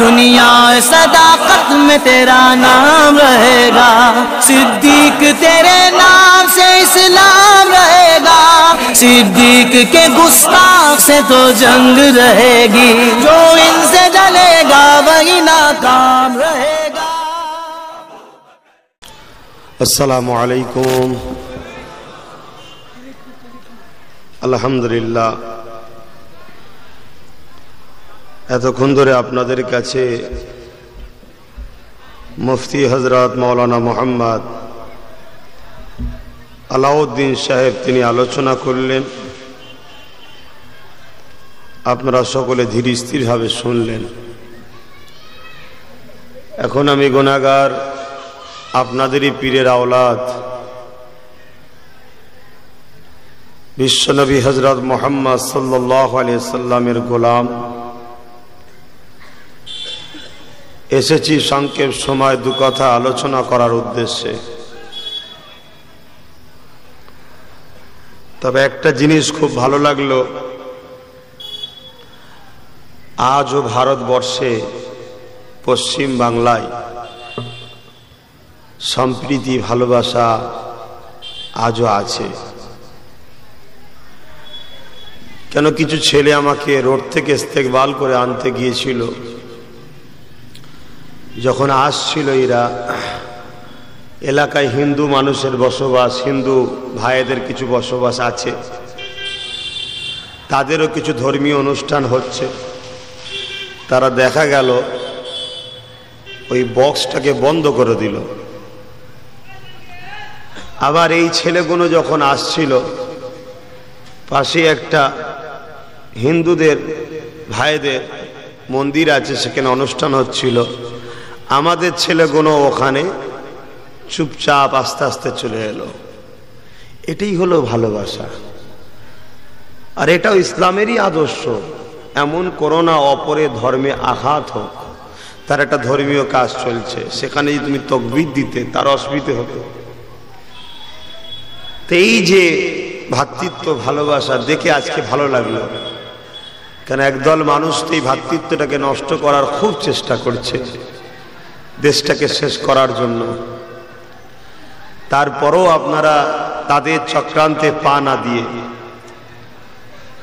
دنیا صداقت میں تیرا نام رہے گا صدیق تیرے نام سے اسلام رہے گا صدیق کے گستاخ سے تو جنگ رہے گی جو ان سے جلے گا وہی ناکام رہے گا السلام علیکم الحمدللہ এতক্ষণ ধরে আপনাদের কাছে মুফতি হজরত মৌলানা মোহাম্মদ আলাউদ্দিন সাহেব তিনি আলোচনা করলেন আপনারা সকলে ধীর স্থিরভাবে শুনলেন এখন আমি গোনাগার আপনাদেরই পীরের আওলাদ বিশ্বনবী হজরত মোহাম্মদ সাল্লাহ আলিয়া সাল্লামের গোলাম এসেছি সংক্ষেপ সময় দু কথা আলোচনা করার উদ্দেশ্যে তবে একটা জিনিস খুব ভালো লাগলো আজও ভারতবর্ষে পশ্চিম বাংলায় সম্প্রীতি ভালোবাসা আজও আছে কেন কিছু ছেলে আমাকে রোড থেকে ইস্তেকবাল করে আনতে গিয়েছিল যখন আসছিল এরা এলাকায় হিন্দু মানুষের বসবাস হিন্দু ভাইদের কিছু বসবাস আছে তাদেরও কিছু ধর্মীয় অনুষ্ঠান হচ্ছে তারা দেখা গেল ওই বক্সটাকে বন্ধ করে দিল আবার এই ছেলেগুলো যখন আসছিল পাশে একটা হিন্দুদের ভাইদের মন্দির আছে সেখানে অনুষ্ঠান হচ্ছিল আমাদের ছেলেগুলো ওখানে চুপচাপ আস্তে আস্তে চলে এলো এটাই হলো ভালোবাসা আর এটাও ইসলামেরই আদর্শ এমন করোনা অপরে ধর্মে আঘাত হোক তার একটা ধর্মীয় কাজ চলছে সেখানে যদি তুমি তকবির দিতে তার অসুবিধে হতো এই যে ভাতৃত্ব ভালোবাসা দেখে আজকে ভালো লাগলো কেন একদল মানুষ এই ভাতৃত্বটাকে নষ্ট করার খুব চেষ্টা করছে দেশটাকে শেষ করার জন্য তারপরও আপনারা তাদের চক্রান্তে পা না দিয়ে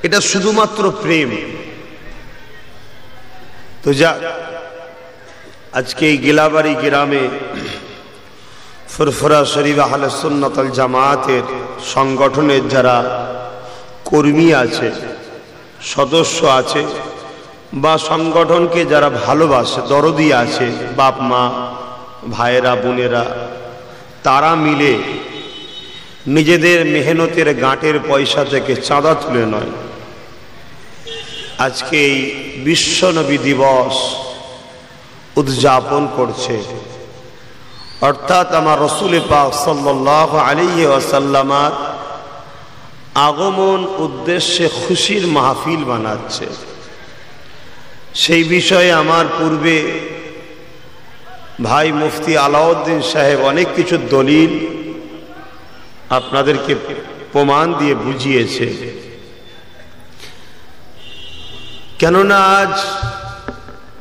এটা শুধুমাত্র প্রেম তো যা আজকে এই গিলাবাড়ি গ্রামে ফুরফুরা শরীফ আহলে সুন্নতল জামায়াতের সংগঠনের যারা কর্মী আছে সদস্য আছে বা সংগঠনকে যারা ভালোবাসে দরদি আছে বাপ মা ভাইয়েরা বোনেরা তারা মিলে নিজেদের মেহনতের গাঁটের পয়সা থেকে চাঁদা তুলে নয় আজকে এই বিশ্বনবী দিবস উদযাপন করছে অর্থাৎ আমার রসুল পাক সাল্লাহ আলিয়া আসাল্লামার আগমন উদ্দেশ্যে খুশির মাহফিল বানাচ্ছে সেই বিষয়ে আমার পূর্বে ভাই মুফতি আলাউদ্দিন সাহেব অনেক কিছু দলিল আপনাদেরকে প্রমাণ দিয়ে বুঝিয়েছে কেননা আজ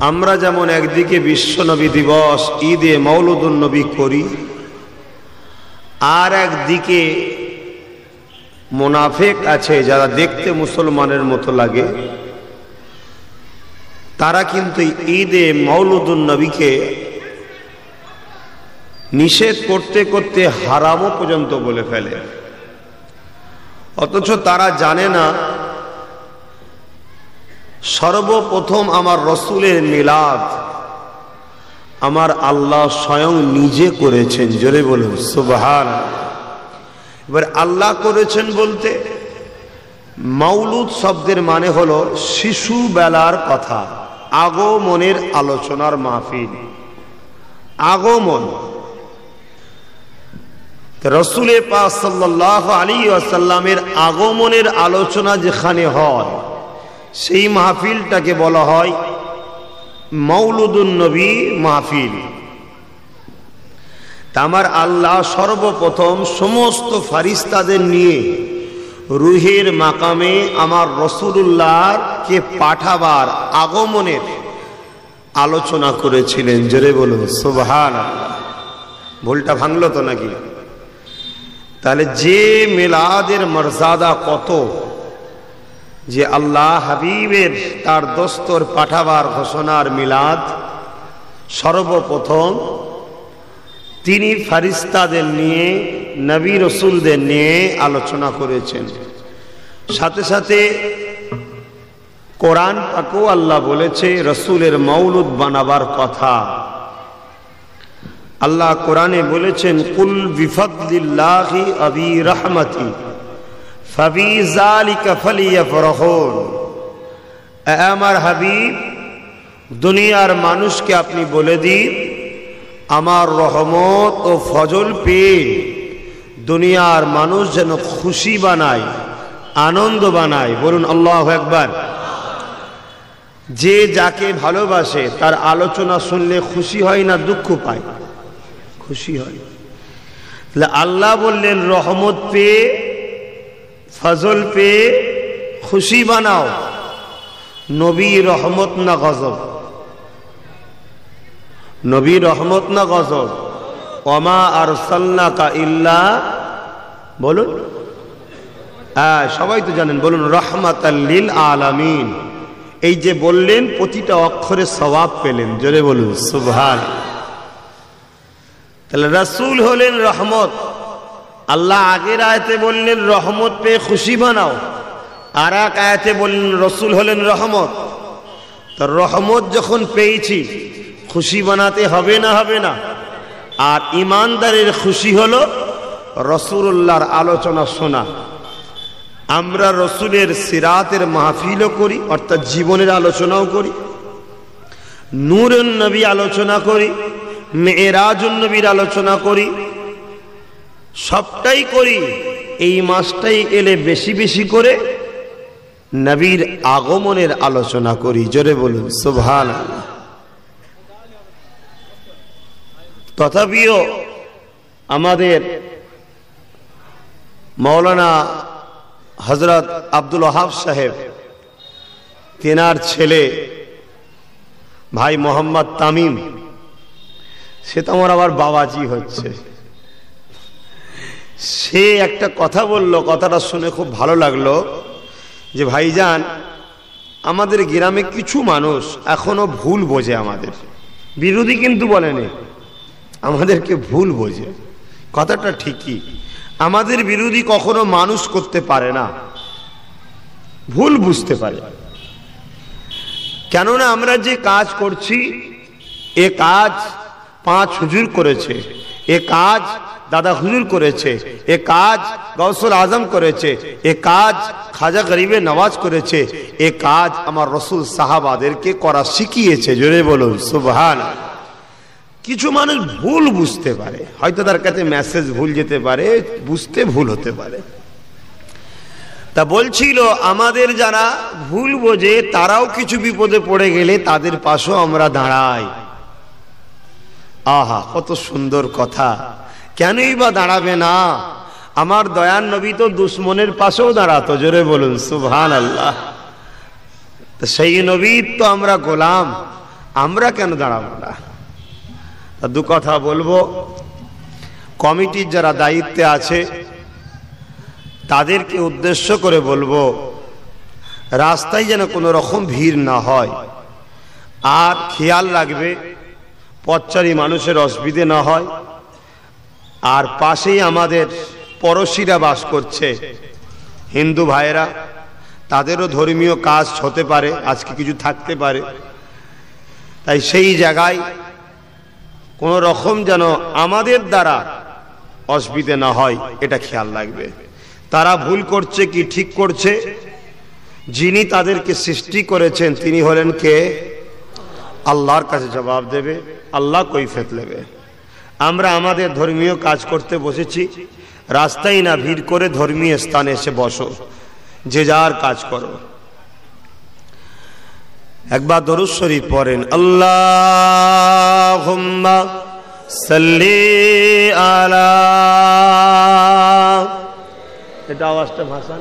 আমরা যেমন একদিকে বিশ্বনবী দিবস ঈদে মৌলুদুলনবী করি আর একদিকে মোনাফেক আছে যারা দেখতে মুসলমানের মতো লাগে তারা কিন্তু ঈদে নবীকে নিষেধ করতে করতে হারামও পর্যন্ত বলে ফেলে অথচ তারা জানে না সর্বপ্রথম আমার রসুলের মিলাদ আমার আল্লাহ স্বয়ং নিজে করেছেন জোরে বলুন সুবহান এবার আল্লাহ করেছেন বলতে মাউলুদ শব্দের মানে হলো শিশু বেলার কথা আগমনের আলোচনার মাহফিল আগমন রসুলে পা সাল্লাহ আলী আসাল্লামের আগমনের আলোচনা যেখানে হয় সেই মাহফিলটাকে বলা হয় মৌলুদুল নবী মাহফিল তামার আল্লাহ সর্বপ্রথম সমস্ত ফারিস্তাদের নিয়ে রুহের মাকামে আমার রসুল্লাহ কে পাঠাবার আগমনের আলোচনা করেছিলেন জোরে বলুন সোভান ভুলটা ভাঙল তো নাকি তাহলে যে মেলাদের মর্যাদা কত যে আল্লাহ হাবিবের তার দস্তর পাঠাবার ঘোষণার মিলাদ সর্বপ্রথম তিনি ফারিস্তাদের নিয়ে নবী রসুলদের নিয়ে আলোচনা করেছেন সাথে সাথে কোরআন পাকেও আল্লাহ বলেছে রসুলের মৌলুদ বানাবার কথা আল্লাহ কোরআনে বলেছেন কুল বিফদলিল্লাহি আবি রহমতি আমার হাবিব দুনিয়ার মানুষকে আপনি বলে দিন আমার রহমত ও ফজল পেয়ে দুনিয়ার মানুষ যেন খুশি বানায় আনন্দ বানায় বলুন আল্লাহ একবার যে যাকে ভালোবাসে তার আলোচনা শুনলে খুশি হয় না দুঃখ পায় খুশি হয় তাহলে আল্লাহ বললেন রহমত পেয়ে ফজল পেয়ে খুশি বানাও নবী রহমত না গজব নবী রহমত না গজব অমা আর কা ইল্লা বলুন হ্যাঁ সবাই তো জানেন বলুন রহমাত লিল আলামিন এই যে বললেন প্রতিটা অক্ষরে স্বভাব পেলেন জোরে বলুন সুভান তাহলে রসুল হলেন রহমত আল্লাহ আগের আয়তে বললেন রহমত পেয়ে খুশি বানাও আর এক আয়তে বললেন রসুল হলেন রহমত তো রহমত যখন পেয়েছি খুশি বানাতে হবে না হবে না আর ইমানদারের খুশি হলো রসুল্লাহর আলোচনা শোনা আমরা রসুলের সিরাতের মাহফিলও করি অর্থাৎ জীবনের আলোচনাও করি নবী আলোচনা করি নবীর আলোচনা করি সবটাই করি এই মাসটাই এলে বেশি বেশি করে নবীর আগমনের আলোচনা করি জোরে বলুন সোভান তথাপিও আমাদের মৌলানা হজরত আব্দুল ওহাব সাহেব তেনার ছেলে ভাই মোহাম্মদ তামিম সে তো আমার আবার বাবাজি হচ্ছে সে একটা কথা বলল কথাটা শুনে খুব ভালো লাগলো যে ভাইজান আমাদের গ্রামে কিছু মানুষ এখনো ভুল বোঝে আমাদের বিরোধী কিন্তু বলেনি আমাদেরকে ভুল বোঝে কথাটা ঠিকই আমাদের বিরোধী কখনো মানুষ করতে পারে না ভুল বুঝতে পারে কেননা আমরা যে কাজ করছি এ কাজ পাঁচ হুজুর করেছে এ কাজ দাদা হুজুর করেছে এ কাজ গৌসুল আজম করেছে এ কাজ খাজা গরিবে নওয়াজ করেছে এ কাজ আমার রসুল সাহাবাদেরকে করা শিখিয়েছে জোরে বলুন সুবহান কিছু মানুষ ভুল বুঝতে পারে হয়তো তার কাছে মেসেজ ভুল যেতে পারে বুঝতে ভুল হতে পারে তা বলছিল আমাদের যারা ভুল বোঝে তারাও কিছু বিপদে পড়ে গেলে তাদের পাশেও আমরা দাঁড়াই আহা কত সুন্দর কথা কেনই বা দাঁড়াবে না আমার দয়ার নবী তো দুশ্মনের পাশেও দাঁড়াতো জোরে বলুন সুভান আল্লাহ সেই নবীর তো আমরা গোলাম আমরা কেন দাঁড়াবো না দু কথা বলবো কমিটির যারা দায়িত্বে আছে তাদেরকে উদ্দেশ্য করে বলবো রাস্তায় যেন কোনো রকম ভিড় না হয় আর খেয়াল রাখবে পথচারী মানুষের অসুবিধে না হয় আর পাশেই আমাদের পরশিরা বাস করছে হিন্দু ভাইয়েরা তাদেরও ধর্মীয় কাজ হতে পারে আজকে কিছু থাকতে পারে তাই সেই জায়গায় কোন রকম যেন আমাদের দ্বারা অসুবিধে না হয় এটা খেয়াল রাখবে তারা ভুল করছে কি ঠিক করছে যিনি তাদেরকে সৃষ্টি করেছেন তিনি হলেন কে আল্লাহর কাছে জবাব দেবে আল্লাহ কৈফেত নেবে আমরা আমাদের ধর্মীয় কাজ করতে বসেছি রাস্তায় না ভিড় করে ধর্মীয় স্থানে এসে বসো যে যার কাজ করো একবার দরুদ শরীফ পড়েন আল্লাহ আলা এটা আওয়াজটা ভাসান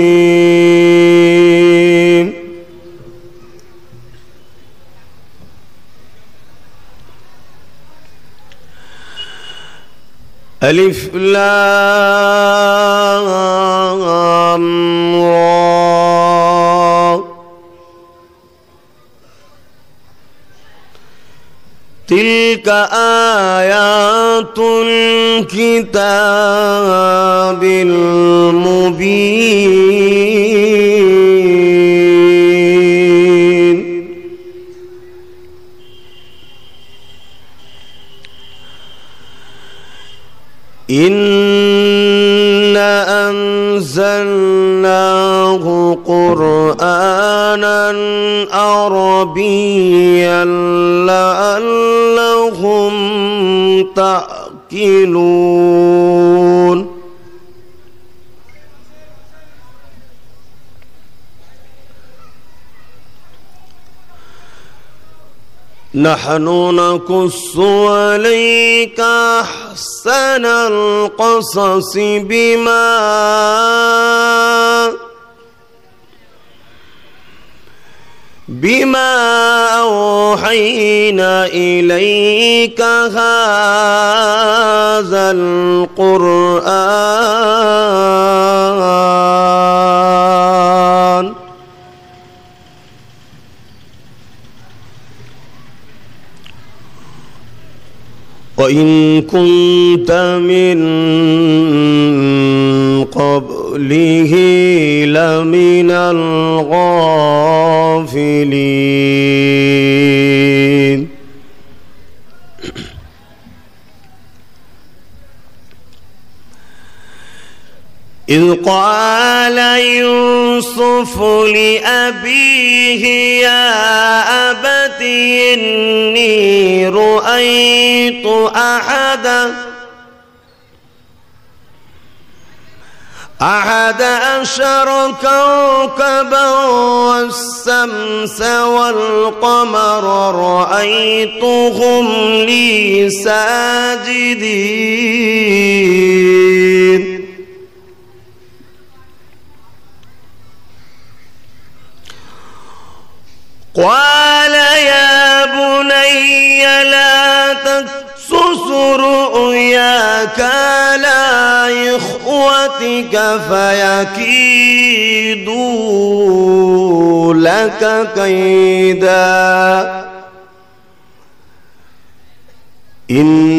ألف لام را تلك آيات الكتاب المبين عربيا لعلهم تأكلون نحن نقص عليك أحسن القصص بما بما أوحينا إليك هذا القرآن وإن كنت من قبله لمن الغافلين إذ قال يوسف لأبيه يا أبت إني رأيت أحدا أحد أشر كوكبا والشمس والقمر رأيتهم لي ساجدين قال يا بني لا تقصص رؤياك على إخوتك فيكيدوا لك كيدا إن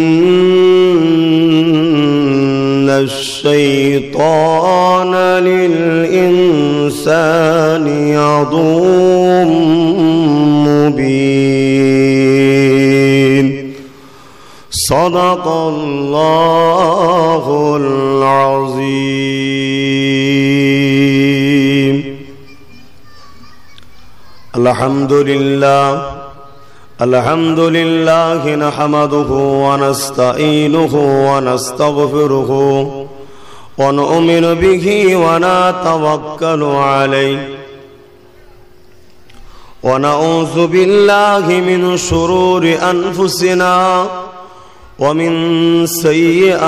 الشيطان للإنسان عدو مبين صدق الله العظيم الحمد لله الحمد لله نحمده ونستعينه ونستغفره ونؤمن به ونتوكل عليه ونعوذ بالله من شرور أنفسنا ومن سيئات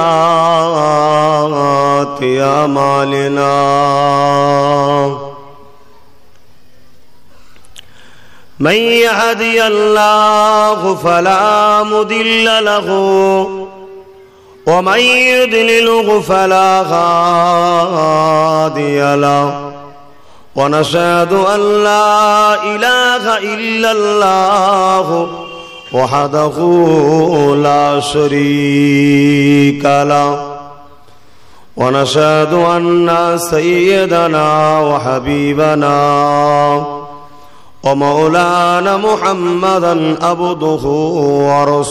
أعمالنا من يهدي الله فلا مضل له ومن يدلله فلا هادي له ونشهد أن لا إله إلا الله وحده لا شريك له ونشهد أن سيدنا وحبيبنا ومولانا محمدا عبده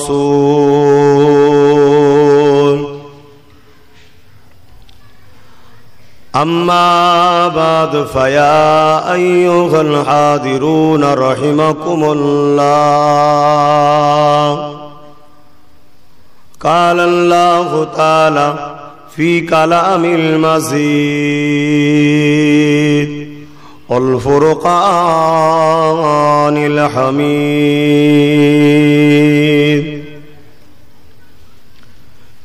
ورسوله أما بعد فيا أيها الحاضرون رحمكم الله قال الله تعالى في كلام المزيد الفرقان الحميد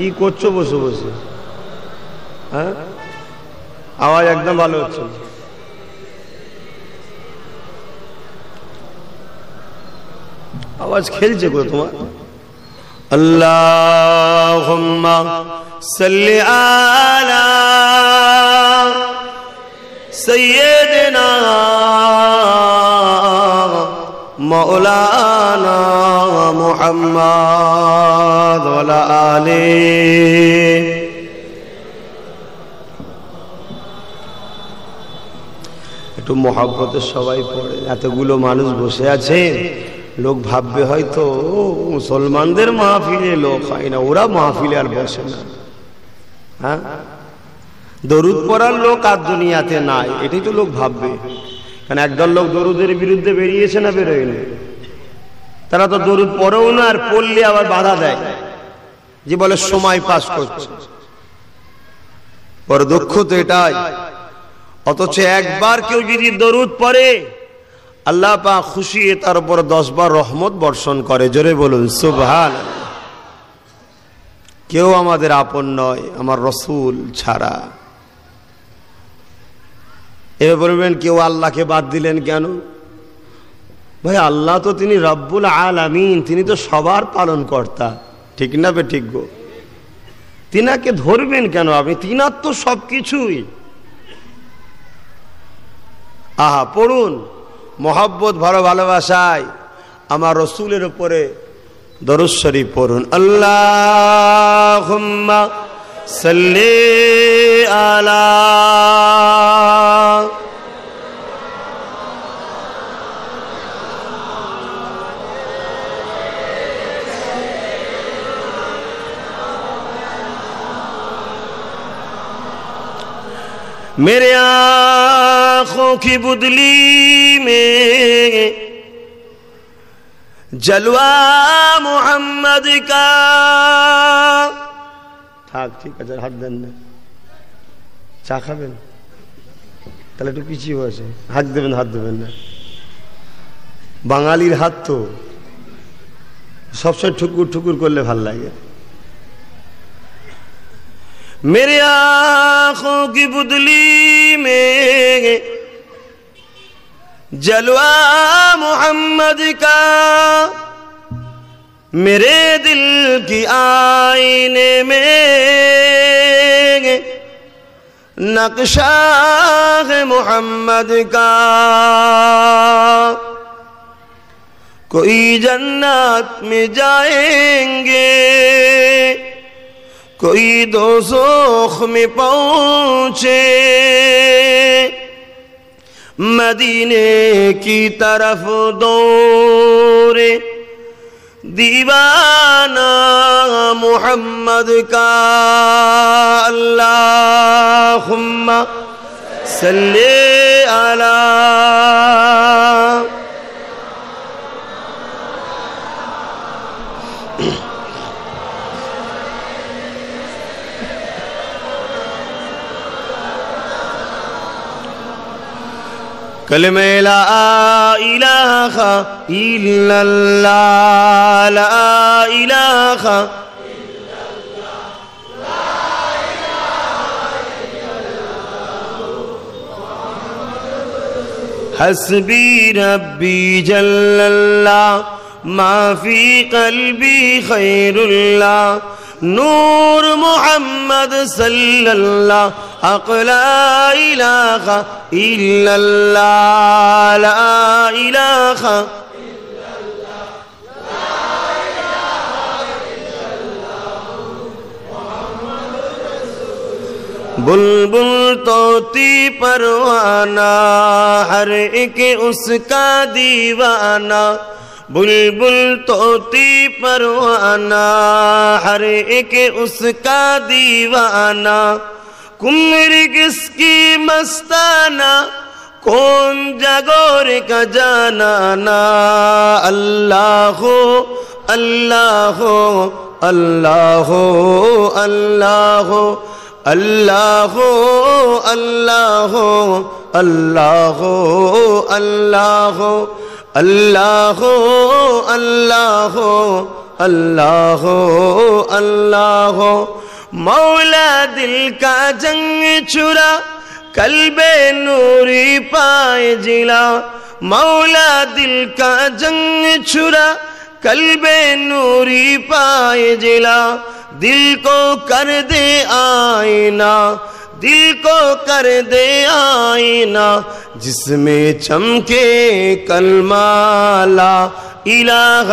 কি করছো বসে বসে হ্যাঁ আওয়াজ একদম ভালো হচ্ছে আওয়াজ খেলছে করে তোমার আল্লাহ সাল্লি আলা সৈয়দনা مولانا محمد ولا آله একটু মহাব্বতের সবাই পড়ে এতগুলো মানুষ বসে আছে লোক ভাববে হয়তো মুসলমানদের মাহফিলে লোক হয় না ওরা মাহফিলে আর বসে না হ্যাঁ দরুদ পড়ার লোক আর দুনিয়াতে নাই এটাই তো লোক ভাববে কারণ মানে একদল লোক দরুদের বিরুদ্ধে বেরিয়েছে না বেরোয়নি তারা তো দরুদ পড়েও না আর পড়লে আবার বাধা দেয় যে বলে সময় পাস করছে পর দুঃখ তো এটাই অথচ একবার কেউ যদি দরুদ পড়ে আল্লাহ পা খুশি তার উপর দশবার রহমত বর্ষণ করে জোরে বলুন সুভান কেউ আমাদের আপন নয় আমার রসুল ছাড়া এবার বলবেন কেউ আল্লাহকে বাদ দিলেন কেন ভাই আল্লাহ তো তিনি রব্বুল আলামিন তিনি তো সবার পালন কর্তা ঠিক না বে ঠিক গো তিনাকে ধরবেন কেন আপনি তিনার তো সব কিছুই আহা পড়ুন মোহাব্বত ভালো ভালোবাসায় আমার রসুলের উপরে দরুদ পড়ুন আল্লাহ সাল্লি আলা मेरे आंखों की बुदली में জলওয়া মোহাম্মদ থাক ঠিক আছে হাত দেন না চা খাবেন তাহলে একটু পিছিয়ে আছে হাত দেবেন হাত দেবেন না বাঙালির হাত তো সবসময় ঠুকুর ঠুকুর করলে ভাল লাগে میرے آنکھوں کی بدلی میں جلوہ محمد کا میرے دل کی آئینے میں نقشہ محمد کا کوئی جنت میں جائیں گے کوئی دو سوخ میں پہنچے مدینے کی طرف دورے دیوانا دیوانہ محمد کا اللہ صلی سلا كلمة لا إله إلا الله لا إله حسبي ربي جل الله ما في قلبي خير الله نور محمد صلی اللہ حق لا الہ الا اللہ بل بل بلبل توتی پروانہ ہر ایک اس کا دیوانہ بل بل پروانہ ہر ایک اس کا دیوانہ کمر کس کی مستانہ کون جگور کا جانانا اللہ ہو اللہ ہو اللہ ہو اللہ ہو اللہ ہو اللہ ہو اللہ ہو اللہ ہو اللہ ہو اللہ ہو اللہ ہو اللہ ہو مولا دل کا جنگ چورا قلب نوری پائے جلا مولا دل کا جنگ چورا قلب نوری پائے جلا دل کو کر دے آئینہ دل کو کر دے آئینہ جس میں چمکے کلمہ لا الہ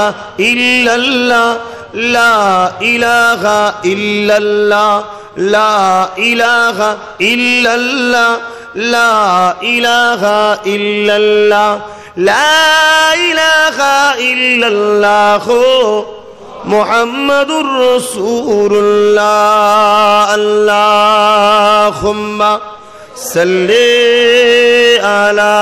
الا اللہ لا الہ الا اللہ لا الہ الا اللہ لا الہ الا اللہ لا الہ الا اللہ محمد رسول الله اللهم صل على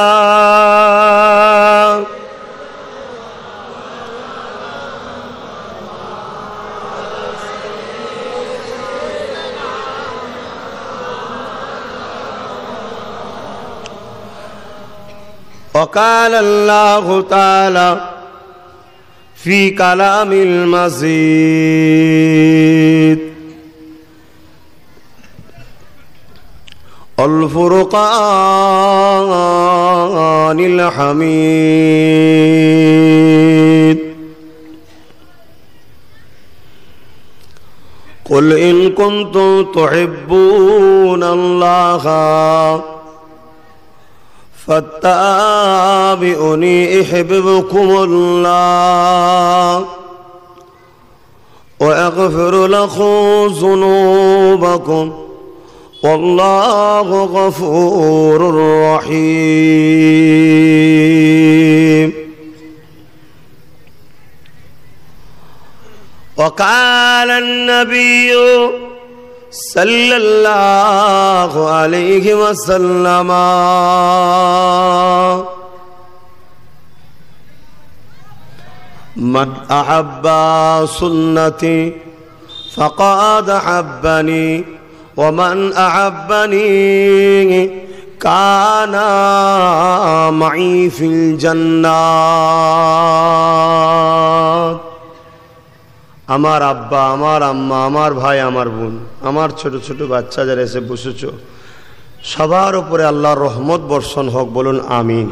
وقال الله تعالى في كلام المزيد الفرقان الحميد قل إن كنتم تحبون الله فاتبعوني احببكم الله واغفر لكم ذنوبكم والله غفور رحيم وقال النبي صلی اللہ علیہ وسلم من احبا سنتی فقاد حبنی ومن احبنی کانا معی فی الجنات আমার আব্বা আমার আম্মা আমার ভাই আমার বোন আমার ছোট ছোট বাচ্চা যারা এসে বসেছ সবার উপরে আল্লাহর রহমত বর্ষণ হোক বলুন আমিন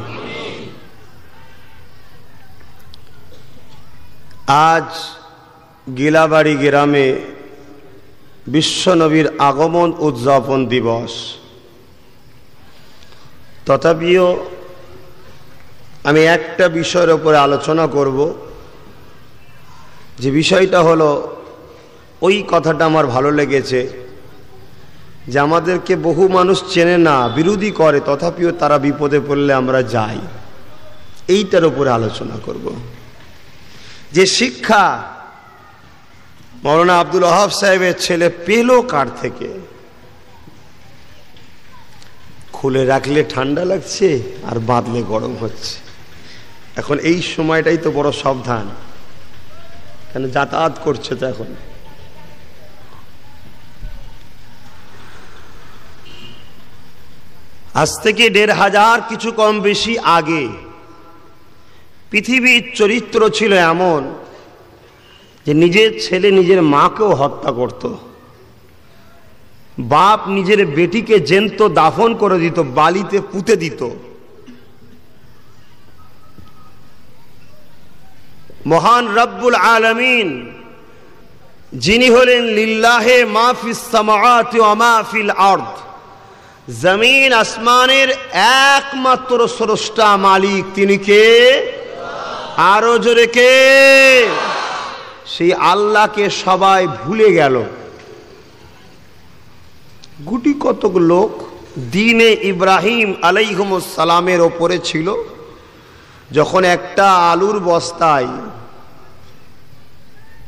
আজ গিলাবাড়ি গ্রামে বিশ্বনবীর আগমন উদযাপন দিবস তথাপিও আমি একটা বিষয়ের ওপরে আলোচনা করব যে বিষয়টা হলো ওই কথাটা আমার ভালো লেগেছে যে আমাদেরকে বহু মানুষ চেনে না বিরোধী করে তথাপিও তারা বিপদে পড়লে আমরা যাই এইটার উপরে আলোচনা করব যে শিক্ষা মৌলানা আব্দুল আহাব সাহেবের ছেলে পেল কার থেকে খুলে রাখলে ঠান্ডা লাগছে আর বাঁধলে গরম হচ্ছে এখন এই সময়টাই তো বড় সাবধান কেন যাতায়াত করছে তো এখন আজ থেকে দেড় হাজার কিছু কম বেশি আগে পৃথিবীর চরিত্র ছিল এমন যে নিজের ছেলে নিজের মাকেও হত্যা করত বাপ নিজের বেটিকে জেন্ত দাফন করে দিত বালিতে পুঁতে দিত মহান রব্বুল আলমিন যিনি হলেন লিল্লাহে মাহফিল আর্দ জমিন আসমানের একমাত্র স্রষ্টা মালিক তিনি কে আরো জোরে কে সেই আল্লাহকে সবাই ভুলে গেল গুটি কতক লোক দিনে ইব্রাহিম আলাইহমসালামের ওপরে ছিল যখন একটা আলুর বস্তায়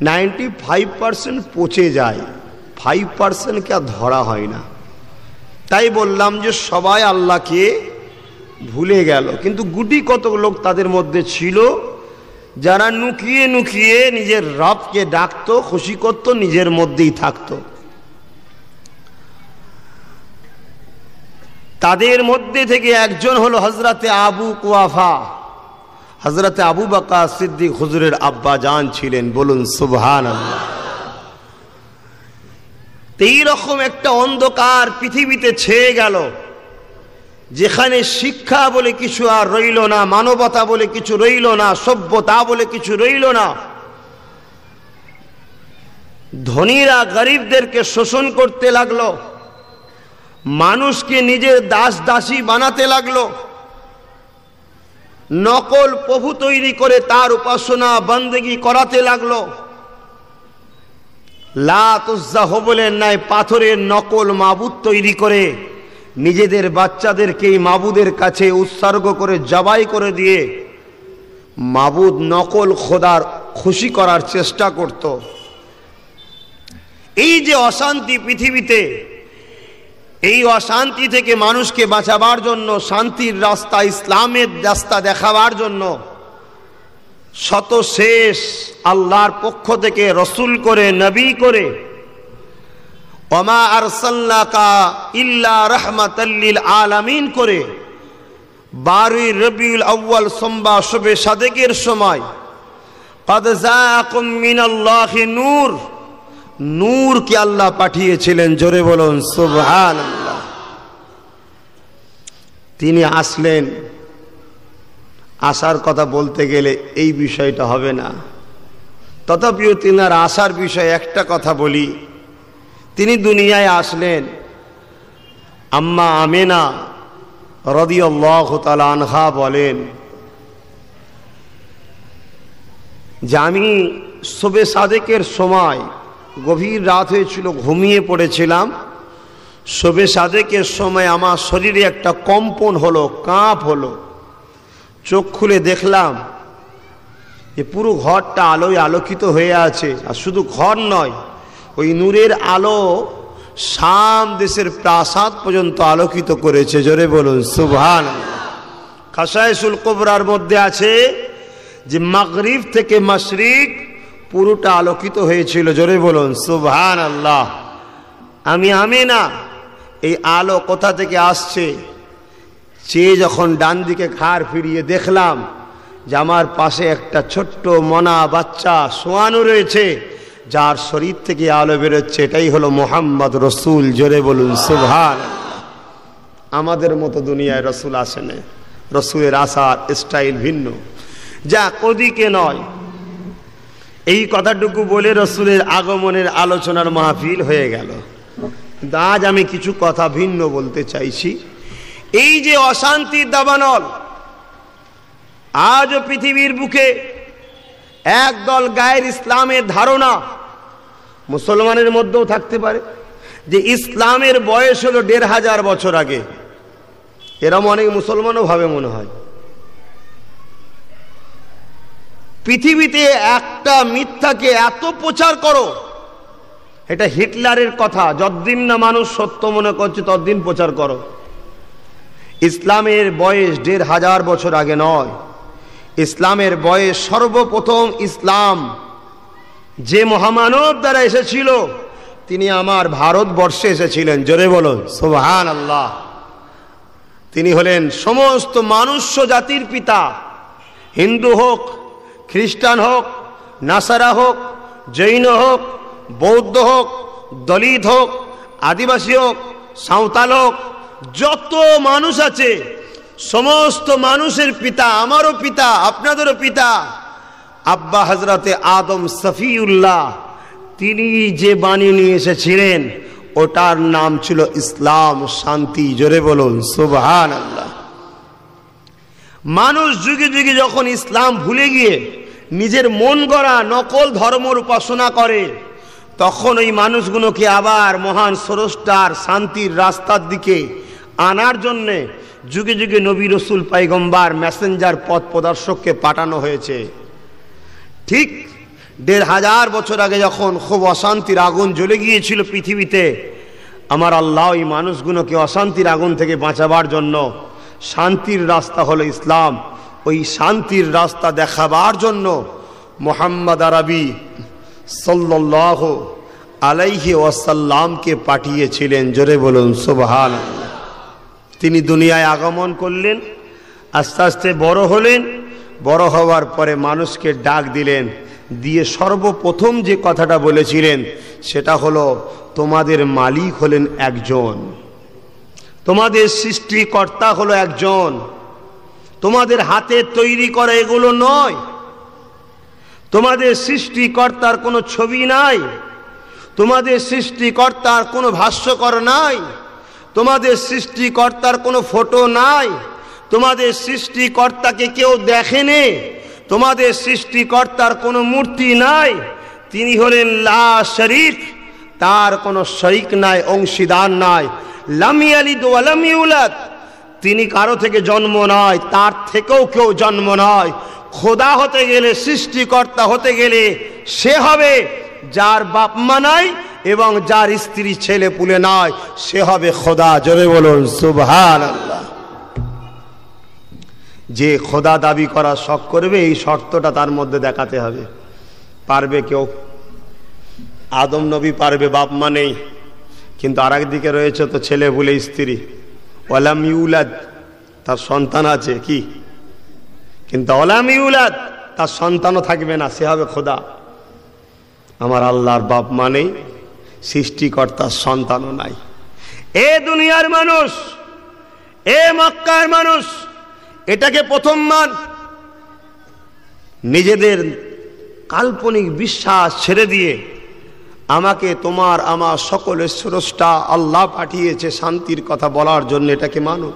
নাইনটি ফাইভ পারসেন্ট পচে যায় ফাইভ পারসেন্টকে আর ধরা হয় না তাই বললাম যে সবাই আল্লাহকে ভুলে গেল কিন্তু গুটি কত লোক তাদের মধ্যে ছিল যারা নুকিয়ে নুকিয়ে নিজের রবকে ডাকত খুশি করত নিজের মধ্যেই থাকত তাদের মধ্যে থেকে একজন হলো হজরতে আবু কুয়াফা হজরত আবু বাকা সিদ্দিক হুজুরের আব্বা জান ছিলেন বলুন সুবহান রকম একটা অন্ধকার পৃথিবীতে ছেয়ে গেল যেখানে শিক্ষা বলে কিছু আর রইল না মানবতা বলে কিছু রইল না সভ্যতা বলে কিছু রইল না ধনীরা গরিবদেরকে শোষণ করতে লাগলো মানুষকে নিজের দাস দাসী বানাতে লাগলো নকল প্রভু তৈরি করে তার উপাসনা বন্দেগি করাতে লাগল লাহ বলেন নাই পাথরের নকল মাবুদ তৈরি করে নিজেদের বাচ্চাদেরকে এই মাবুদের কাছে উৎসর্গ করে জবাই করে দিয়ে মাবুদ নকল খোদার খুশি করার চেষ্টা করত এই যে অশান্তি পৃথিবীতে এই অশান্তি থেকে মানুষকে বাঁচাবার জন্য শান্তির রাস্তা ইসলামের রাস্তা দেখাবার জন্য শত শেষ আল্লাহর পক্ষ থেকে রসুল করে নবী করে অমা সাল্লাকা ইল্লা রহমাতাল্লিল আলামিন করে বারোই রবিউল আউ্য়াল সোমবা শুভে সাদেকের সময় কাদ জাকুম মিনাল্লাহি নূর কে আল্লাহ পাঠিয়েছিলেন জোরে বলুন সুবহান তিনি আসলেন আসার কথা বলতে গেলে এই বিষয়টা হবে না তথাপিও তিনার আসার বিষয়ে একটা কথা বলি তিনি দুনিয়ায় আসলেন আম্মা আমেনা রদিয়াল্লাহ তালা আনহা বলেন যে আমি শোবে সাদেকের সময় গভীর রাত হয়েছিল ঘুমিয়ে পড়েছিলাম শোবে সাদেকের সময় আমার শরীরে একটা কম্পন হলো কাঁপ হলো চোখ খুলে দেখলাম যে পুরো ঘরটা আলোয় আলোকিত হয়ে আছে আর শুধু ঘর নয় ওই নূরের আলো সাম দেশের প্রাসাদ পর্যন্ত আলোকিত করেছে জোরে বলুন সুভান খাসায় শুল্কবরার মধ্যে আছে যে মাগরিব থেকে মাসরিক পুরোটা আলোকিত হয়েছিল জোরে বলুন সুভান আল্লাহ আমি আমি না এই আলো কোথা থেকে আসছে চেয়ে যখন ডান দিকে ঘাড় ফিরিয়ে দেখলাম যে আমার পাশে একটা ছোট্ট মনা বাচ্চা শোয়ানো রয়েছে যার শরীর থেকে আলো বেরোচ্ছে এটাই হলো মোহাম্মদ রসুল জোরে বলুন সুভান আমাদের মতো দুনিয়ায় রসুল আসেনে রসুলের আসার স্টাইল ভিন্ন যা কদিকে নয় এই কথাটুকু বলে রসুলের আগমনের আলোচনার মাহফিল হয়ে গেল কিন্তু আজ আমি কিছু কথা ভিন্ন বলতে চাইছি এই যে অশান্তির দাবানল আজ পৃথিবীর বুকে একদল গায়ের ইসলামের ধারণা মুসলমানের মধ্যেও থাকতে পারে যে ইসলামের বয়স হলো দেড় হাজার বছর আগে এরম অনেক মুসলমানও ভাবে মনে হয় পৃথিবীতে একটা মিথ্যাকে এত প্রচার করো এটা হিটলারের কথা যতদিন না মানুষ সত্য মনে করছে ততদিন প্রচার করো ইসলামের বয়স দেড় হাজার বছর আগে নয় ইসলামের বয়স সর্বপ্রথম ইসলাম যে মহামানব দ্বারা এসেছিল তিনি আমার ভারতবর্ষে এসেছিলেন জোরে বলুন সোহান আল্লাহ তিনি হলেন সমস্ত মানুষ জাতির পিতা হিন্দু হোক খ্রিস্টান হোক নাসারা হোক জৈন হোক বৌদ্ধ হোক দলিত হোক আদিবাসী হোক সাঁওতাল হোক যত মানুষ আছে সমস্ত মানুষের পিতা আমারও পিতা আপনাদেরও পিতা আব্বা হজরতে আদম সফিউল্লাহ তিনি যে বাণী নিয়ে এসেছিলেন ওটার নাম ছিল ইসলাম শান্তি জোরে বলুন সুবহান আল্লাহ মানুষ যুগে যুগে যখন ইসলাম ভুলে গিয়ে নিজের মন গড়া নকল ধর্মর উপাসনা করে তখন ওই মানুষগুলোকে আবার মহান সরস্টার শান্তির রাস্তার দিকে আনার জন্যে যুগে যুগে নবী রসুল পাইগম্বার মেসেঞ্জার পথ প্রদর্শককে পাঠানো হয়েছে ঠিক দেড় হাজার বছর আগে যখন খুব অশান্তির আগুন জ্বলে গিয়েছিল পৃথিবীতে আমার আল্লাহ ওই মানুষগুলোকে অশান্তির আগুন থেকে বাঁচাবার জন্য শান্তির রাস্তা হলো ইসলাম ওই শান্তির রাস্তা দেখাবার জন্য মোহাম্মদ আরবি সাল্লাহ আলাইহি ওয়াসাল্লামকে পাঠিয়েছিলেন জোরে বলুন সুবহান তিনি দুনিয়ায় আগমন করলেন আস্তে আস্তে বড় হলেন বড় হওয়ার পরে মানুষকে ডাক দিলেন দিয়ে সর্বপ্রথম যে কথাটা বলেছিলেন সেটা হলো তোমাদের মালিক হলেন একজন তোমাদের সৃষ্টিকর্তা হলো একজন তোমাদের হাতে তৈরি করা এগুলো নয় তোমাদের সৃষ্টিকর্তার কোনো ছবি নাই তোমাদের সৃষ্টিকর্তার কোনো ভাষ্যকর নাই তোমাদের সৃষ্টিকর্তার কোনো ফটো নাই তোমাদের সৃষ্টিকর্তাকে কেউ দেখেনি তোমাদের সৃষ্টিকর্তার কোনো মূর্তি নাই তিনি হলেন লা শরিক তার কোনো শরিক নাই অংশীদার নাই লামি তিনি কারো থেকে জন্ম নয় তার থেকেও কেউ জন্ম নয় খোদা হতে গেলে সৃষ্টিকর্তা হতে গেলে সে হবে যার বাপ মা নাই এবং যার স্ত্রী ছেলে পুলে নয় সে হবে খোদা জোরে বলুন সুবহান আল্লাহ যে খোদা দাবি করা শখ করবে এই শর্তটা তার মধ্যে দেখাতে হবে পারবে কেউ আদম নবী পারবে বাপ মা নেই কিন্তু আর দিকে রয়েছে তো ছেলে ভুলে স্ত্রী ওলাম ইউলাদ তার সন্তান আছে কি কিন্তু ওলাম ইউলাদ তার সন্তানও থাকবে না সে হবে খোদা আমার আল্লাহর বাপ মানেই সৃষ্টিকর্তার সন্তানও নাই এ দুনিয়ার মানুষ এ মক্কার মানুষ এটাকে প্রথম মান নিজেদের কাল্পনিক বিশ্বাস ছেড়ে দিয়ে আমাকে তোমার আমার সকলের স্রষ্টা আল্লাহ পাঠিয়েছে শান্তির কথা বলার জন্য এটাকে মানো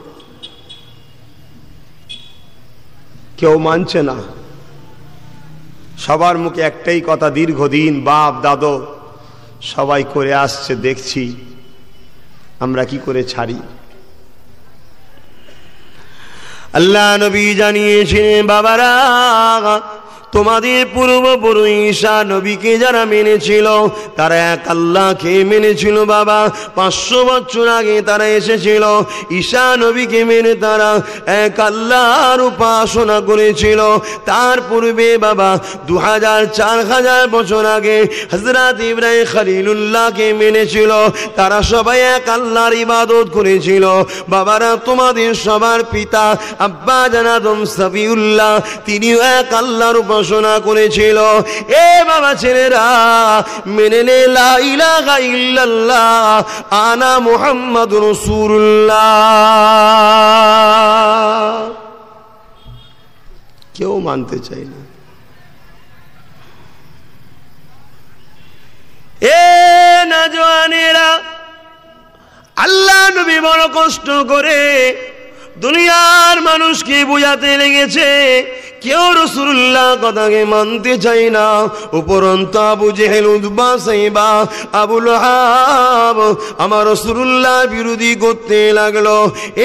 কেউ মানছে না সবার মুখে একটাই কথা দীর্ঘদিন বাপ দাদো সবাই করে আসছে দেখছি আমরা কি করে ছাড়ি আল্লাহ নবী জানিয়েছে বাবারা তোমাদের পূর্বপুরুষ ঈশা নবীকে যারা মেনেছিল তারা এক আল্লাহকে মেনেছিল বাবা পাঁচশো বছর আগে তারা এসেছিল ঈশা নবীকে মেনে তারা এক আল্লাহর উপাসনা করেছিল তার পূর্বে বাবা দু হাজার চার হাজার বছর আগে হজরত ইব্রাহিম খালিলুল্লাহকে মেনেছিল তারা সবাই এক আল্লাহর ইবাদত করেছিল বাবারা তোমাদের সবার পিতা আব্বা জানাদম সাবিউল্লাহ তিনিও এক আল্লাহর উপাস ঘোষণা করেছিল এ বাবা ছেলেরা মেনে নে আনা মোহাম্মদ রসুল্লাহ কেউ মানতে চাই না এ না জোয়ানেরা আল্লাহ নবী বড় কষ্ট করে দুনিয়ার মানুষ কি বুঝাতে লেগেছে কেউ রসুল্লাহ কথাকে মানতে চাই না উপরন্ত আবু জেহেল উদ্বা সাইবা আবুল হাব আমার রসুল্লাহ বিরোধী করতে লাগলো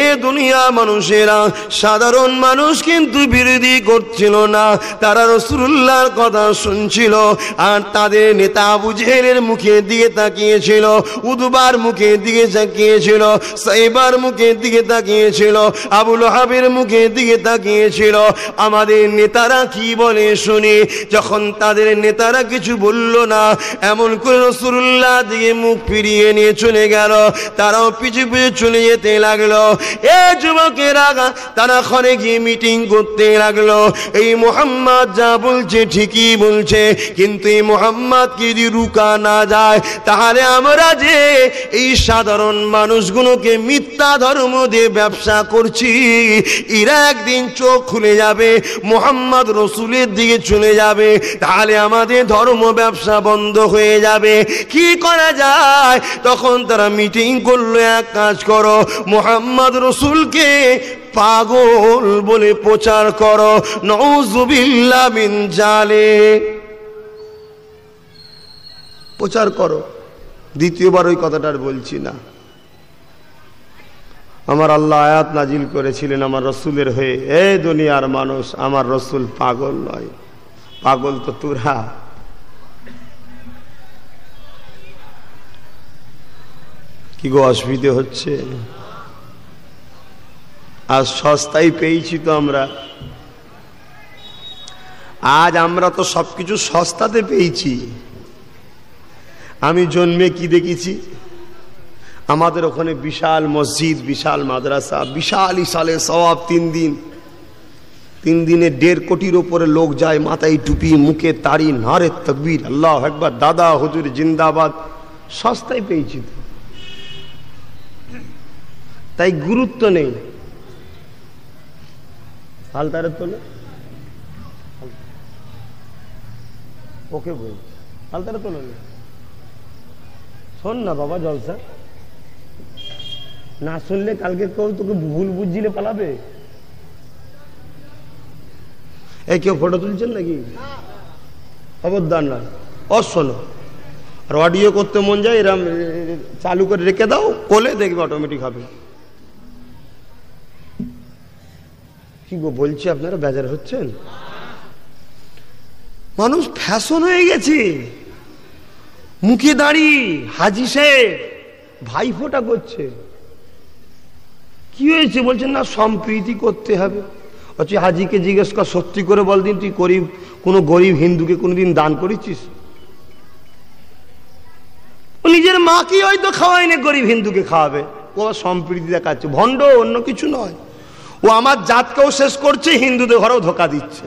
এ দুনিয়া মানুষেরা সাধারণ মানুষ কিন্তু বিরোধী করছিল না তারা রসুল্লাহর কথা শুনছিল আর তাদের নেতা আবু জেহেলের মুখে দিয়ে তাকিয়েছিল উদবার মুখে দিকে তাকিয়েছিল সাইবার মুখে দিকে তাকিয়েছিল আবুল হাবের মুখে দিকে তাকিয়েছিল আমাদের নেতারা কি বলে শুনি যখন তাদের নেতারা কিছু বলল না এমন করে রসুল্লাহ দিয়ে মুখ ফিরিয়ে নিয়ে চলে গেল তারাও পিছু পিছু চলে যেতে লাগলো এ আগা তারা খনে গিয়ে মিটিং করতে লাগলো এই মোহাম্মদ যা বলছে ঠিকই বলছে কিন্তু এই মোহাম্মদকে যদি রুকা না যায় তাহলে আমরা যে এই সাধারণ মানুষগুলোকে মিথ্যা ধর্ম দিয়ে ব্যবসা করছি বলছি এরা একদিন চোখ খুলে যাবে মোহাম্মদ রসুলের দিকে চলে যাবে তাহলে আমাদের ধর্ম ব্যবসা বন্ধ হয়ে যাবে কি করা যায় তখন তারা মিটিং করলো এক কাজ করো মোহাম্মদ রসুলকে পাগল বলে প্রচার করো নজুবিল্লা বিন জালে প্রচার করো দ্বিতীয়বার ওই কথাটা আর বলছি না আমার আল্লাহ আয়াত নাজিল করেছিলেন আমার রসুলের হয়ে এ দুনিয়ার মানুষ আমার রসুল পাগল নয় পাগল তো তুরা কি গো অসুবিধে হচ্ছে আর সস্তায় পেয়েছি তো আমরা আজ আমরা তো সবকিছু সস্তাতে পেয়েছি আমি জন্মে কি দেখেছি আমাদের ওখানে বিশাল মসজিদ বিশাল মাদ্রাসা বিশাল ইশালে সবাব তিন দিন তিন দিনে দেড় কোটির ওপরে লোক যায় মাথায় টুপি মুখে তাড়ি নারে তকবির আল্লাহ একবার দাদা হজুর জিন্দাবাদ সস্তায় পেয়েছি তাই গুরুত্ব নেই হালতারে তোলে ওকে বল হালতারে শোন না বাবা জলসা না শুনলে কালকে কেউ তোকে ভুল বুঝিলে পালাবে এই কেউ ফটো তুলছেন নাকি খবরদার না অশোনো আর অডিও করতে মন যায় এরম চালু করে রেখে দাও কোলে দেখবে অটোমেটিক হবে কি গো বলছি আপনারা বেজার হচ্ছেন মানুষ ফ্যাশন হয়ে গেছে মুখে দাঁড়ি হাজি সাহেব ভাইফোঁটা করছে কি হয়েছে বলছেন না সম্প্রীতি করতে হবে অচি হাজিকে জিজ্ঞেস কর সত্যি করে বল দিন তুই গরিব কোনো গরিব হিন্দুকে কোনোদিন দান করেছিস ও নিজের কি হয়তো খাওয়ায় না গরিব হিন্দুকে খাওয়াবে ও সম্প্রীতি দেখাচ্ছে ভণ্ড অন্য কিছু নয় ও আমার জাতকেও শেষ করছে হিন্দুদের ঘরেও ধোকা দিচ্ছে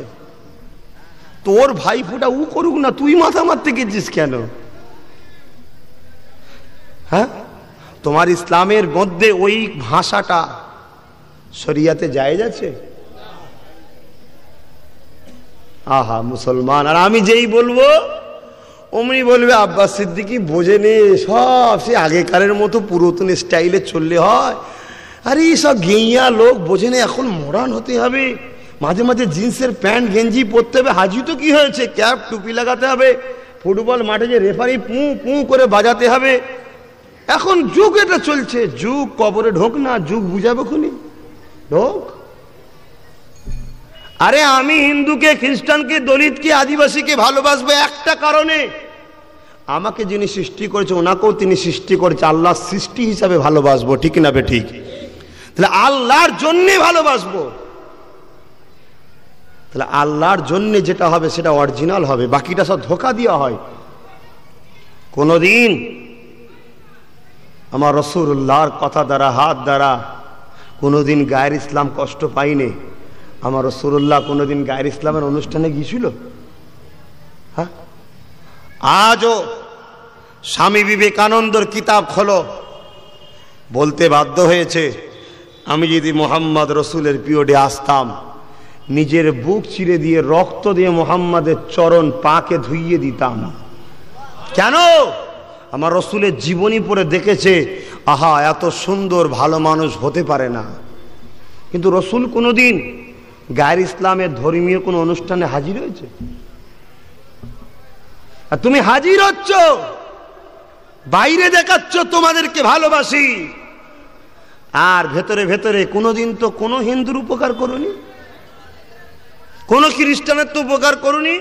তোর ভাই ফুটা উ করুক না তুই মাথা মারতে গেছিস কেন হ্যাঁ তোমার ইসলামের মধ্যে ওই ভাষাটা শরিয়াতে যায় যাচ্ছে আহা মুসলমান আর আমি যেই বলবো অমনি বলবে আব্বাস সিদ্দিকি বোঝে নে সব সে আগেকারের মতো পুরাতন স্টাইলে চললে হয় আরে সব গেঁয়া লোক বোঝে নে এখন মরান হতে হবে মাঝে মাঝে জিন্সের প্যান্ট গেঞ্জি পরতে হবে হাজি তো কি হয়েছে ক্যাপ টুপি লাগাতে হবে ফুটবল মাঠে যে রেফারি পুঁ পুঁ করে বাজাতে হবে এখন যুগ এটা চলছে যুগ কবরে ঢোক না যুগ বুঝাবে খুনি ঢোক আরে আমি হিন্দুকে খ্রিস্টানকে দলিতকে আদিবাসীকে ভালোবাসবো একটা কারণে আমাকে যিনি সৃষ্টি করেছে ওনাকেও তিনি সৃষ্টি করেছে আল্লাহ সৃষ্টি হিসাবে ভালোবাসবো ঠিক না বে ঠিক তাহলে আল্লাহর জন্যে ভালোবাসবো তাহলে আল্লাহর জন্যে যেটা হবে সেটা অরিজিনাল হবে বাকিটা সব ধোকা দেওয়া হয় কোনোদিন আমার রসুল্লাহর কথা দ্বারা হাত দ্বারা কোনোদিন গায়ের ইসলাম কষ্ট পাইনি আমার রসুল্লাহ কোনোদিন গায়ের ইসলামের অনুষ্ঠানে গিয়েছিল হ্যাঁ আজও স্বামী বিবেকানন্দর কিতাব খোলো বলতে বাধ্য হয়েছে আমি যদি মোহাম্মদ রসুলের পিওডে আসতাম নিজের বুক চিরে দিয়ে রক্ত দিয়ে মোহাম্মদের চরণ পাকে ধুইয়ে দিতাম কেন আমার রসুলের জীবনী পড়ে দেখেছে আহা এত সুন্দর ভালো মানুষ হতে পারে না কিন্তু রসুল কোনো দিন গায়ের ইসলামের ধর্মীয় কোনো অনুষ্ঠানে হাজির হয়েছে আর তুমি হাজির হচ্ছ বাইরে দেখাচ্ছ তোমাদেরকে ভালোবাসি আর ভেতরে ভেতরে কোনোদিন তো কোনো হিন্দুর উপকার করুনি কোনো খ্রিস্টানের তো উপকার করুনি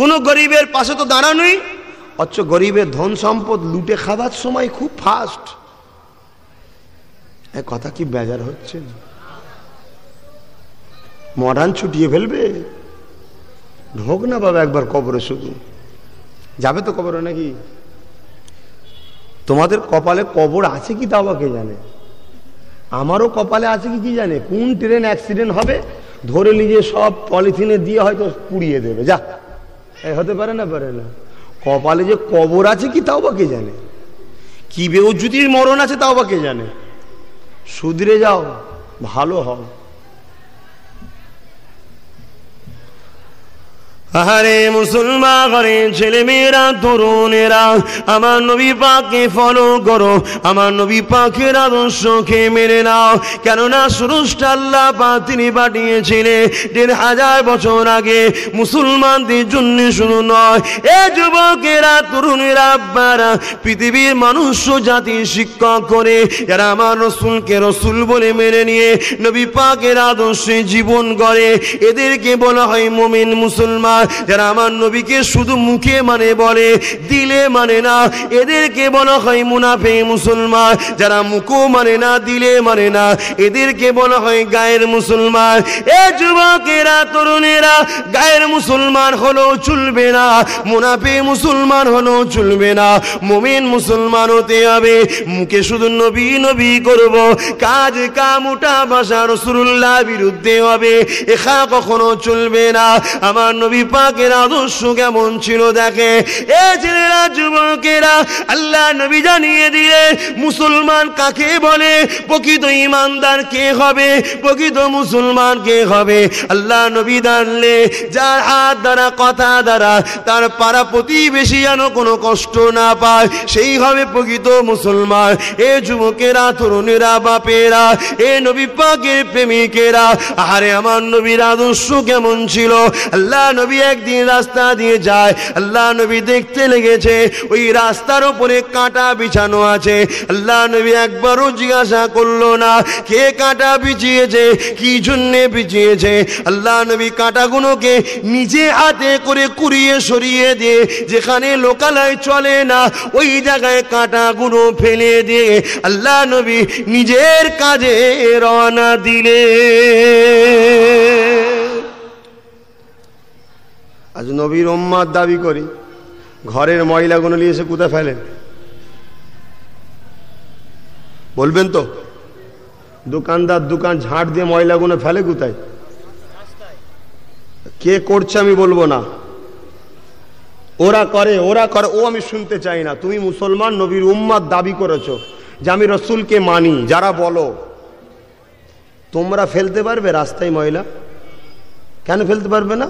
কোনো গরিবের পাশে তো দাঁড়ানোই অচ্ছ গরিবের ধন সম্পদ লুটে খাবার সময় খুব ফাস্ট এ কথা কি বেজার হচ্ছে মডার্ন ছুটিয়ে ফেলবে ঢোক না বাবা একবার কবরে শুধু যাবে তো কবরে নাকি তোমাদের কপালে কবর আছে কি তাও কে জানে আমারও কপালে আছে কি কি জানে কোন ট্রেন অ্যাক্সিডেন্ট হবে ধরে নিয়ে সব পলিথিনে দিয়ে হয়তো পুড়িয়ে দেবে যা হতে পারে না পারে না কপালে যে কবর আছে কি তাও বা কে জানে কি যদি মরণ আছে তাও বা কে জানে সুদরে যাও ভালো হও আহারে মুসলমান করে মেয়েরা তরুণেরা আমার নবী পাকে ফলো করো আমার নবী পাখের আদর্শকে মেনে নাও কেননা সুরুষ্টাল্লা আল্লাহ পা তিনি পাঠিয়েছিলেন দেড় হাজার বছর আগে মুসলমানদের জন্য শুরু নয় এ যুবকেরা তরুণেরা বারা পৃথিবীর মানুষ জাতি শিক্ষক করে যারা আমার রসুলকে রসুল বলে মেনে নিয়ে নবী পাকের আদর্শে জীবন করে এদেরকে বলা হয় মমিন মুসলমান যারা আমার নবীকে শুধু মুখে মানে বলে দিলে মানে না এদেরকে বলা হয় মুনাফে মুসলমান যারা মুখও মানে না দিলে মানে না এদেরকে বলা হয় গায়ের মুসলমান এ যুবকেরা তরুণেরা গায়ের মুসলমান হলেও চলবে না মুনাফে মুসলমান হলেও চলবে না মোমেন মুসলমান হতে হবে মুখে শুধু নবী নবী করব কাজ কামুটা বাসা রসুল্লাহ বিরুদ্ধে হবে এখা কখনো চলবে না আমার নবী পাকের আদর্শ কেমন ছিল দেখে এ ছেলেরা যুবকেরা আল্লাহ নবী জানিয়ে দিলে মুসলমান কাকে বলে প্রকৃত ইমানদার কে হবে প্রকৃত মুসলমান কে হবে আল্লাহ নবী দাঁড়লে যার হাত দ্বারা কথা দ্বারা তার পাড়া প্রতিবেশী যেন কোনো কষ্ট না পায় সেই হবে প্রকৃত মুসলমান এ যুবকেরা তরুণেরা বাপেরা এ নবী পাকের প্রেমিকেরা আরে আমার নবীর আদর্শ কেমন ছিল আল্লাহ নবী নবী একদিন রাস্তা দিয়ে যায় আল্লাহ নবী দেখতে লেগেছে ওই রাস্তার উপরে কাঁটা বিছানো আছে আল্লাহ নবী একবারও জিজ্ঞাসা করলো না কে কাঁটা বিছিয়েছে কি জন্যে বিছিয়েছে আল্লাহ নবী কাঁটাগুলোকে নিজে হাতে করে কুড়িয়ে সরিয়ে দিয়ে যেখানে লোকালয় চলে না ওই জায়গায় কাঁটাগুলো ফেলে দিয়ে আল্লাহ নবী নিজের কাজে রওনা দিলে আজ নবীর ওম্মার দাবি করি ঘরের ময়লাগুলো নিয়ে এসে কোথায় ফেলেন বলবেন তো দোকানদার দোকান ঝাঁট দিয়ে ময়লাগুলো ফেলে কোথায় কে করছে আমি বলবো না ওরা করে ওরা করে ও আমি শুনতে চাই না তুমি মুসলমান নবীর উম্মার দাবি করেছ যে আমি রসুলকে মানি যারা বলো তোমরা ফেলতে পারবে রাস্তায় ময়লা কেন ফেলতে পারবে না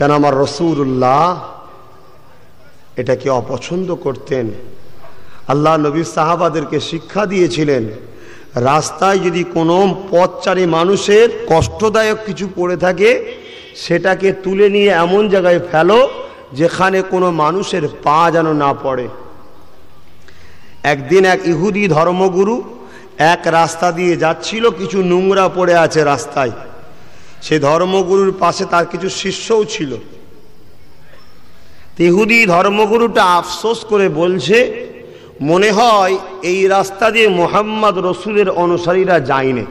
কেন আমার রসুল্লাহ এটাকে অপছন্দ করতেন আল্লাহ নবী সাহাবাদেরকে শিক্ষা দিয়েছিলেন রাস্তায় যদি কোনো পথচারী মানুষের কষ্টদায়ক কিছু পড়ে থাকে সেটাকে তুলে নিয়ে এমন জায়গায় ফেলো যেখানে কোনো মানুষের পা যেন না পড়ে একদিন এক ইহুদি ধর্মগুরু এক রাস্তা দিয়ে যাচ্ছিল কিছু নোংরা পড়ে আছে রাস্তায় সে ধর্মগুরুর পাশে তার কিছু শিষ্যও ছিল তেহুদি ধর্মগুরুটা আফসোস করে বলছে মনে হয় এই রাস্তা দিয়ে মোহাম্মদ রসুলের অনুসারীরা যায়নি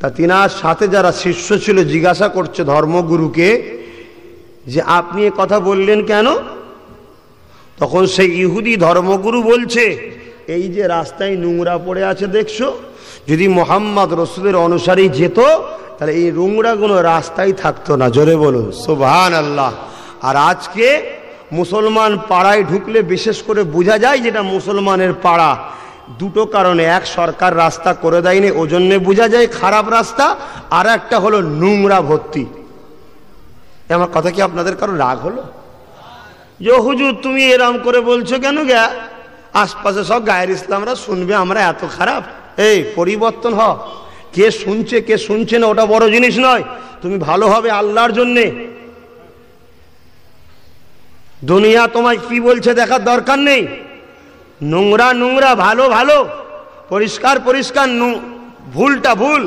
তা তিনার সাথে যারা শিষ্য ছিল জিজ্ঞাসা করছে ধর্মগুরুকে যে আপনি এ কথা বললেন কেন তখন সেই ইহুদি ধর্মগুরু বলছে এই যে রাস্তায় নোংরা পড়ে আছে দেখছো যদি মোহাম্মদ রসুলের অনুসারী যেত তাহলে এই রুংরাগুলো রাস্তায় থাকতো না জোরে বলুন সোভান আল্লাহ আর আজকে মুসলমান পাড়ায় ঢুকলে বিশেষ করে বোঝা যায় যেটা মুসলমানের পাড়া দুটো কারণে এক সরকার রাস্তা করে দেয়নি ও জন্যে বোঝা যায় খারাপ রাস্তা আর একটা হলো নোংরা ভর্তি আমার কথা কি আপনাদের কারো রাগ হলো যে হুজুর তুমি এরাম করে বলছো কেন গ্যা আশপাশে সব গায়ের ইসলামরা শুনবে আমরা এত খারাপ এই পরিবর্তন হ কে শুনছে কে শুনছে না ওটা বড় জিনিস নয় তুমি ভালো হবে আল্লাহর জন্যে দুনিয়া তোমায় কি বলছে দেখার দরকার নেই নোংরা নোংরা ভালো ভালো পরিষ্কার পরিষ্কার ভুলটা ভুল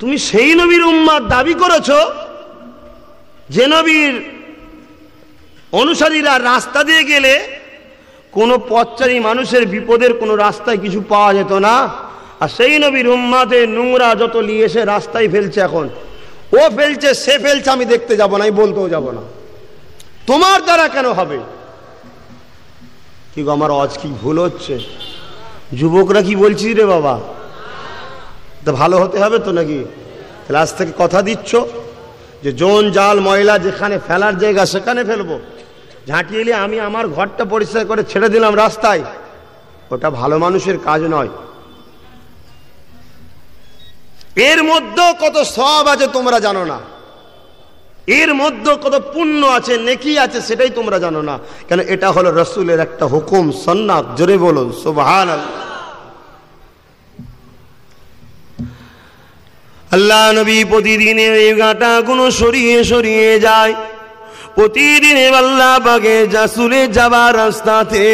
তুমি সেই নবীর উম্মার দাবি করেছ যে নবীর অনুসারীরা রাস্তা দিয়ে গেলে কোনো পথচারী মানুষের বিপদের কোনো রাস্তায় কিছু পাওয়া যেত না আর সেই নবীর উম্মাদের নোংরা যত নিয়ে এসে রাস্তায় ফেলছে এখন ও ফেলছে সে ফেলছে আমি দেখতে যাব না আমি বলতেও যাব না তোমার দ্বারা কেন হবে কি গো আমার অজ কি ভুল হচ্ছে যুবকরা কি বলছিস রে বাবা তা ভালো হতে হবে তো নাকি আজ থেকে কথা দিচ্ছ যে জোন জাল ময়লা যেখানে ফেলার জায়গা সেখানে ফেলবো ঝাঁটিয়ে আমি আমার ঘরটা পরিষ্কার করে ছেড়ে দিলাম রাস্তায় ওটা ভালো মানুষের কাজ নয় এর মধ্যেও কত সব আছে তোমরা জানো না এর মধ্যে কত পুণ্য আছে নেকি আছে সেটাই তোমরা জানো না কেন এটা হলো রসুলের একটা হুকুম সন্ন্যাস জোরে বলুন সোভান আল্লাহ নবী প্রতিদিনে এই গাটা কোনো সরিয়ে সরিয়ে যায় প্রতিদিন আল্লাহ বাগে জাসুলে যাবার রাস্তাতে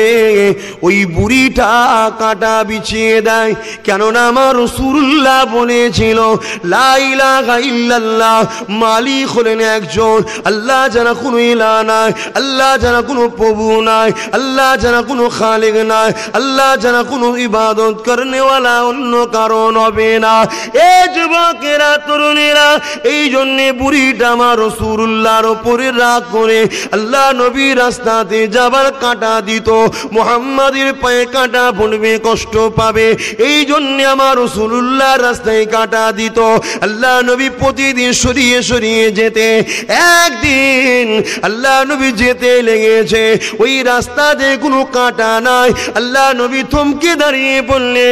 ওই বুড়িটা কাটা বিছিয়ে দেয় কেননা আমার রসুল্লাহ বলেছিল লাইলা গাইল্লাল্লাহ মালিক হলেন একজন আল্লাহ জানা কোনো ইলা নাই আল্লাহ জানা কোনো প্রভু নাই আল্লাহ জানা কোনো খালেক নাই আল্লাহ জানা কোনো ইবাদত করেওয়ালা অন্য কারণ হবে না এ যুবকেরা তরুণেরা এই জন্যে বুড়িটা আমার রসুল্লাহর ওপরে রাগ করে আল্লাহ নবী রাস্তাতে যাবার কাটা দিত মোহাম্মদের পায়ে কাটা পড়বে কষ্ট পাবে এই জন্যে আমার রসুল্লাহ রাস্তায় কাটা দিত আল্লাহ নবী প্রতিদিন সরিয়ে সরিয়ে যেতে একদিন আল্লাহ নবী যেতে লেগেছে ওই রাস্তাতে কোনো কাটা নাই আল্লাহ নবী থমকে দাঁড়িয়ে পড়লে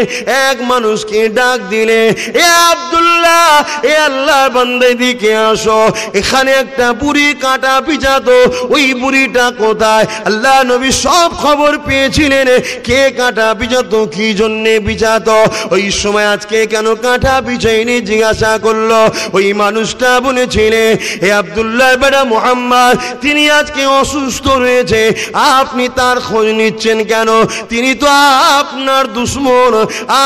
এক মানুষকে ডাক দিলে এ আবদুল্লাহ এ আল্লাহ বান্দাই দিকে আসো এখানে একটা পুরী কাটা পিছা না তো ওই বুড়িটা কোথায় আল্লাহ নবী সব খবর পেয়েছিলেন কে কাটা বিজাত কি জন্যে বিজাত ওই সময় আজকে কেন কাঁটা বিজয়নি জিজ্ঞাসা করলো ওই মানুষটা বলেছিলে হে আবদুল্লাহ বেড়া মোহাম্মদ তিনি আজকে অসুস্থ রয়েছে আপনি তার খোঁজ নিচ্ছেন কেন তিনি তো আপনার দুশ্মন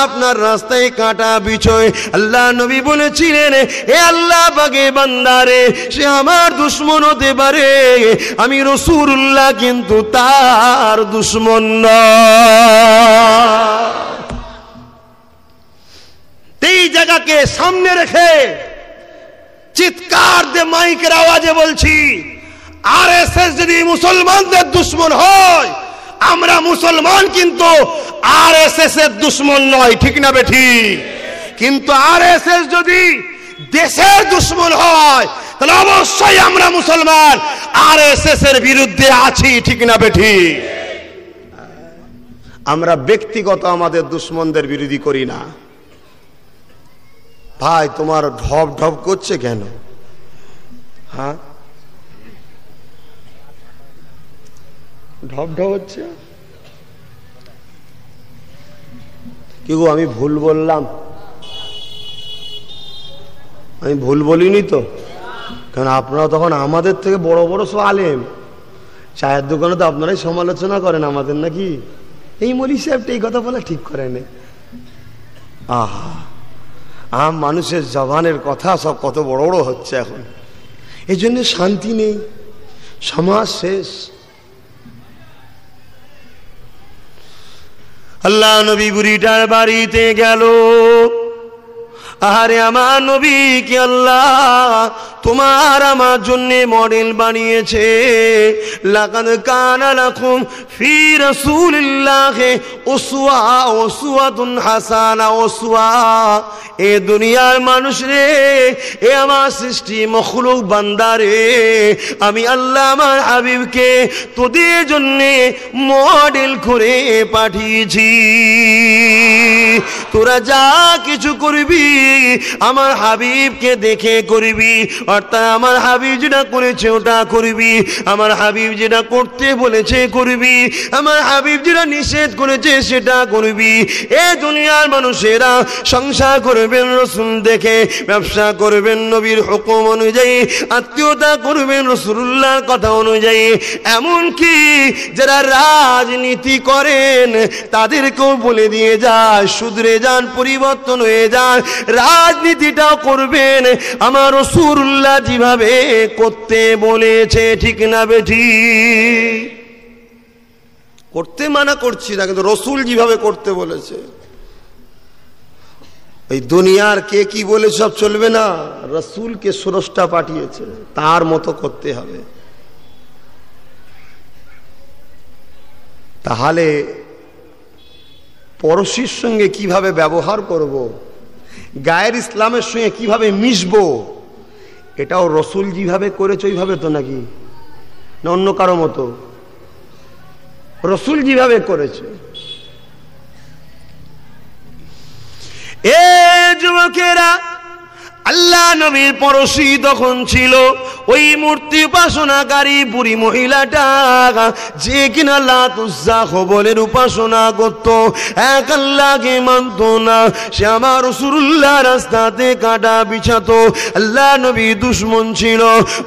আপনার রাস্তায় কাঁটা বিছয় আল্লাহ নবী বলেছিলেন হে আল্লাহ বাগে বান্দারে সে আমার দুশ্মন হতে পারে আমি রসুরুল্লাহ কিন্তু তার দুশ্মন এই জায়গাকে সামনে রেখে চিৎকার দে মাইকের আওয়াজে বলছি আর এস এস যদি মুসলমানদের দুশ্মন হয় আমরা মুসলমান কিন্তু আর এস এস এর দুশ্মন নয় ঠিক না বেঠি কিন্তু আর এস এস যদি দেশের দুশ্মন হয় তাহলে অবশ্যই আমরা মুসলমান আর এস এর বিরুদ্ধে আছি ঠিক না বেঠি আমরা ব্যক্তিগত আমাদের দুশ্মনদের বিরোধী করি না ভাই তোমার ঢপ ঢপ করছে কেন হ্যাঁ ঢপ ঢপ হচ্ছে কি গো আমি ভুল বললাম আমি ভুল বলিনি তো কারণ আপনারা তখন আমাদের থেকে বড় বড় সব আলেম চায়ের দোকানে তো আপনারাই সমালোচনা করেন আমাদের নাকি এই মলি সাহেবটা এই কথা বলে ঠিক করে নে আহা আম মানুষের জবানের কথা সব কত বড় বড় হচ্ছে এখন এই জন্য শান্তি নেই সমাজ শেষ আল্লাহ নবী বুড়িটার বাড়িতে গেল আরে আমার নবী কি আল্লাহ তোমার আমার জন্যে মডেল বানিয়েছে লাগান কানা লাখুম ফি রসুলিল্লাহে ওসুয়া ওসুয়া তুন হাসানা ওসুয়া এ দুনিয়ার মানুষ রে এ আমার সৃষ্টি মখলুক বান্দারে আমি আল্লাহ আমার হাবিবকে তোদের জন্যে মডেল করে পাঠিয়েছি তোরা যা কিছু করবি আমার হাবিবকে দেখে করবি অর্থাৎ আমার হাবিব যেটা করেছে ওটা করবি আমার হাবিব যেটা করতে বলেছে করবি আমার হাবিব যেটা নিষেধ করেছে সেটা করবি এ দুনিয়ার মানুষেরা সংসার করবেন রসুল দেখে ব্যবসা করবেন নবীর হুকুম অনুযায়ী আত্মীয়তা করবেন রসুল্লার কথা অনুযায়ী এমনকি যারা রাজনীতি করেন তাদেরকেও বলে দিয়ে যায় সুদরে যান পরিবর্তন হয়ে যান রাজনীতিটাও করবেন আমার রসুল্লাহ আল্লাহ যেভাবে করতে বলেছে ঠিক না বেঠি করতে মানা করছি না কিন্তু রসুল যেভাবে করতে বলেছে এই দুনিয়ার কে কি বলে সব চলবে না রসুলকে সুরসটা পাঠিয়েছে তার মতো করতে হবে তাহলে পড়শির সঙ্গে কিভাবে ব্যবহার করব। গায়ের ইসলামের সঙ্গে কিভাবে মিশবো এটাও রসুল যেভাবে করেছে ওইভাবে তো নাকি না অন্য কারো মতো রসুল যেভাবে করেছে এ যুবকেরা আল্লাহ নবীর পরশি তখন ছিল ওই মূর্তি উপাসনাকারী বুড়ি মহিলাটা যে কিনা লাতুজ্জা খবরের উপাসনা করত এক আল্লাহকে মানত না সে আমার সুরুল্লাহ রাস্তাতে কাটা বিছাত আল্লাহ নবী দুশ্মন ছিল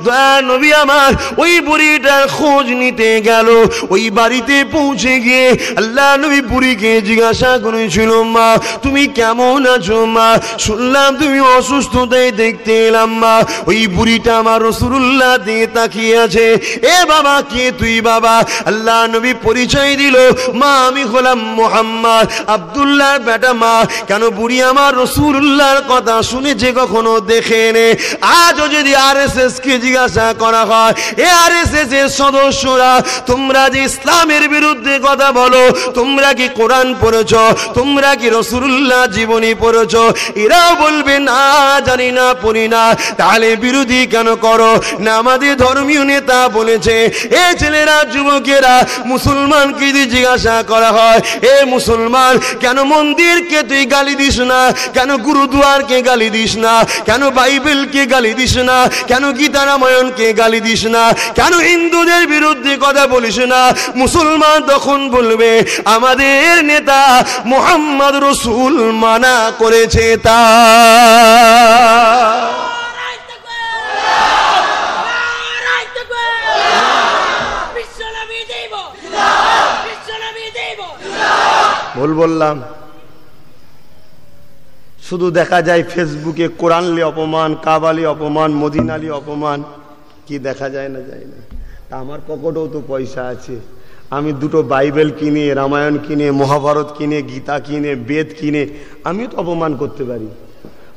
দয়া নবী আমার ওই বুড়িটার খোঁজ নিতে গেল ওই বাড়িতে পৌঁছে গিয়ে আল্লাহ নবী বুড়িকে জিজ্ঞাসা করেছিল মা তুমি কেমন আছো মা শুনলাম তুমি অসুস্থ অবস্থায় দেখতে এলাম মা ওই বুড়িটা আমার রসুরুল্লাহ দিয়ে তাকিয়ে আছে এ বাবা কে তুই বাবা আল্লাহ নবী পরিচয় দিল মা আমি হলাম মোহাম্মদ আবদুল্লাহ বেটা মা কেন বুড়ি আমার রসুরুল্লাহর কথা শুনেছে কখনো দেখে নে আজও যদি আর এস এস কে জিজ্ঞাসা করা হয় এ আর এস এস এর সদস্যরা তোমরা যে ইসলামের বিরুদ্ধে কথা বলো তোমরা কি কোরআন পড়েছ তোমরা কি রসুরুল্লাহ জীবনী পড়েছ এরাও বলবে না পারি না পড়ি না তাহলে বিরোধী কেন করো না আমাদের ধর্মীয় নেতা বলেছে এ ছেলেরা যুবকেরা মুসলমান কি জিজ্ঞাসা করা হয় এ মুসলমান কেন মন্দিরকে তুই গালি দিস না কেন গুরুদুয়ারকে গালি দিস না কেন বাইবেলকে গালি দিস না কেন গীতা রামায়ণকে গালি দিস না কেন হিন্দুদের বিরুদ্ধে কথা বলিস না মুসলমান তখন বলবে আমাদের নেতা মোহাম্মদ রসুল মানা করেছে তা ভুল বললাম শুধু দেখা যায় ফেসবুকে কোরআনলি অপমান কাবালি অপমান মদিনালি অপমান কি দেখা যায় না যায় না তা আমার পকেটেও তো পয়সা আছে আমি দুটো বাইবেল কিনে রামায়ণ কিনে মহাভারত কিনে গীতা কিনে বেদ কিনে আমি তো অপমান করতে পারি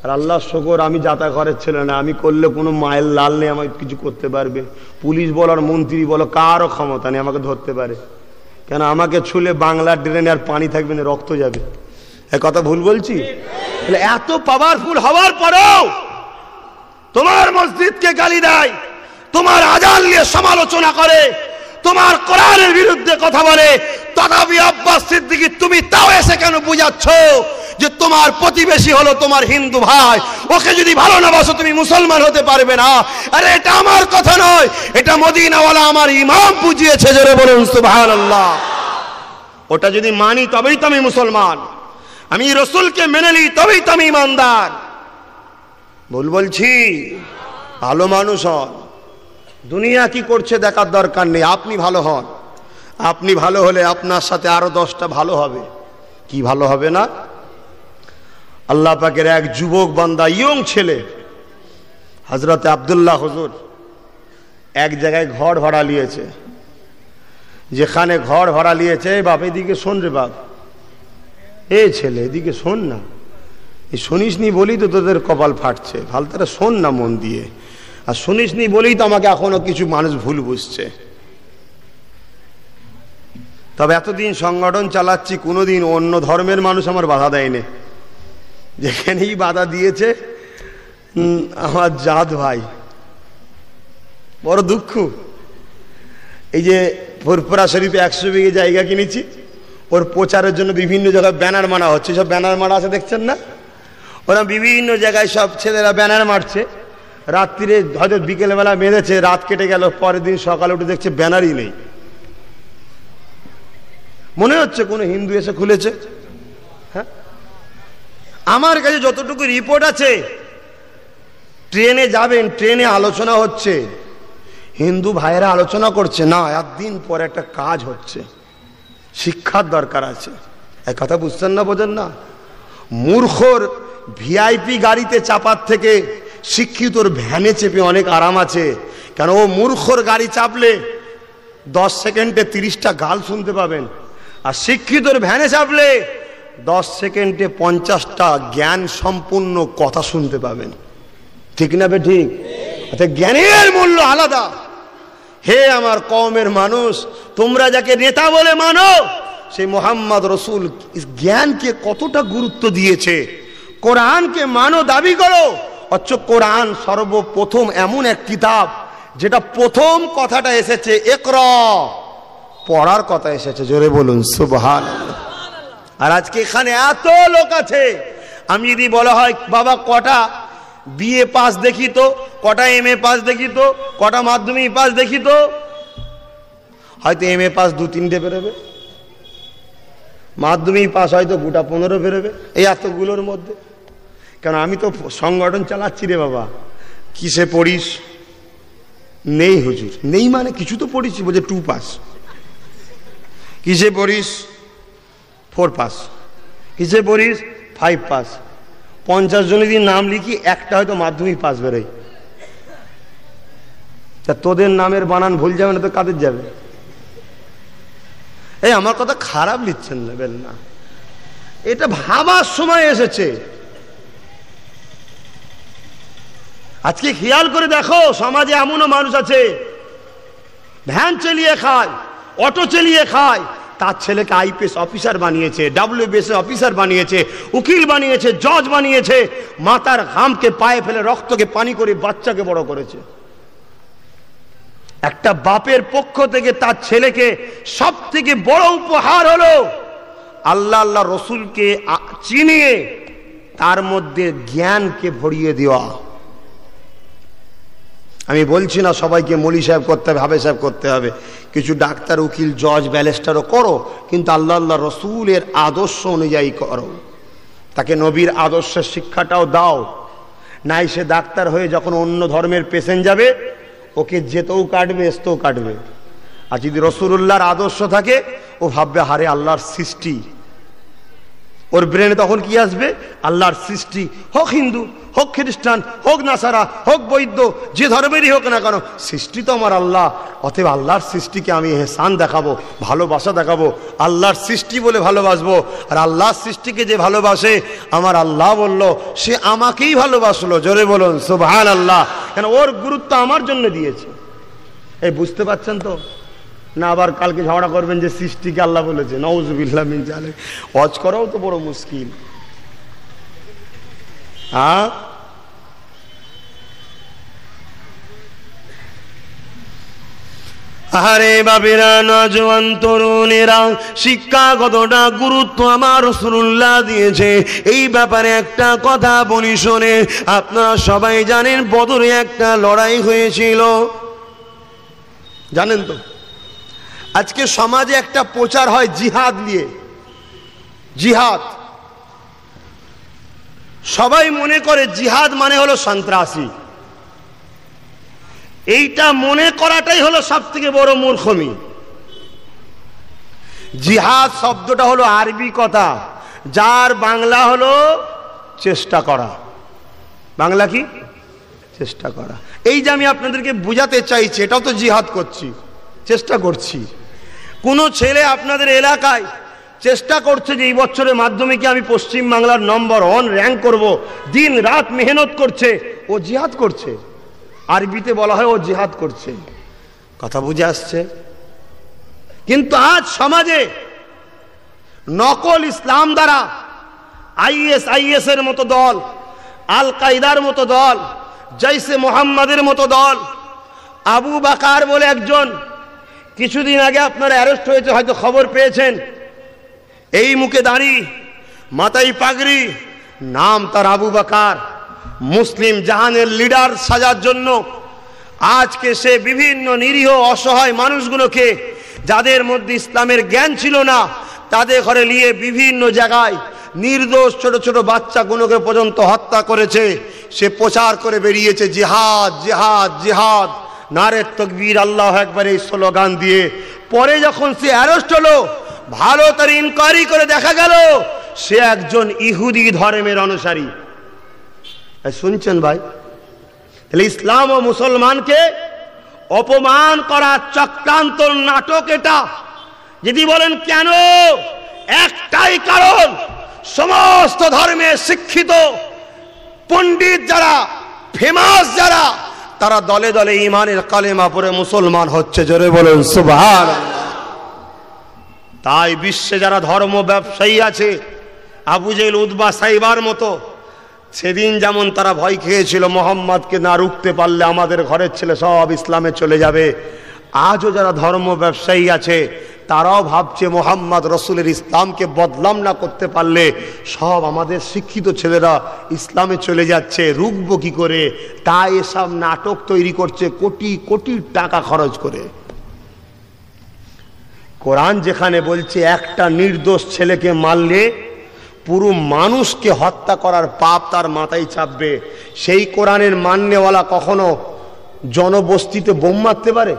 আর আল্লাহ শকর আমি যাতা ঘরের ছেলে না আমি করলে কোনো মায়ের লাল নেই আমাকে কিছু করতে পারবে পুলিশ বলো আর মন্ত্রী বলো কারও ক্ষমতা নেই আমাকে ধরতে পারে কেন আমাকে ছুলে বাংলার ড্রেনে আর পানি থাকবে না রক্ত যাবে এ কথা ভুল বলছি তাহলে এত পাওয়ারফুল হওয়ার পরেও তোমার মসজিদকে গালি দেয় তোমার আজান নিয়ে সমালোচনা করে তোমার কোরআনের বিরুদ্ধে কথা বলে তথাপি আব্বাস সিদ্দিকি তুমি তাও এসে কেন বুঝাচ্ছ যে তোমার প্রতিবেশী হলো তোমার হিন্দু ভাই ওকে যদি ভালো না বাসো তুমি মুসলমান হতে পারবে না আরে এটা আমার কথা নয় এটা মদিনাওয়ালা আমার ইমাম বুঝিয়েছে জোরে বলুন আল্লাহ ওটা যদি মানি তবেই তো আমি মুসলমান আমি রসুলকে মেনে নিই তবেই তো আমি ইমানদার ভুল বলছি ভালো মানুষ হন দুনিয়া কি করছে দেখার দরকার নেই আপনি ভালো হন আপনি ভালো হলে আপনার সাথে আরো দশটা ভালো হবে কি ভালো হবে না আল্লাহ পাকের এক যুবক বান্দা ইয়ং ছেলে হজরতে আবদুল্লাহ হজুর এক জায়গায় ঘর ভাড়া নিয়েছে যেখানে ঘর ভাড়া নিয়েছে বাপ এদিকে শোন রে বাপ এ ছেলে এদিকে শোন না এই শুনিস নি বলি তো তোদের কপাল ফাটছে ফালতারা শোন না মন দিয়ে আর শুনিস নি বলেই তো আমাকে এখনো কিছু মানুষ ভুল বুঝছে তবে এতদিন সংগঠন চালাচ্ছি কোনোদিন অন্য ধর্মের মানুষ আমার বাধা দেয়নি যেখানেই বাধা দিয়েছে আমার জাত ভাই বড় দুঃখ এই যে ফুরপুরা শরীফে একশো বিঘে জায়গা কিনেছি ওর প্রচারের জন্য বিভিন্ন জায়গায় ব্যানার মারা হচ্ছে সব ব্যানার মারা আছে দেখছেন না ওরা বিভিন্ন জায়গায় সব ছেলেরা ব্যানার মারছে রাত্রিরে হয়তো বিকেলবেলা মেরেছে রাত কেটে গেল পরের দিন সকালে উঠে দেখছে ব্যানারই নেই মনে হচ্ছে কোনো হিন্দু এসে খুলেছে হ্যাঁ আমার কাছে যতটুকু রিপোর্ট আছে ট্রেনে যাবেন ট্রেনে আলোচনা হচ্ছে হিন্দু ভাইয়েরা আলোচনা করছে না একদিন পরে একটা কাজ হচ্ছে শিক্ষার দরকার আছে এক কথা বুঝছেন না বোঝেন না মূর্খর ভিআইপি গাড়িতে চাপার থেকে শিক্ষিতর ভ্যানে চেপে অনেক আরাম আছে কেন ও মূর্খর গাড়ি চাপলে দশ সেকেন্ডে তিরিশটা গাল শুনতে পাবেন আর শিক্ষিতর ভ্যানে চাপলে দশ সেকেন্ডে পঞ্চাশটা জ্ঞান সম্পূর্ণ কথা শুনতে পাবেন ঠিক না বে ঠিক আচ্ছা জ্ঞানের মূল্য আলাদা হে আমার কমের মানুষ তোমরা যাকে নেতা বলে মানো সেই মোহাম্মদ রসুল জ্ঞানকে কতটা গুরুত্ব দিয়েছে কোরআনকে মানো দাবি করো অচ্চ কোরআন সর্বপ্রথম এমন এক কিতাব যেটা প্রথম কথাটা এসেছে একর পড়ার কথা এসেছে জোরে বলুন সুবহান আর আজকে এখানে এত লোক আছে আমি যদি বলা হয় বাবা কটা বিএ পাস দেখি তো কটা এম এ পাস দেখি তো কটা মাধ্যমিক পাস দেখি তো হয়তো এম এ পাস দু তিনটে বেরোবে মাধ্যমিক পাস হয়তো গোটা পনেরো বেরোবে এই এতগুলোর মধ্যে কারণ আমি তো সংগঠন চালাচ্ছি রে বাবা কিসে পড়িস নেই হুজুর নেই মানে কিছু তো পড়িছি বলছে টু পাস কিসে পড়িস ফোর পাস কিসে পড়িস ফাইভ পাস পঞ্চাশ জনে যদি নাম লিখি একটা হয়তো মাধ্যমিক পাস বেরোয় তা তোদের নামের বানান ভুল যাবে না তো কাদের যাবে এই আমার কথা খারাপ লিখছেন নেবেন না এটা ভাবার সময় এসেছে আজকে খেয়াল করে দেখো সমাজে এমনও মানুষ আছে ভ্যান চালিয়ে খায় অটো চালিয়ে খায় তার ছেলেকে আইপিএস অফিসার বানিয়েছে ডাব্লিউবিএস অফিসার বানিয়েছে উকিল বানিয়েছে জজ বানিয়েছে মাতার ঘামকে পায়ে ফেলে রক্তকে পানি করে বাচ্চাকে বড় করেছে একটা বাপের পক্ষ থেকে তার ছেলেকে সব থেকে বড় উপহার হলো আল্লাহ আল্লাহ রসুলকে চিনিয়ে তার মধ্যে জ্ঞানকে ভরিয়ে দেওয়া আমি বলছি না সবাইকে মলি সাহেব করতে হবে হাবে সাহেব করতে হবে কিছু ডাক্তার উকিল জজ ব্যালেস্টারও করো কিন্তু আল্লাহ আল্লাহ রসুলের আদর্শ অনুযায়ী করো তাকে নবীর আদর্শের শিক্ষাটাও দাও নাই সে ডাক্তার হয়ে যখন অন্য ধর্মের পেশেন্ট যাবে ওকে যেতেও কাটবে এসতেও কাটবে আর যদি রসুল্লাহর আদর্শ থাকে ও ভাববে হারে আল্লাহর সৃষ্টি ওর ব্রেনে তখন কি আসবে আল্লাহর সৃষ্টি হোক হিন্দু হোক খ্রিস্টান হোক নাসারা হোক বৈদ্য যে ধর্মেরই হোক না কেন সৃষ্টি তো আমার আল্লাহ অতএব আল্লাহর সৃষ্টিকে আমি হেসান দেখাবো ভালোবাসা দেখাবো আল্লাহর সৃষ্টি বলে ভালোবাসবো আর আল্লাহর সৃষ্টিকে যে ভালোবাসে আমার আল্লাহ বলল সে আমাকেই ভালোবাসলো জোরে বলুন সোভান আল্লাহ কেন ওর গুরুত্ব আমার জন্য দিয়েছে এই বুঝতে পারছেন তো না আবার কালকে ঝগড়া করবেন যে সৃষ্টিকে আল্লাহ বলেছে নওজবিল্লা মিন জালে হজ করাও তো বড় মুশকিল হ্যাঁ আহারে বাবেরা নজওয়ান তরুণেরা শিক্ষা কতটা গুরুত্ব আমার রসুল্লাহ দিয়েছে এই ব্যাপারে একটা কথা বলি শোনে আপনারা সবাই জানেন বদরে একটা লড়াই হয়েছিল জানেন তো আজকে সমাজে একটা প্রচার হয় জিহাদ নিয়ে জিহাদ সবাই মনে করে জিহাদ মানে হলো সন্ত্রাসী এইটা মনে করাটাই হলো সব থেকে বড় মূর্খমি জিহাদ শব্দটা হলো আরবি কথা যার বাংলা হলো চেষ্টা করা বাংলা কি চেষ্টা করা এই যে আমি আপনাদেরকে বুঝাতে চাইছি এটাও তো জিহাদ করছি চেষ্টা করছি কোনো ছেলে আপনাদের এলাকায় চেষ্টা করছে যে এই বছরের মাধ্যমে কি আমি পশ্চিম বাংলার নম্বর ওয়ান র্যাঙ্ক করব। দিন রাত মেহনত করছে ও জিহাদ করছে আরবিতে বলা হয় ও জিহাদ করছে কথা বুঝে আসছে কিন্তু আজ সমাজে নকল ইসলাম দ্বারা আইএস আইএস এর মতো দল আল কায়দার মতো দল জৈসে মোহাম্মদের মতো দল আবু বাকার বলে একজন কিছুদিন আগে আপনারা অ্যারেস্ট হয়েছে হয়তো খবর পেয়েছেন এই মুখে দাঁড়ি মাতাই পাগড়ি নাম তার আবু বাকার মুসলিম জাহানের লিডার সাজার জন্য আজকে সে বিভিন্ন নিরীহ অসহায় মানুষগুলোকে যাদের মধ্যে ইসলামের জ্ঞান ছিল না তাদের ঘরে নিয়ে বিভিন্ন জায়গায় নির্দোষ ছোট ছোট বাচ্চাগুলোকে পর্যন্ত হত্যা করেছে সে প্রচার করে বেরিয়েছে জিহাদ জিহাদ জিহাদ নারে তকবীর আল্লাহ একবার এই স্লোগান দিয়ে পরে যখন সে অ্যারেস্ট হলো ভালো তার ইনকোয়ারি করে দেখা গেল সে একজন ইহুদি ধর্মের অনুসারী শুনছেন ভাই তাহলে ইসলাম ও মুসলমানকে অপমান করা চক্রান্ত নাটক এটা যদি বলেন কেন একটাই কারণ সমস্ত ধর্মে শিক্ষিত পণ্ডিত যারা ফেমাস যারা তারা দলে দলে ইমানের কালেমা পরে মুসলমান হচ্ছে জোরে বলেন সুভার তাই বিশ্বে যারা ধর্ম ব্যবসায়ী আছে আবুজেল উদ্বা সাইবার মতো সেদিন যেমন তারা ভয় খেয়েছিল মোহাম্মদকে না রুখতে পারলে আমাদের ঘরের ছেলে সব ইসলামে চলে যাবে আজও যারা ধর্ম ব্যবসায়ী আছে তারাও ভাবছে মোহাম্মদ রসুলের ইসলামকে বদলাম না করতে পারলে সব আমাদের শিক্ষিত ছেলেরা ইসলামে চলে যাচ্ছে রুখব কি করে তা এসব নাটক তৈরি করছে কোটি কোটি টাকা খরচ করে কোরআন যেখানে বলছে একটা নির্দোষ ছেলেকে মারলে পুরো মানুষকে হত্যা করার পাপ তার মাথায় চাপবে সেই কোরআনের নেওয়ালা কখনো জনবস্তিতে বোম মারতে পারে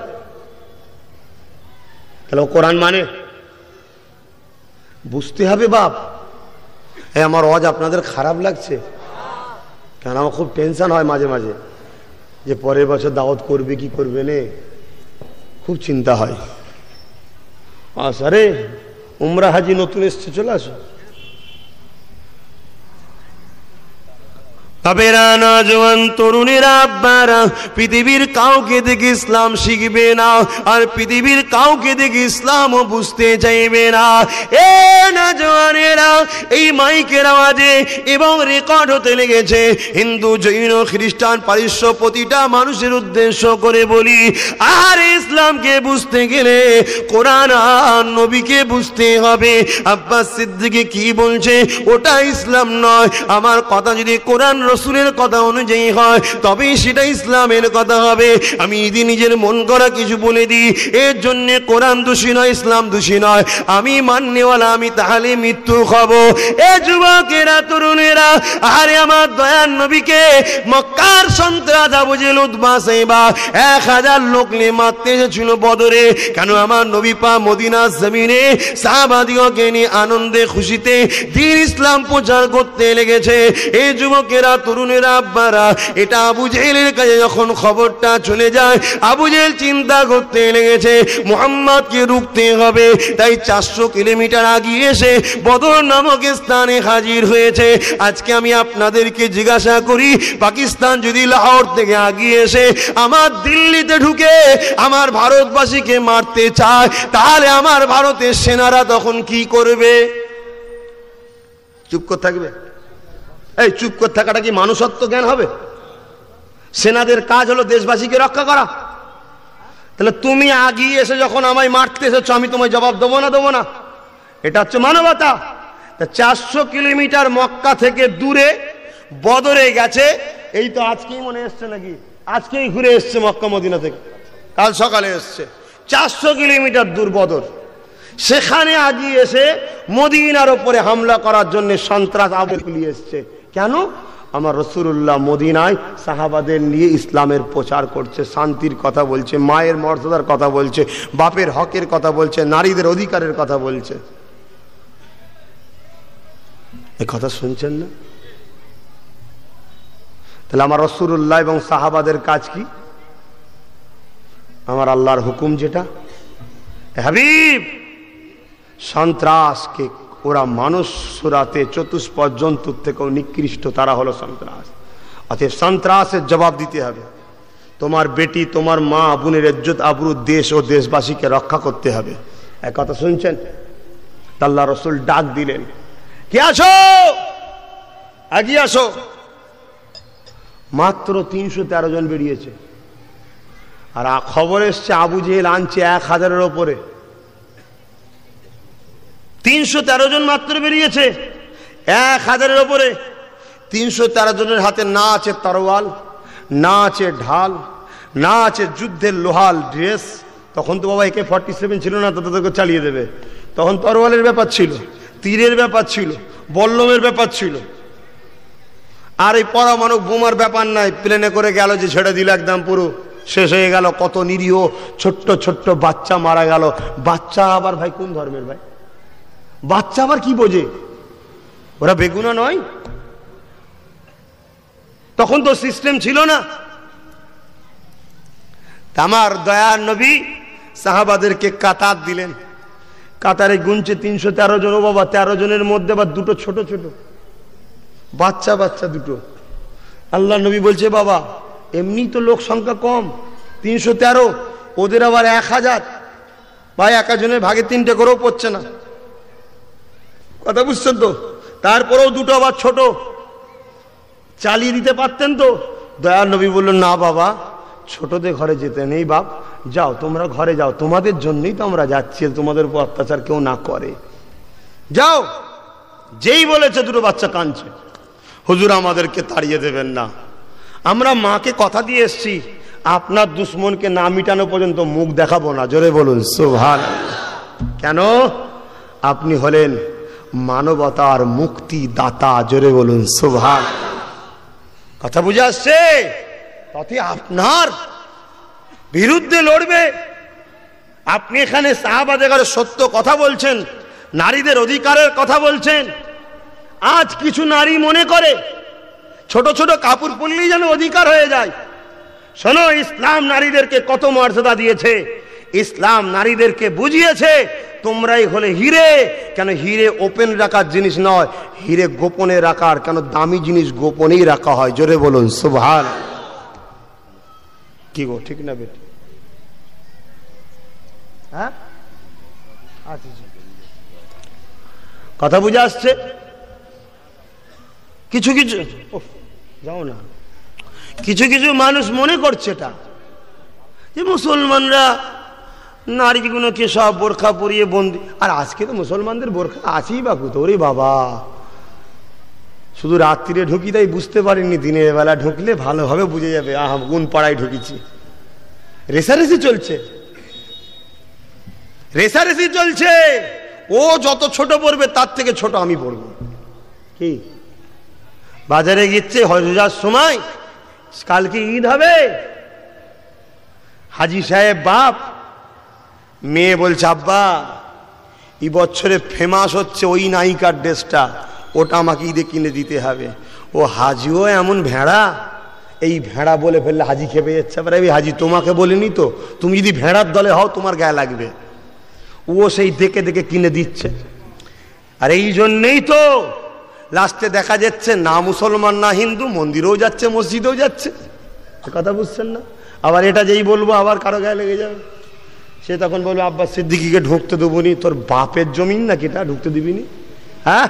তাহলে কোরআন মানে বুঝতে হবে বাপ হ্যাঁ আমার অজ আপনাদের খারাপ লাগছে কেন আমার খুব টেনশন হয় মাঝে মাঝে যে পরের বছর দাওয়াত করবে কি করবে নে খুব চিন্তা হয় আসারে আচ্ছা উমরা হাজি নতুন এসছে চলে আসো তবেরা না জোয়ান তরুণীরা আব্বারা পৃথিবীর কাউকে দেখে ইসলাম শিখবে না আর পৃথিবীর কাউকে দেখে ইসলামও বুঝতে চাইবে না এ না জোয়ানেরা এই মাইকের আওয়াজে এবং রেকর্ড হতে লেগেছে হিন্দু জৈন খ্রিস্টান পারিশ্য প্রতিটা মানুষের উদ্দেশ্য করে বলি আর ইসলামকে বুঝতে গেলে কোরআন আর নবীকে বুঝতে হবে আব্বাস সিদ্দিকে কি বলছে ওটা ইসলাম নয় আমার কথা যদি কোরআন রসুলের কথা অনুযায়ী হয় তবে সেটা ইসলামের কথা হবে আমি ইদি নিজের মন করা কিছু বলে দিই এর জন্য কোরআন দোষী নয় ইসলাম দোষী নয় আমি মান্যওয়ালা আমি তাহলে মৃত্যু খাবো এ যুবকেরা তরুণেরা আরে আমার দয়ার নবীকে মক্কার সন্ত্রাস আবু যে লুৎবা সেবা এক হাজার লোক নিয়ে মারতে এসেছিল বদরে কেন আমার নবী পা মদিনা জমিনে সাহাবাদিগকে নিয়ে আনন্দে খুশিতে দিন ইসলাম প্রচার করতে লেগেছে এই যুবকেরা তরুণের আব্বারা এটা আবু কাছে যখন খবরটা চলে যায় আবু চিন্তা করতে লেগেছে মোহাম্মদকে রুখতে হবে তাই চারশো কিলোমিটার আগিয়ে এসে বদর নামক স্থানে হাজির হয়েছে আজকে আমি আপনাদেরকে জিজ্ঞাসা করি পাকিস্তান যদি লাহোর থেকে আগিয়ে এসে আমার দিল্লিতে ঢুকে আমার ভারতবাসীকে মারতে চায় তাহলে আমার ভারতের সেনারা তখন কি করবে চুপ করে থাকবে এই চুপ করে থাকাটা কি মানুষত্ব জ্ঞান হবে সেনাদের কাজ হলো দেশবাসীকে রক্ষা করা তাহলে তুমি আগিয়ে এসে যখন আমায় মারতে এসেছো আমি তোমায় জবাব দেবো না দেবো না এটা হচ্ছে মানবতা তা চারশো কিলোমিটার মক্কা থেকে দূরে বদরে গেছে এই তো আজকেই মনে এসছে নাকি আজকেই ঘুরে এসছে মক্কা মদিনা থেকে কাল সকালে এসছে চারশো কিলোমিটার দূর বদর সেখানে আগিয়ে এসে মদিনার ওপরে হামলা করার জন্য সন্ত্রাস আবেগ এসছে কেন আমার রসুল্লাহ মদিনায় সাহাবাদের নিয়ে ইসলামের প্রচার করছে শান্তির কথা বলছে মায়ের মর্যাদার কথা বলছে বাপের হকের কথা বলছে নারীদের অধিকারের কথা বলছে এ কথা শুনছেন না তাহলে আমার রসুল্লাহ এবং সাহাবাদের কাজ কি আমার আল্লাহর হুকুম যেটা হাবিব সন্ত্রাসকে ওরা মানুষ সুরাতে চতুষ্পদ জন্তুর থেকেও নিকৃষ্ট তারা হলো সন্ত্রাস অতএব সন্ত্রাসের জবাব দিতে হবে তোমার বেটি তোমার মা বোনের ইজ্জত আবরু দেশ ও দেশবাসীকে রক্ষা করতে হবে এক কথা শুনছেন তাল্লা রসুল ডাক দিলেন কে আসো আগে আসো মাত্র তিনশো তেরো জন বেরিয়েছে আর খবর এসছে আবু জেহেল আনছে এক হাজারের ওপরে তিনশো তেরো জন মাত্র বেরিয়েছে এক হাজারের ওপরে তিনশো তেরো জনের হাতে না আছে তরোয়াল না আছে ঢাল না আছে যুদ্ধের লোহাল ড্রেস তখন তো বাবা একে ফর্টি সেভেন ছিল না তাদেরকে চালিয়ে দেবে তখন তরোয়ালের ব্যাপার ছিল তীরের ব্যাপার ছিল বল্লমের ব্যাপার ছিল আর এই পরমাণু বোমার ব্যাপার নাই প্লেনে করে গেল যে ছেড়ে দিল একদম পুরো শেষ হয়ে গেল কত নিরীহ ছোট্ট ছোট্ট বাচ্চা মারা গেল বাচ্চা আবার ভাই কোন ধর্মের ভাই বাচ্চা আবার কি বোঝে ওরা বেগুনা নয় তখন তো সিস্টেম ছিল না আমার দয়ার নবী সাহাবাদেরকে কাতার দিলেন কাতারে গুনছে তিনশো তেরো জন ও বাবা তেরো জনের মধ্যে বা দুটো ছোট ছোট বাচ্চা বাচ্চা দুটো আল্লাহ নবী বলছে বাবা এমনি তো লোক সংখ্যা কম তিনশো তেরো ওদের আবার এক হাজার বা এক জনের ভাগে তিনটে করেও পড়ছে না কথা বুঝছেন তো তারপরেও দুটো আবার ছোট চালিয়ে দিতে পারতেন তো দয়াল নবী বললেন না বাবা ছোটদের ঘরে যেতে নেই বাপ যাও তোমরা ঘরে যাও তোমাদের জন্যই তো আমরা যাচ্ছি তোমাদের উপর অত্যাচার কেউ না করে যাও যেই বলেছে দুটো বাচ্চা কাঁদছে হুজুর আমাদেরকে তাড়িয়ে দেবেন না আমরা মাকে কথা দিয়ে এসছি আপনার দুশ্মনকে না মিটানো পর্যন্ত মুখ দেখাবো না জোরে বলুন সোভান কেন আপনি হলেন মানবতার মুক্তি দাতা জোরে বলুন সোভান কথা বুঝে আসছে তাতে আপনার বিরুদ্ধে লড়বে আপনি এখানে করে সত্য কথা বলছেন নারীদের অধিকারের কথা বলছেন আজ কিছু নারী মনে করে ছোট ছোট কাপড় পরলেই যেন অধিকার হয়ে যায় শোনো ইসলাম নারীদেরকে কত মর্যাদা দিয়েছে ইসলাম নারীদেরকে বুঝিয়েছে তোমরাই হলে হিরে কেন হিরে ওপেন রাখার জিনিস নয় হিরে গোপনে রাখার কেন দামি জিনিস গোপনেই রাখা হয় জোরে বলুন সুভান কি গো ঠিক না বেটি হ্যাঁ আচ্ছা, আচ্ছা কথা বুঝে আসছে কিছু কিছু যাও না কিছু কিছু মানুষ মনে করছে এটা যে মুসলমানরা নারীগুলোকে সব বোরখা পরিয়ে বন্দি আর আজকে তো মুসলমানদের বোরখা আছেই বা কোথাও বাবা শুধু রাত্রিরে ঢুকি তাই বুঝতে পারিনি দিনের বেলা ঢুকলে ভালোভাবে বুঝে যাবে আহ গুণ পাড়ায় ঢুকেছি রেসারেসি চলছে রেসারেসি চলছে ও যত ছোট পড়বে তার থেকে ছোট আমি পড়ব কি বাজারে গিয়েছে হজার সময় কালকে ঈদ হবে হাজি সাহেব বাপ মেয়ে বলছে আব্বা এই বছরে ফেমাস হচ্ছে ওই নায়িকার ড্রেসটা ওটা আমাকে ঈদে কিনে দিতে হবে ও হাজিও এমন ভেড়া এই ভেড়া বলে ফেললে হাজি খেপে যাচ্ছে আবার এই হাজি তোমাকে বলিনি তো তুমি যদি ভেড়ার দলে হও তোমার গায়ে লাগবে ও সেই দেখে দেখে কিনে দিচ্ছে আর এই জন্যেই তো লাস্টে দেখা যাচ্ছে না মুসলমান না হিন্দু মন্দিরেও যাচ্ছে মসজিদেও যাচ্ছে কথা বুঝছেন না আবার এটা যেই বলবো আবার কারো গায়ে লেগে যাবে সে তখন বলবে আব্বাস সিদ্দিকিকে ঢুকতে দেবো নি তোর বাপের জমিন নাকি এটা ঢুকতে দিবি নি হ্যাঁ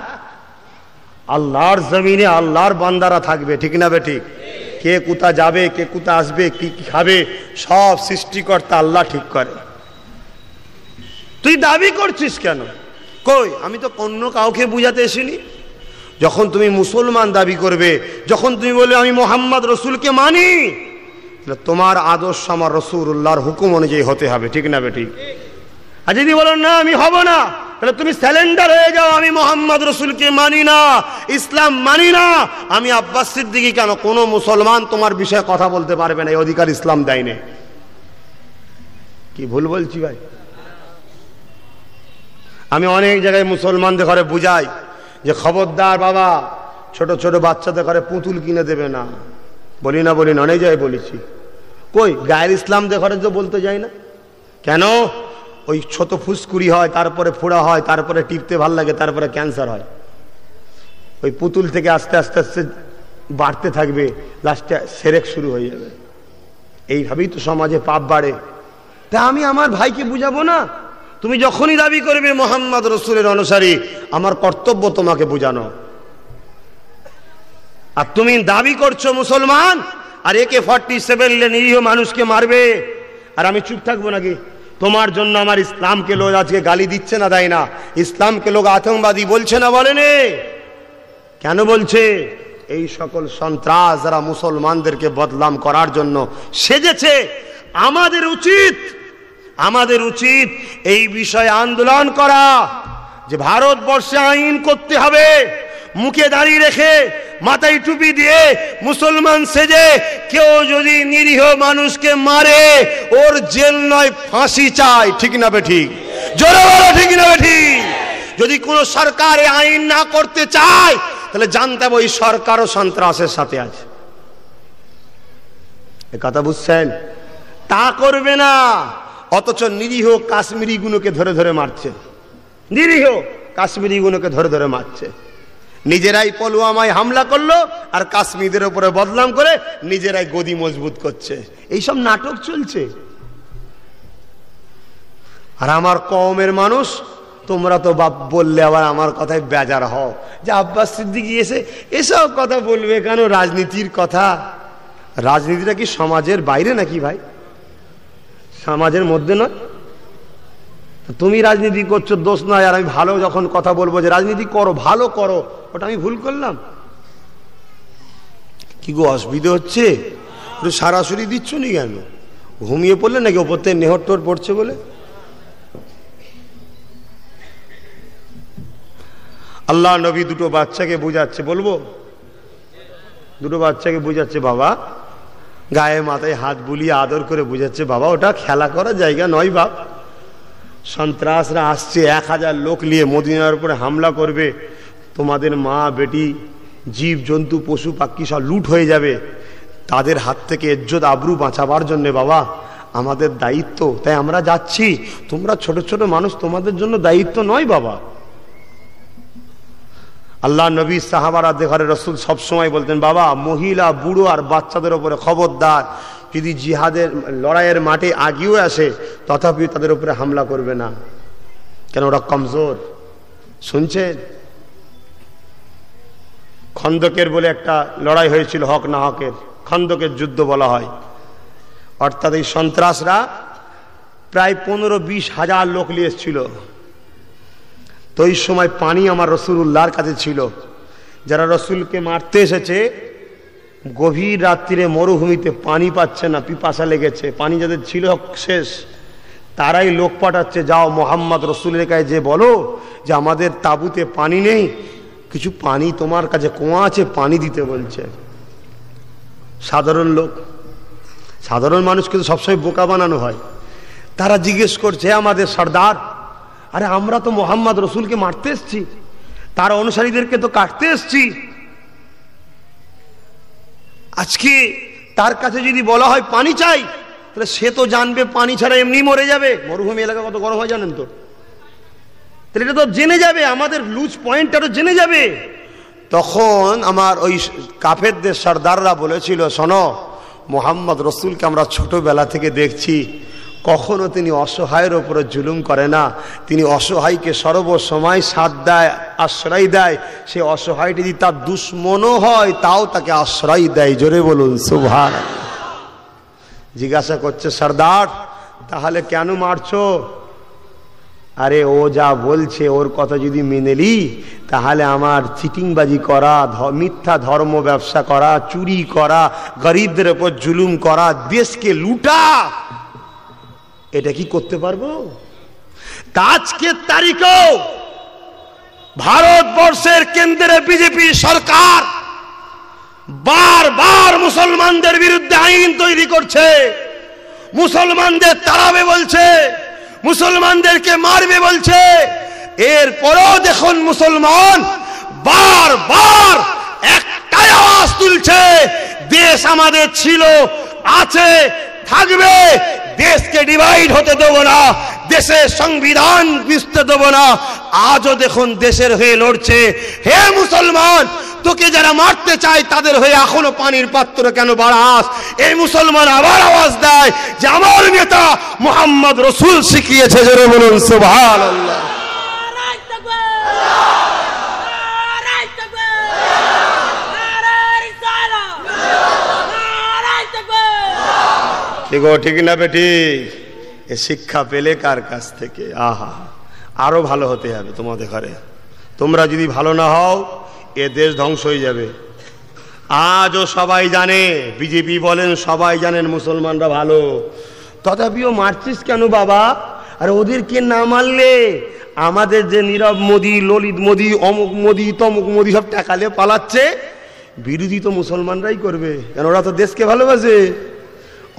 আল্লাহর জমিনে আল্লাহর বান্দারা থাকবে ঠিক না বে ঠিক কে কোথা যাবে কে কোথা আসবে কি খাবে সব সৃষ্টিকর্তা আল্লাহ ঠিক করে তুই দাবি করছিস কেন কই আমি তো অন্য কাউকে বুঝাতে এসিনি যখন তুমি মুসলমান দাবি করবে যখন তুমি বলবে আমি মোহাম্মদ রসুলকে মানি তোমার আদর্শ আমার রসুল্লাহর হুকুম অনুযায়ী হতে হবে ঠিক না বেটি আর যদি বলো না আমি হব না তাহলে তুমি স্যালেন্ডার হয়ে যাও আমি মোহাম্মদ রসুলকে মানি না ইসলাম মানি না আমি আব্বাস সিদ্দিকি কেন কোনো মুসলমান তোমার বিষয়ে কথা বলতে পারবে না এই অধিকার ইসলাম দেয়নি কি ভুল বলছি ভাই আমি অনেক জায়গায় মুসলমানদের ঘরে বুঝাই যে খবরদার বাবা ছোট ছোট বাচ্চাদের ঘরে পুতুল কিনে দেবে না বলি না বলি অনেক জায়গায় বলেছি কই গায়ের ইসলাম দেখার তো বলতে যাই না কেন ওই ছোট ফুসকুড়ি হয় তারপরে ফোড়া হয় তারপরে টিপতে ভাল লাগে তারপরে ক্যান্সার হয় ওই পুতুল থেকে আস্তে আস্তে আস্তে বাড়তে থাকবে লাস্টে সেরেক শুরু হয়ে যাবে এইভাবেই তো সমাজে পাপ বাড়ে তা আমি আমার ভাইকে বুঝাবো না তুমি যখনই দাবি করবে মোহাম্মদ রসুলের অনুসারী আমার কর্তব্য তোমাকে বোঝানো আর তুমি দাবি করছো মুসলমান আর একে ফর্টি সেভেন নিরীহ মানুষকে মারবে আর আমি চুপ থাকবো নাকি তোমার জন্য আমার ইসলামকে লোক আজকে গালি দিচ্ছে না দেয় না ইসলামকে লোক আতঙ্কবাদী বলছে না বলেনে কেন বলছে এই সকল সন্ত্রাস যারা মুসলমানদেরকে বদলাম করার জন্য সেজেছে আমাদের উচিত আমাদের উচিত এই বিষয়ে আন্দোলন করা যে ভারতবর্ষে আইন করতে হবে মুখে দাঁড়িয়ে রেখে মাথায় টুপি দিয়ে মুসলমান সেজে কেউ যদি নিরীহ মানুষকে মারে ওর জেল নয় ফাঁসি চায় ঠিক না বেঠি জোরে বলো ঠিক না বেঠি যদি কোন সরকারে আইন না করতে চায় তাহলে জানতে হবে ওই সরকারও সন্ত্রাসের সাথে আছে এ কথা বুঝছেন তা করবে না অথচ নিরীহ কাশ্মীরিগুলোকে ধরে ধরে মারছে নিরীহ কাশ্মীরিগুলোকে ধরে ধরে মারছে নিজেরাই পলুয়ামায় হামলা করলো আর কাশ্মীরের ওপরে বদনাম করে নিজেরাই গদি মজবুত করছে এইসব নাটক চলছে আর আমার কমের মানুষ তোমরা তো বাপ বললে আবার আমার কথায় বেজার হও যে আব্বাস সিদ্দিকি এসে এসব কথা বলবে কেন রাজনীতির কথা রাজনীতিটা কি সমাজের বাইরে নাকি ভাই সমাজের মধ্যে নয় তুমি রাজনীতি করছো দোষ নয় আর আমি ভালো যখন কথা বলবো যে রাজনীতি করো ভালো করো ওটা আমি ভুল করলাম কি গো অসুবিধে হচ্ছে সারাসরি দিচ্ছ নি কেন ঘুমিয়ে পড়লে নাকি ওপর থেকে নেহর টোর পড়ছে বলে আল্লাহ নবী দুটো বাচ্চাকে বোঝাচ্ছে বলবো দুটো বাচ্চাকে বোঝাচ্ছে বাবা গায়ে মাথায় হাত বুলিয়ে আদর করে বুঝাচ্ছে বাবা ওটা খেলা করার জায়গা নয় বাপ সন্ত্রাসরা আসছে এক হাজার লোক নিয়ে মদিনার উপরে হামলা করবে তোমাদের মা বেটি জীব জন্তু পশু পাখি সব লুট হয়ে যাবে তাদের হাত থেকে এজ্জত আবরু বাঁচাবার জন্য বাবা আমাদের দায়িত্ব তাই আমরা যাচ্ছি তোমরা ছোট ছোট মানুষ তোমাদের জন্য দায়িত্ব নয় বাবা আল্লাহ নবী সাহাবারা দেখারে রসুল সবসময় বলতেন বাবা মহিলা বুড়ো আর বাচ্চাদের ওপরে খবরদার যদি জিহাদের লড়াইয়ের মাঠে আগিয়েও আসে তথাপি তাদের উপরে হামলা করবে না কেন ওরা কমজোর শুনছেন খন্দকের বলে একটা লড়াই হয়েছিল হক না হকের খন্দকের যুদ্ধ বলা হয় অর্থাৎ এই সন্ত্রাসরা প্রায় পনেরো বিশ হাজার লোক নিয়ে এসেছিল তো এই সময় পানি আমার রসুল উল্লাহর কাছে ছিল যারা রসুলকে মারতে এসেছে গভীর রাত্রিরে মরুভূমিতে পানি পাচ্ছে না পিপাসা লেগেছে পানি যাদের ছিল শেষ তারাই লোক পাঠাচ্ছে যাও মোহাম্মদ রসুলের কাছে যে বলো যে আমাদের তাবুতে পানি নেই কিছু পানি তোমার কাছে কোঁয়া আছে পানি দিতে বলছে সাধারণ লোক সাধারণ মানুষ কিন্তু সবসময় বোকা বানানো হয় তারা জিজ্ঞেস করছে আমাদের সর্দার আরে আমরা তো মোহাম্মদ রসুলকে মারতে এসছি তার অনুসারীদেরকে তো কাটতে এসছি আজকে তার কাছে যদি বলা হয় পানি চাই তাহলে সে তো জানবে পানি ছাড়া এমনি মরে যাবে মরুভূমি এলাকা কত গরম হয় জানেন তো তাহলে এটা তো জেনে যাবে আমাদের লুজ পয়েন্টটা তো জেনে যাবে তখন আমার ওই কাফেরদের সর্দাররা বলেছিল শোনো মোহাম্মদ রসুলকে আমরা ছোটবেলা থেকে দেখছি কখনো তিনি অসহায়ের ওপরে জুলুম করে না তিনি অসহায়কে সর্বসময় সাথ দেয় আশ্রয় দেয় সে অসহায়টি যদি তার দুশ্মনও হয় তাও তাকে আশ্রয় দেয় জোরে বলুন সুভান জিজ্ঞাসা করছে সর্দার তাহলে কেন মারছো আরে ও যা বলছে ওর কথা যদি মেনে তাহলে আমার চিটিংবাজি করা মিথ্যা ধর্ম ব্যবসা করা চুরি করা গরিবদের ওপর জুলুম করা দেশকে লুটা এটা কি করতে পারবো আজকের তারিখ ভারতবর্ষের কেন্দ্রে বিজেপি সরকার বারবার মুসলমানদের বিরুদ্ধে আইন তৈরি করছে মুসলমানদের তাড়াবে বলছে মুসলমানদেরকে মারবে বলছে এরপরও দেখুন মুসলমান বারবার একটাই আওয়াজ তুলছে দেশ আমাদের ছিল আছে থাকবে দেশকে ডিভাইড হতে দেব না দেশের সংবিধান বুঝতে দেবো না আজও দেখুন দেশের হয়ে লড়ছে হে মুসলমান তোকে যারা মারতে চায় তাদের হয়ে এখনো পানির পাত্র কেন বাড়াস এই মুসলমান আবার আওয়াজ দেয় যে আমার নেতা মোহাম্মদ রসুল শিখিয়েছে যে রে বলুন আল্লাহ দেখো ঠিক না বেটি এ শিক্ষা পেলে কার কাছ থেকে আহা আরও ভালো হতে হবে তোমাদের ঘরে তোমরা যদি ভালো না হও এ দেশ ধ্বংস হয়ে যাবে আজও সবাই জানে বিজেপি বলেন সবাই জানেন মুসলমানরা ভালো তথাপিও মারছিস কেন বাবা আর ওদেরকে না মারলে আমাদের যে নীরব মোদী ললিত মোদী অমুক মোদী তমুক মোদী সব টাকালে পালাচ্ছে বিরোধী তো মুসলমানরাই করবে কেন ওরা তো দেশকে ভালোবাসে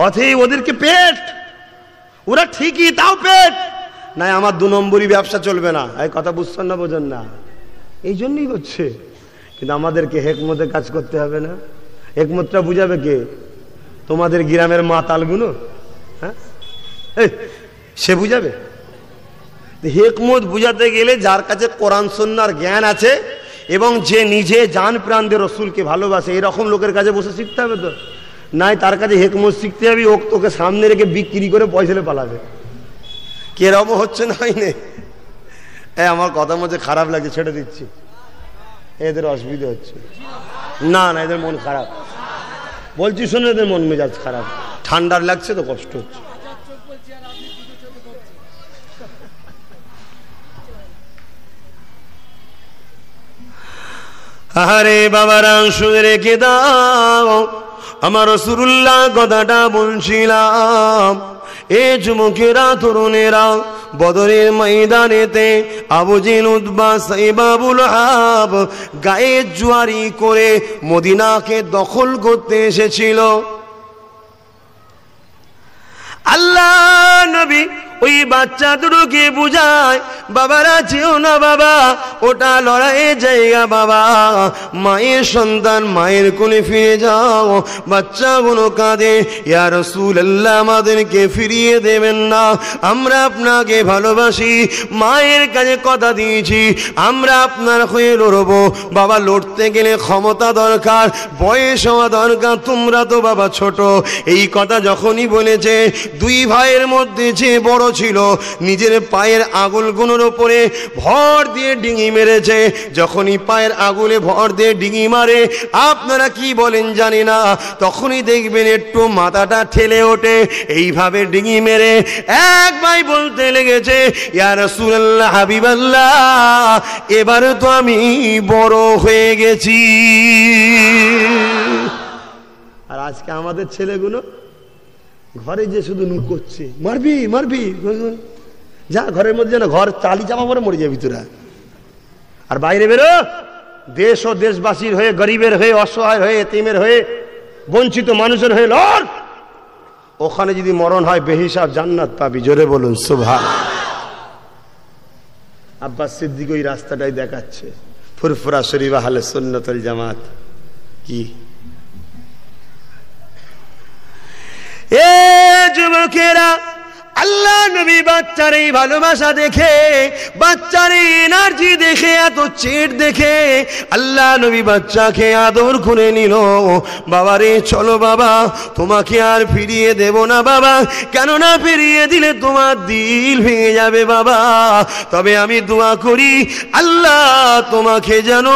অথে ওদেরকে পেট ওরা ঠিকই তাও পেট না আমার দু নম্বরই ব্যবসা চলবে না এই কথা বুঝছেন না বোঝেন না এই জন্যই হচ্ছে কিন্তু আমাদেরকে হেকমতে কাজ করতে হবে না হেকমতটা বুঝাবে কে তোমাদের গ্রামের মাতালগুলো হ্যাঁ সে বুঝাবে হেকমত বুঝাতে গেলে যার কাছে কোরআন সন্ন্যার জ্ঞান আছে এবং যে নিজে জান প্রাণদের রসুলকে ভালোবাসে এরকম লোকের কাছে বসে শিখতে হবে তো নাই তার কাছে হেকমত শিখতে যাবি তোকে সামনে রেখে বিক্রি করে পয়সা পালাবে কেরম হচ্ছে না হয়নি এ আমার কথা মধ্যে খারাপ লাগছে ছেড়ে দিচ্ছি এদের অসুবিধে হচ্ছে না না এদের মন খারাপ বলছি শুনে এদের মন মেজাজ খারাপ ঠান্ডার লাগছে তো কষ্ট হচ্ছে আরে বাবার শুনে রেখে দাও আমার সুরুল্লা কথাটা বলছিলাম এ যুবকেরা তরুণেরা বদরের ময়দানেতে আবুজিন উদ্বা সাইবাবুল হাব গায়ে জুয়ারি করে মদিনাকে দখল করতে এসেছিল আল্লাহ নবী ওই বাচ্চা দুটোকে বুঝায় বাবারা যেও না বাবা ওটা লড়াই জায়গা বাবা মায়ের সন্তান মায়ের কোলে ফিরে যাও বাচ্চা বোনো কাঁদে ইয়ার রসুল আল্লাহ আমাদেরকে ফিরিয়ে দেবেন না আমরা আপনাকে ভালোবাসি মায়ের কাছে কথা দিয়েছি আমরা আপনার হয়ে লড়বো বাবা লড়তে গেলে ক্ষমতা দরকার বয়স হওয়া দরকার তোমরা তো বাবা ছোট এই কথা যখনই বলেছে দুই ভাইয়ের মধ্যে যে বড় ছিল নিজের পায়ের আগুলগুলোর ওপরে ভর দিয়ে ডিঙি মেরেছে যখনই পায়ের আগুলে ভর দিয়ে ডিঙি মারে আপনারা কি বলেন জানি না তখনই দেখবেন একটু মাথাটা ঠেলে ওঠে এইভাবে ডিঙি মেরে এক ভাই বলতে লেগেছে ইয়ার সুরাল্লাহ হাবিবাল্লাহ এবারে তো আমি বড় হয়ে গেছি আর আজকে আমাদের ছেলেগুলো ঘরে যে শুধু নু করছে মারবি মারবি যা ঘরের মধ্যে যেন ঘর চালি চাপা পরে মরে যাবি তোরা আর বাইরে বেরো দেশ ও দেশবাসীর হয়ে গরিবের হয়ে অসহায় হয়ে এতিমের হয়ে বঞ্চিত মানুষের হয়ে লড় ওখানে যদি মরণ হয় বেহিসাব জান্নাত পাবি জোরে বলুন শোভা আব্বাস সিদ্দিক ওই রাস্তাটাই দেখাচ্ছে ফুরফুরা শরীফ আহলে সন্ন্যতল জামাত কি এ যুবকেরা আল্লাহ নবী বাচ্চার এই ভালোবাসা দেখে বাচ্চার এই এনার্জি দেখে এত চেট দেখে আল্লাহ নবী বাচ্চাকে আদর করে নিল বাবা রে চলো বাবা তোমাকে আর ফিরিয়ে দেব না বাবা কেন না ফিরিয়ে দিলে তোমার দিল ভেঙে যাবে বাবা তবে আমি দোয়া করি আল্লাহ তোমাকে যেন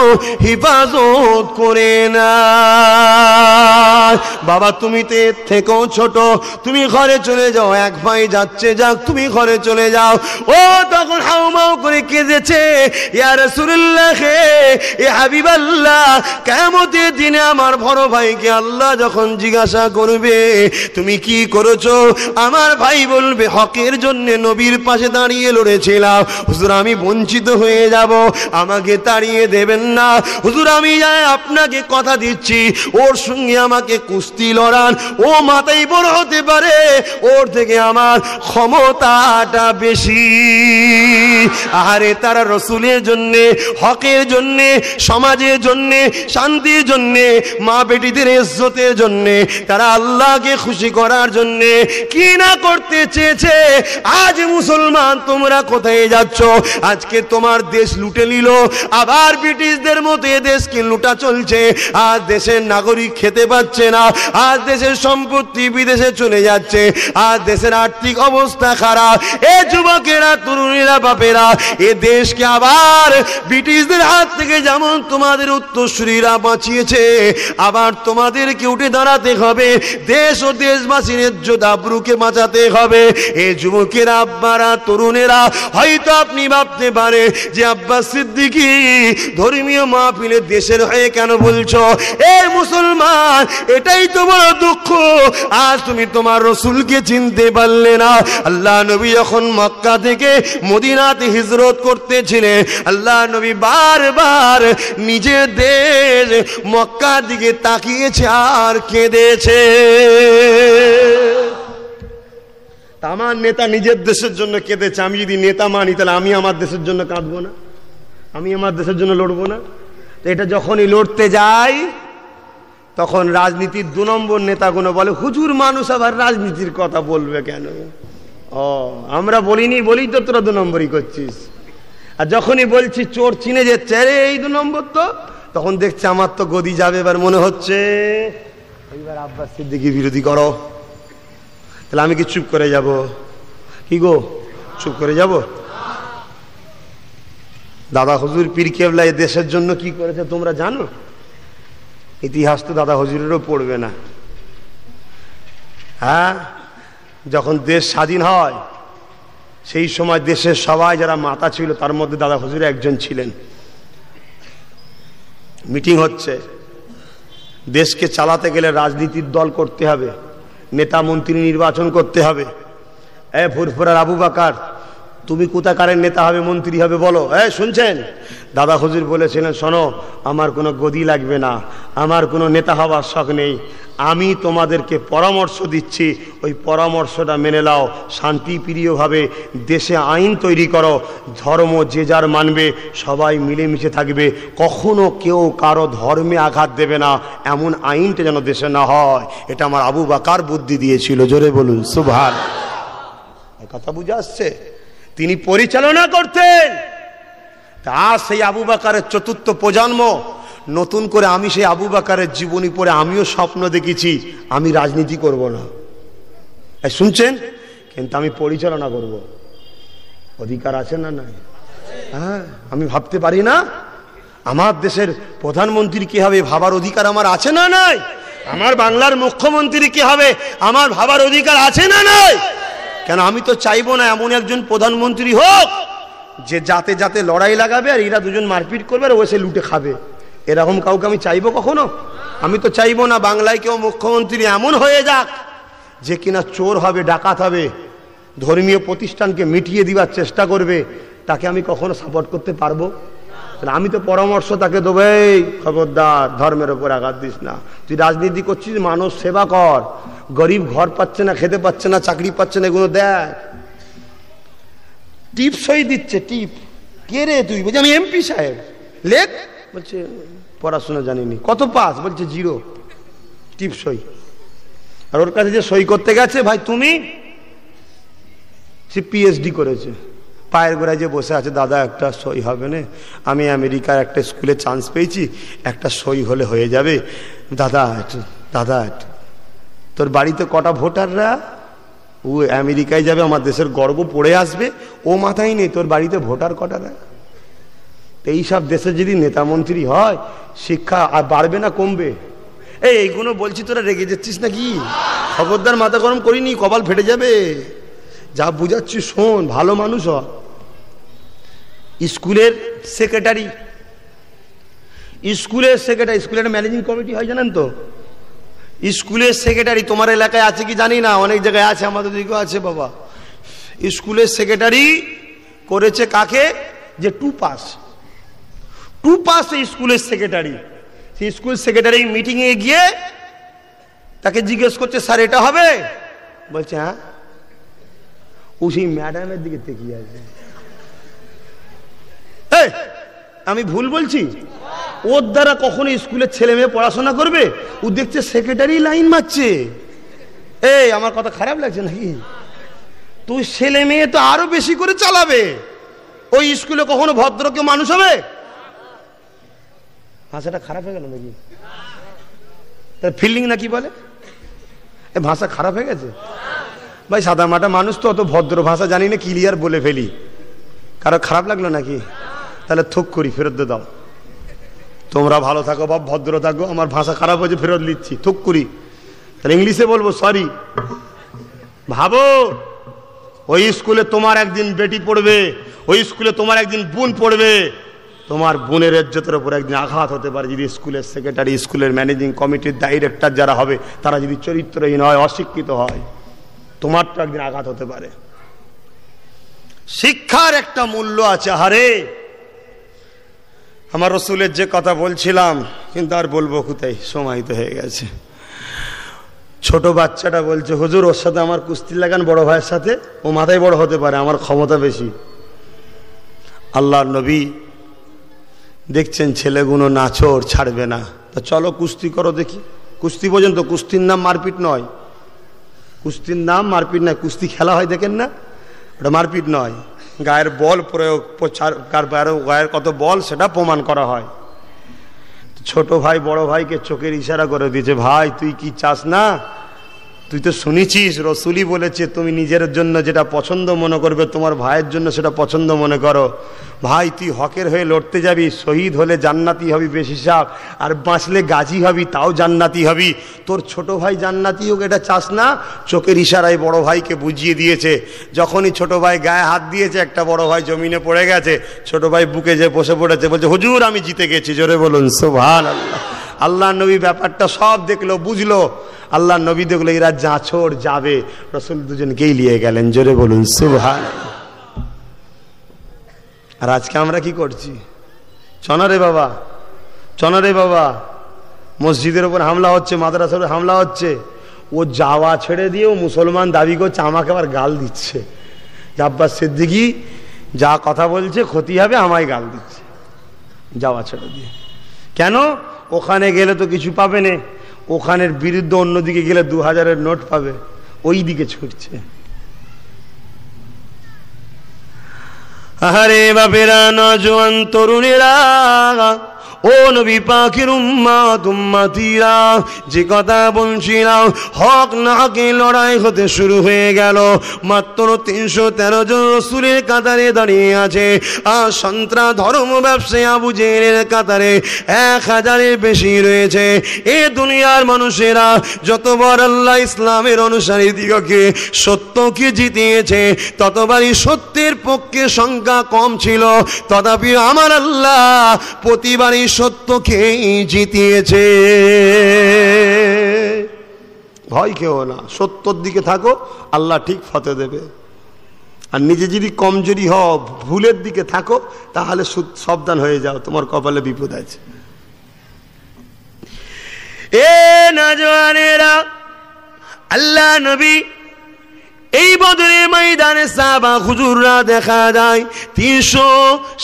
হিফাজত করে না বাবা তুমি তো থেকেও ছোট তুমি ঘরে চলে যাও এক ভাই যা যাচ্ছে যা তুমি ঘরে চলে যাও ও তখন হাউমাউ করে কেঁদেছে ইয়া রাসূলুল্লাহ এ হাবিবাল্লাহ কিয়ামতের দিনে আমার বড় ভাইকে আল্লাহ যখন জিজ্ঞাসা করবে তুমি কি করেছো আমার ভাই বলবে হকের জন্য নবীর পাশে দাঁড়িয়ে লড়েছিলাম হুজুর আমি বঞ্চিত হয়ে যাব আমাকে তাড়িয়ে দেবেন না হুজুর আমি আপনাকে কথা দিচ্ছি ওর সঙ্গে আমাকে কুস্তি লড়ান ও মাথায় বড় হতে পারে ওর থেকে আমার ক্ষমতাটা বেশি আরে তারা রসুলের জন্যে হকের জন্যে সমাজের জন্যে শান্তির জন্যে মা বেটিদের ইজ্জতের জন্যে তারা আল্লাহকে খুশি করার জন্যে কি না করতে চেয়েছে আজ মুসলমান তোমরা কোথায় যাচ্ছ আজকে তোমার দেশ লুটে নিল আবার ব্রিটিশদের মতো দেশকে লুটা চলছে আজ দেশের নাগরিক খেতে পাচ্ছে না আজ দেশের সম্পত্তি বিদেশে চলে যাচ্ছে আজ দেশের আর্থিক অবস্থা খারাপ এ যুবকেরা তরুণীরা বাপেরা এ দেশকে আবার ব্রিটিশদের হাত থেকে যেমন তোমাদের উত্তরসূরীরা বাঁচিয়েছে আবার তোমাদেরকে উঠে দাঁড়াতে হবে দেশ ও দেশবাসীর দাবরুকে বাঁচাতে হবে এ যুবকেরা আব্বারা তরুণেরা হয়তো আপনি ভাবতে পারে যে আব্বা সিদ্দিকি ধর্মীয় মা মাহফিলে দেশের হয়ে কেন বলছো এ মুসলমান এটাই তো বড় দুঃখ আজ তুমি তোমার রসুলকে চিনতে পারলে না আল্লাহ নবী যখন মক্কা থেকে মদিনাত হিজরত করতেছিলেন আল্লাহ নবী বারবার নিজে দেশ মক্কা দিকে তাকিয়েছে আর কেঁদেছে আমার নেতা নিজের দেশের জন্য কেঁদেছে আমি যদি নেতা মানি তাহলে আমি আমার দেশের জন্য কাঁদবো না আমি আমার দেশের জন্য লড়বো না তো এটা যখনই লড়তে যাই তখন রাজনীতির দু নম্বর নেতাগুলো বলে হুজুর মানুষ আবার রাজনীতির কথা বলবে কেন ও আমরা বলিনি বলি তো তোরা দু নম্বরই করছিস আর যখনই বলছি চোর চিনে যাচ্ছে আরে এই দু নম্বর তো তখন দেখছে আমার তো গদি যাবে এবার মনে হচ্ছে এইবার আব্বাস সিদ্দিকি বিরোধী করো তাহলে আমি কি চুপ করে যাব কি গো চুপ করে যাব দাদা হুজুর পীর কেবলা এই দেশের জন্য কি করেছে তোমরা জানো ইতিহাস তো দাদা হজুরেরও পড়বে না হ্যাঁ যখন দেশ স্বাধীন হয় সেই সময় দেশের সবাই যারা মাতা ছিল তার মধ্যে দাদা হজুরে একজন ছিলেন মিটিং হচ্ছে দেশকে চালাতে গেলে রাজনীতির দল করতে হবে নেতা মন্ত্রী নির্বাচন করতে হবে এ ফুরফুরার আবু বাকার তুমি কোথাকারের নেতা হবে মন্ত্রী হবে বলো হ্যাঁ শুনছেন দাদা হুজুর বলেছিলেন শোনো আমার কোনো গদি লাগবে না আমার কোনো নেতা হওয়ার শখ নেই আমি তোমাদেরকে পরামর্শ দিচ্ছি ওই পরামর্শটা মেনে নাও শান্তিপ্রিয়ভাবে দেশে আইন তৈরি করো ধর্ম যে যার মানবে সবাই মিলেমিশে থাকবে কখনো কেউ কারো ধর্মে আঘাত দেবে না এমন আইনটা যেন দেশে না হয় এটা আমার আবু বাকার বুদ্ধি দিয়েছিল জোরে বলুন সুভার কথা বুঝে আসছে তিনি পরিচালনা করতেন তা সেই আবু বাকারের চতুর্থ প্রজন্ম নতুন করে আমি সেই আবু বাকারের জীবনী পরে আমিও স্বপ্ন দেখেছি আমি রাজনীতি করব না শুনছেন কিন্তু আমি পরিচালনা করব অধিকার আছে না নাই হ্যাঁ আমি ভাবতে পারি না আমার দেশের প্রধানমন্ত্রী কি হবে ভাবার অধিকার আমার আছে না নাই আমার বাংলার মুখ্যমন্ত্রী কি হবে আমার ভাবার অধিকার আছে না নাই কেন আমি তো চাইবো না এমন একজন প্রধানমন্ত্রী হোক যে যাতে যাতে লড়াই লাগাবে আর এরা দুজন মারপিট করবে আর ও সে লুটে খাবে এরকম কাউকে আমি চাইবো কখনো আমি তো চাইবো না বাংলায় কেউ মুখ্যমন্ত্রী এমন হয়ে যাক যে কিনা চোর হবে ডাকাত হবে ধর্মীয় প্রতিষ্ঠানকে মিটিয়ে দিবার চেষ্টা করবে তাকে আমি কখনো সাপোর্ট করতে পারবো তাহলে আমি তো পরামর্শ তাকে দেবেই খবরদার ধর্মের ওপর আঘাত দিস না তুই রাজনীতি করছিস মানুষ সেবা কর গরিব ঘর পাচ্ছে না খেতে পাচ্ছে না চাকরি পাচ্ছে না এগুলো দেখ টিপসই দিচ্ছে টিপ কে রে তুই বলছি আমি এমপি সাহেব লেখ বলছে পড়াশোনা জানিনি কত পাস বলছে জিরো টিপসই আর ওর কাছে যে সই করতে গেছে ভাই তুমি সে পিএইচডি করেছে পায়ের গোড়ায় যে বসে আছে দাদা একটা সই হবে না আমি আমেরিকার একটা স্কুলে চান্স পেয়েছি একটা সই হলে হয়ে যাবে দাদা দাদা তোর বাড়িতে কটা ভোটাররা ও আমেরিকায় যাবে আমার দেশের গর্ব পড়ে আসবে ও মাথায় নেই তোর বাড়িতে ভোটার কটা না এই এইসব দেশের যদি নেতামন্ত্রী হয় শিক্ষা আর বাড়বে না কমবে এই এইগুলো বলছি তোরা রেগে যাচ্ছিস নাকি খবরদার মাথা গরম করিনি কপাল ফেটে যাবে যা বুঝাচ্ছি শোন ভালো মানুষ হ স্কুলের সেক্রেটারি স্কুলের সেক্রেটারি স্কুলের ম্যানেজিং কমিটি হয় জানেন তো স্কুলের সেক্রেটারি তোমার এলাকায় আছে কি জানি না অনেক জায়গায় আছে আমাদের দিকেও আছে বাবা স্কুলের সেক্রেটারি করেছে কাকে যে টু পাস টু পাস স্কুলের সেক্রেটারি সেই স্কুল সেক্রেটারি মিটিংয়ে গিয়ে তাকে জিজ্ঞেস করছে স্যার এটা হবে বলছে হ্যাঁ ও সেই ম্যাডামের দিকে তেকিয়ে আছে আমি ভুল বলছি ওর দ্বারা কখনো স্কুলের ছেলে মেয়ে পড়াশোনা করবে ও দেখছে সেক্রেটারি লাইন মারছে এই আমার কথা খারাপ লাগছে নাকি তুই ছেলে মেয়ে তো আরো বেশি করে চালাবে ওই স্কুলে কখনো ভদ্র কেউ মানুষ হবে ভাষাটা খারাপ হয়ে গেল নাকি তার ফিল্ডিং নাকি বলে এ ভাষা খারাপ হয়ে গেছে ভাই সাদা মাটা মানুষ তো অত ভদ্র ভাষা জানি না ক্লিয়ার বলে ফেলি কারো খারাপ লাগলো নাকি তাহলে থুক করি ফেরত দাও তোমরা ভালো থাকো বা ভদ্র থাকো আমার ভাষা খারাপ হয়েছে ফেরত দিচ্ছি থুক করি তাহলে ইংলিশে বলবো সরি ভাবো ওই স্কুলে তোমার একদিন বেটি পড়বে ওই স্কুলে তোমার একদিন বোন পড়বে তোমার বোনের ইজ্জতের ওপর একদিন আঘাত হতে পারে যদি স্কুলের সেক্রেটারি স্কুলের ম্যানেজিং কমিটির ডাইরেক্টর যারা হবে তারা যদি চরিত্রহীন হয় অশিক্ষিত হয় তোমার তো একদিন আঘাত হতে পারে শিক্ষার একটা মূল্য আছে হারে আমার রসুলের যে কথা বলছিলাম কিন্তু আর বলবো কোথায় সময় তো হয়ে গেছে ছোট বাচ্চাটা বলছে হুজুর ওর সাথে আমার কুস্তি লাগান বড় ভাইয়ের সাথে ও মাথায় বড় হতে পারে আমার ক্ষমতা বেশি আল্লাহ নবী দেখছেন ছেলেগুলো নাচর ছাড়বে না তা চলো কুস্তি করো দেখি কুস্তি পর্যন্ত কুস্তির নাম মারপিট নয় কুস্তির নাম মারপিট নয় কুস্তি খেলা হয় দেখেন না ওটা মারপিট নয় গায়ের বল প্রয়োগ কার গায়ের কত বল সেটা প্রমাণ করা হয় ছোট ভাই বড় ভাইকে চোখের ইশারা করে দিয়েছে ভাই তুই কি চাস না তুই তো শুনেছিস রসুলি বলেছে তুমি নিজের জন্য যেটা পছন্দ মনে করবে তোমার ভাইয়ের জন্য সেটা পছন্দ মনে করো ভাই তুই হকের হয়ে লড়তে যাবি শহীদ হলে জান্নাতি হবি বেশি সাপ আর বাঁচলে গাজী হবি তাও জান্নাতি হবি তোর ছোট ভাই জান্নাতি হোক এটা চাস না চোখের ইশারায় বড় ভাইকে বুঝিয়ে দিয়েছে যখনই ছোট ভাই গায়ে হাত দিয়েছে একটা বড় ভাই জমিনে পড়ে গেছে ছোট ভাই বুকে যে বসে পড়েছে বলছে হুজুর আমি জিতে গেছি জোরে বলুন সোভান আল্লাহ আল্লাহ নবী ব্যাপারটা সব দেখলো বুঝলো আল্লাহ নবী দেখলো এরা যাঁচড় যাবে রসুল দুজনকেই নিয়ে গেলেন জোরে বলুন সুভান আর আজকে আমরা কি করছি চনরে বাবা চনরে বাবা মসজিদের ওপর হামলা হচ্ছে মাদ্রাসার হামলা হচ্ছে ও যাওয়া ছেড়ে দিয়ে ও মুসলমান দাবি করছে আমাকে আবার গাল দিচ্ছে জাব্বাস সিদ্দিকি যা কথা বলছে ক্ষতি হবে আমায় গাল দিচ্ছে যাওয়া ছেড়ে দিয়ে কেন ওখানে গেলে তো কিছু পাবে না ওখানের বিরুদ্ধে অন্যদিকে গেলে দু হাজারের নোট পাবে ওই দিকে ছুটছে আহারে বাপেরা নজন তরুণেরা ও নবী পাখির উম্মা তুম্মা তিরা যে কথা বলছিলাম হক নাকি লড়াই হতে শুরু হয়ে গেল মাত্র তিনশো তেরো জন রসুলের কাতারে দাঁড়িয়ে আছে আর সন্ত্রা ধর্ম ব্যবসায় আবু কাতারে এক হাজারের বেশি রয়েছে এ দুনিয়ার মানুষেরা যতবার আল্লাহ ইসলামের অনুসারী দিগকে সত্য সত্যকে জিতিয়েছে ততবারই সত্যের পক্ষে সংখ্যা কম ছিল তথাপি আমার আল্লাহ প্রতিবারই সত্যকেই জিতিয়েছে ভয় কেউ না সত্যর দিকে থাকো আল্লাহ ঠিক ফতে দেবে আর নিজে যদি কমজোরি হও ভুলের দিকে থাকো তাহলে সাবধান হয়ে যাও তোমার কপালে বিপদ আছে এ নাজওয়ানেরা আল্লাহ নবী এই বদরের ময়দানে সাবা হুজুররা দেখা যায় তিনশো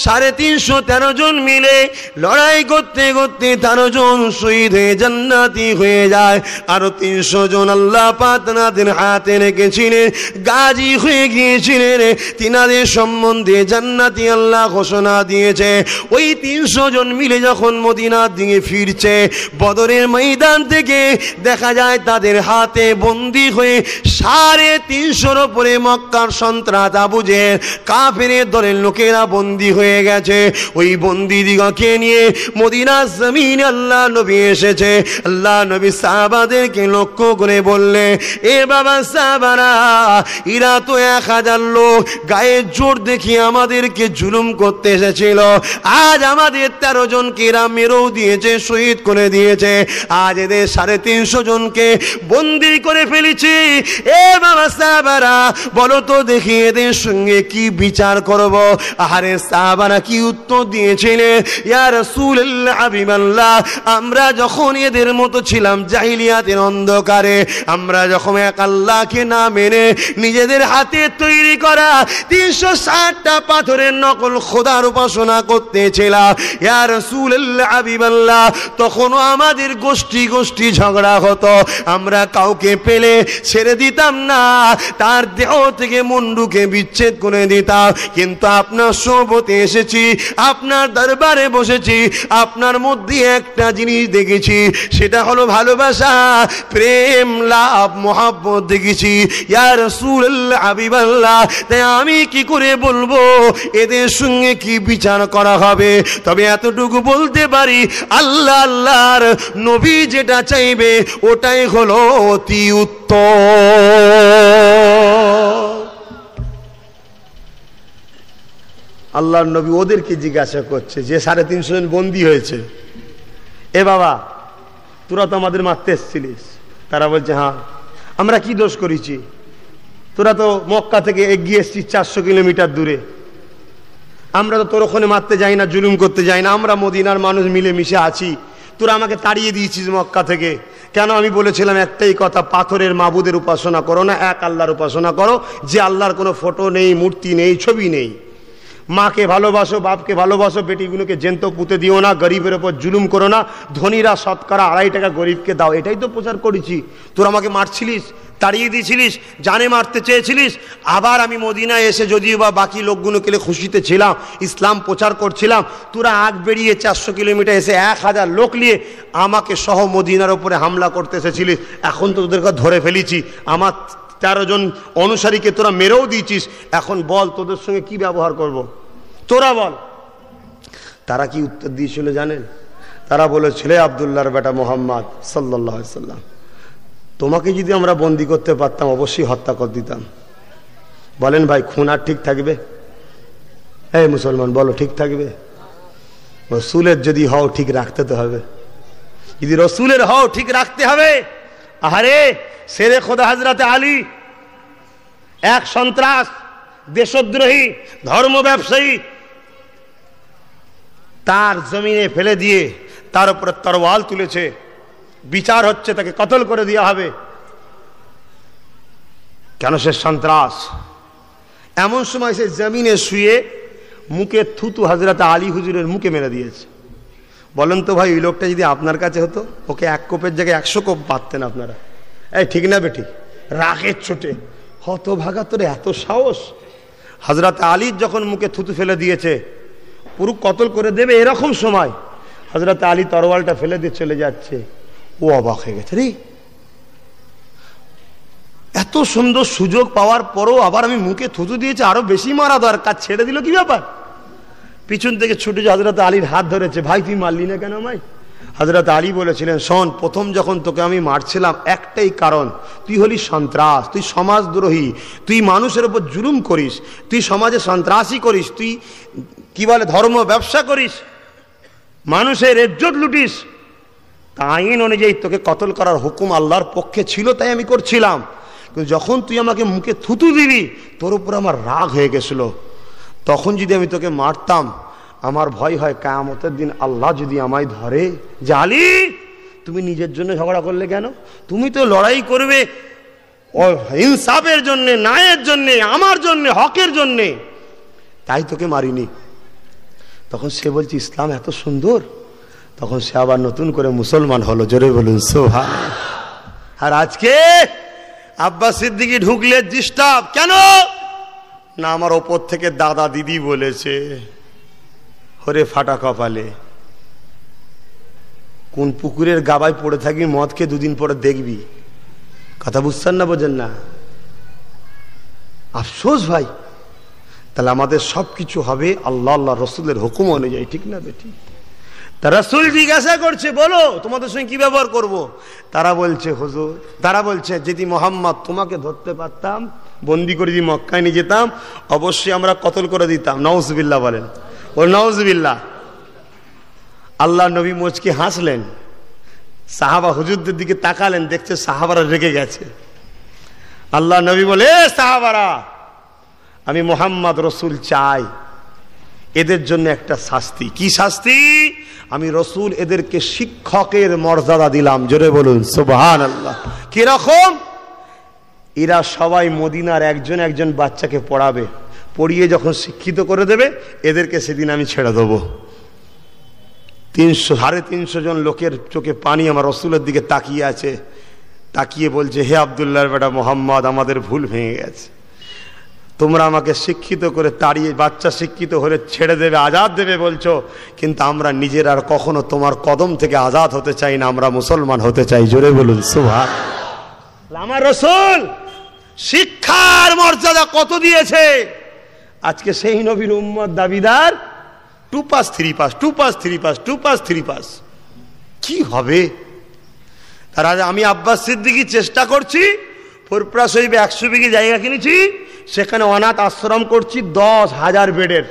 সাড়ে তিনশো তেরো জন মিলে লড়াই করতে করতে তেরো জন শহীদ হয়ে জান্নাতি হয়ে যায় আরো তিনশো জন আল্লাহ পাতনাদের হাতে রেখেছিলেন গাজী হয়ে গিয়েছিলেন তিনাদের সম্বন্ধে জান্নাতি আল্লাহ ঘোষণা দিয়েছে ওই তিনশো জন মিলে যখন মদিনার দিকে ফিরছে বদরের ময়দান থেকে দেখা যায় তাদের হাতে বন্দি হয়ে সাড়ে তিন তিনশোর পরে মক্কার সন্ত্রাস আবুজে কাফের দলের লোকেরা বন্দি হয়ে গেছে ওই বন্দি দিগকে নিয়ে মদিনা জমিন আল্লাহ নবী এসেছে আল্লাহ নবী সাহাবাদেরকে লক্ষ্য করে বললে এ বাবা সাহাবারা ইরা তো এক হাজার লোক গায়ে জোর দেখি আমাদেরকে জুলুম করতে এসেছিল আজ আমাদের তেরো জনকে এরা মেরেও দিয়েছে শহীদ করে দিয়েছে আজ এদের সাড়ে তিনশো জনকে বন্দি করে ফেলেছি এ বাবা সাহেব সাহাবারা বলো তো দেখি এদের সঙ্গে কি বিচার করব আহারে সাহাবারা কি উত্তর দিয়েছিলে ইয়ার সুল্লাহ আবিমাল্লাহ আমরা যখন এদের মতো ছিলাম জাহিলিয়াতের অন্ধকারে আমরা যখন এক আল্লাহকে না মেনে নিজেদের হাতে তৈরি করা তিনশো ষাটটা পাথরের নকল খোদার উপাসনা করতেছিলাম ইয়ার সুল্লাহ আবিমাল্লাহ তখনও আমাদের গোষ্ঠী গোষ্ঠী ঝগড়া হতো আমরা কাউকে পেলে ছেড়ে দিতাম না তার দেহ থেকে মুন্ডুকে বিচ্ছেদ করে দিতাম কিন্তু আপনার সোবতে এসেছি আপনার দরবারে বসেছি আপনার মধ্যে একটা জিনিস দেখেছি সেটা হলো ভালোবাসা প্রেম লাভ মহাব্বত দেখেছি ইয়ার সুরল্লা আবিবাল্লাহ তাই আমি কি করে বলবো এদের সঙ্গে কি বিচার করা হবে তবে এতটুকু বলতে পারি আল্লাহ আল্লাহর নবী যেটা চাইবে ওটাই হলো অতি উত্তর আল্লাহর নবী ওদেরকে জিজ্ঞাসা করছে যে সাড়ে তিনশো জন বন্দি হয়েছে এ বাবা তোরা তো আমাদের মারতে এসছিলিস তারা বলছে হ্যাঁ আমরা কি দোষ করেছি তোরা তো মক্কা থেকে এগিয়ে এসছিস চারশো কিলোমিটার দূরে আমরা তো তোর ওখানে মারতে যাই না জুলুম করতে যাই না আমরা মদিনার মানুষ মিলে মিশে আছি তোরা আমাকে তাড়িয়ে দিয়েছিস মক্কা থেকে কেন আমি বলেছিলাম একটাই কথা পাথরের মাবুদের উপাসনা করো না এক আল্লাহর উপাসনা করো যে আল্লাহর কোনো ফটো নেই মূর্তি নেই ছবি নেই মাকে ভালোবাসো বাপকে ভালোবাসো বেটিগুলোকে জেন্ত পুঁতে দিও না গরিবের ওপর জুলুম করো না ধনীরা শতকরা আড়াই টাকা গরিবকে দাও এটাই তো প্রচার করেছি তোর আমাকে মারছিলিস তাড়িয়ে দিয়েছিলিস জানে মারতে চেয়েছিলিস আবার আমি মদিনায় এসে যদিও বা বাকি লোকগুলো কেলে খুশিতে ছিলাম ইসলাম প্রচার করছিলাম তোরা আগ বেরিয়ে চারশো কিলোমিটার এসে এক হাজার লোক নিয়ে আমাকে সহ মদিনার ওপরে হামলা করতে এসেছিলিস এখন তো তোদেরকে ধরে ফেলেছি আমার তেরো জন অনুসারীকে তোরা মেরেও দিয়েছিস এখন বল তোদের সঙ্গে কি ব্যবহার করব। তোরা বল তারা কি উত্তর দিয়েছিল জানেন তারা বলে ছেলে আবদুল্লাহর বেটা মোহাম্মদ সাল্লাহ সাল্লাম তোমাকে যদি আমরা বন্দি করতে পারতাম অবশ্যই হত্যা কর দিতাম বলেন ভাই খুন আর ঠিক থাকবে এই মুসলমান বলো ঠিক থাকবে রসুলের যদি হও ঠিক রাখতে তো হবে যদি রসুলের হও ঠিক রাখতে হবে আহারে সেরে খোদা হাজরাতে আলী এক সন্ত্রাস দেশদ্রোহী ধর্ম ব্যবসায়ী তার জমিনে ফেলে দিয়ে তার উপরে তরওয়াল তুলেছে বিচার হচ্ছে তাকে কতল করে দেওয়া হবে কেন সে সন্ত্রাস এমন সময় সে জমিনে শুয়ে মুখে থুতু হাজরাতে আলী হুজুরের মুখে মেরে দিয়েছে বলেন তো ভাই ওই লোকটা যদি আপনার কাছে হতো ওকে এক কোপের জায়গায় একশো কোপ পাততেন আপনারা এই ঠিক না বেটি রাগের ছোটে হতভাগা তোর এত সাহস হাজরাত আলীর যখন মুখে থুতু ফেলে দিয়েছে পুরু কতল করে দেবে এরকম সময় হজরত আলী তরোয়ালটা ফেলে দিয়ে চলে যাচ্ছে ও অবাক হয়ে গেছে রে এত সুন্দর সুযোগ পাওয়ার পরও আবার আমি মুখে থুতু দিয়েছি আরও বেশি মারা দরকার ছেড়ে দিল কি ব্যাপার পিছন থেকে ছুটে হজরত আলীর হাত ধরেছে ভাই তুই মারলি না কেন আমায় হজরত আলী বলেছিলেন শোন প্রথম যখন তোকে আমি মারছিলাম একটাই কারণ তুই হলি সন্ত্রাস তুই সমাজদ্রোহী তুই মানুষের উপর জুলুম করিস তুই সমাজে সন্ত্রাসই করিস তুই কি বলে ধর্ম ব্যবসা করিস মানুষের এজ্জত লুটিস তা আইন অনুযায়ী তোকে কতল করার হুকুম আল্লাহর পক্ষে ছিল তাই আমি করছিলাম কিন্তু যখন তুই আমাকে মুখে থুতু দিবি তোর উপর আমার রাগ হয়ে গেছিলো তখন যদি আমি তোকে মারতাম আমার ভয় হয় কায়ামতের দিন আল্লাহ যদি আমায় ধরে জালি তুমি নিজের জন্য ঝগড়া করলে কেন তুমি তো লড়াই করবে ইনসাফের জন্যে ন্যায়ের জন্যে আমার জন্যে হকের জন্যে তাই তোকে মারিনি তখন সে বলছে ইসলাম এত সুন্দর তখন সে আবার নতুন করে মুসলমান হলো জোরে বলুন সোভা আর আজকে আব্বাস সিদ্দিকি ঢুকলে ডিস্টার্ব কেন না আমার ওপর থেকে দাদা দিদি বলেছে হরে ফাটা কপালে কোন পুকুরের গাবায় পড়ে থাকবি মদকে দুদিন পরে দেখবি কথা বুঝছেন না বোঝেন না আফসোস ভাই তাহলে আমাদের সব কিছু হবে আল্লাহ আল্লাহ রসুলের হুকুম অনুযায়ী ঠিক না বেটি তারা রসুল জিজ্ঞাসা করছে বলো তোমাদের সঙ্গে কি ব্যবহার করব। তারা বলছে হুজুর তারা বলছে যদি মোহাম্মদ তোমাকে ধরতে পারতাম বন্দি করে দিই মক্কায় নিয়ে যেতাম অবশ্যই আমরা কতল করে দিতাম নওয়াজবিল্লা বলেন ও নওয়াজবিল্লা আল্লাহ নবী মোজকে হাসলেন সাহাবা হুজুরদের দিকে তাকালেন দেখছে সাহাবারা রেগে গেছে আল্লাহ নবী বলে সাহাবারা আমি মোহাম্মদ রসুল চাই এদের জন্য একটা শাস্তি কি শাস্তি আমি রসুল এদেরকে শিক্ষকের মর্যাদা দিলাম জোরে বলুন সুবাহ আল্লাহ কিরকম এরা সবাই মদিনার একজন একজন বাচ্চাকে পড়াবে পড়িয়ে যখন শিক্ষিত করে দেবে এদেরকে সেদিন আমি ছেড়ে দেবো তিনশো সাড়ে তিনশো জন লোকের চোখে পানি আমার রসুলের দিকে তাকিয়ে আছে তাকিয়ে বলছে হে আবদুল্লাহ বেটা মোহাম্মদ আমাদের ভুল ভেঙে গেছে তোমরা আমাকে শিক্ষিত করে তাড়িয়ে বাচ্চা শিক্ষিত হলে ছেড়ে দেবে আজাদ দেবে বলছো কিন্তু আমরা নিজের আর কখনো তোমার কদম থেকে আজাদ হতে চাই না আমরা মুসলমান হতে চাই জোরে বলুন সুভা আমার রসুল শিক্ষার মর্যাদা কত দিয়েছে আজকে সেই নবীর উম্মদ দাবিদার two pass three pass two pass three pass two pass three pass কি হবে তার আমি আব্বাস সিদ্দিকি চেষ্টা করছি ফোরপ্রাস হইবে একশো বিঘে জায়গা কিনেছি সেখানে অনাথ আশ্রম করছি দশ হাজার বেডের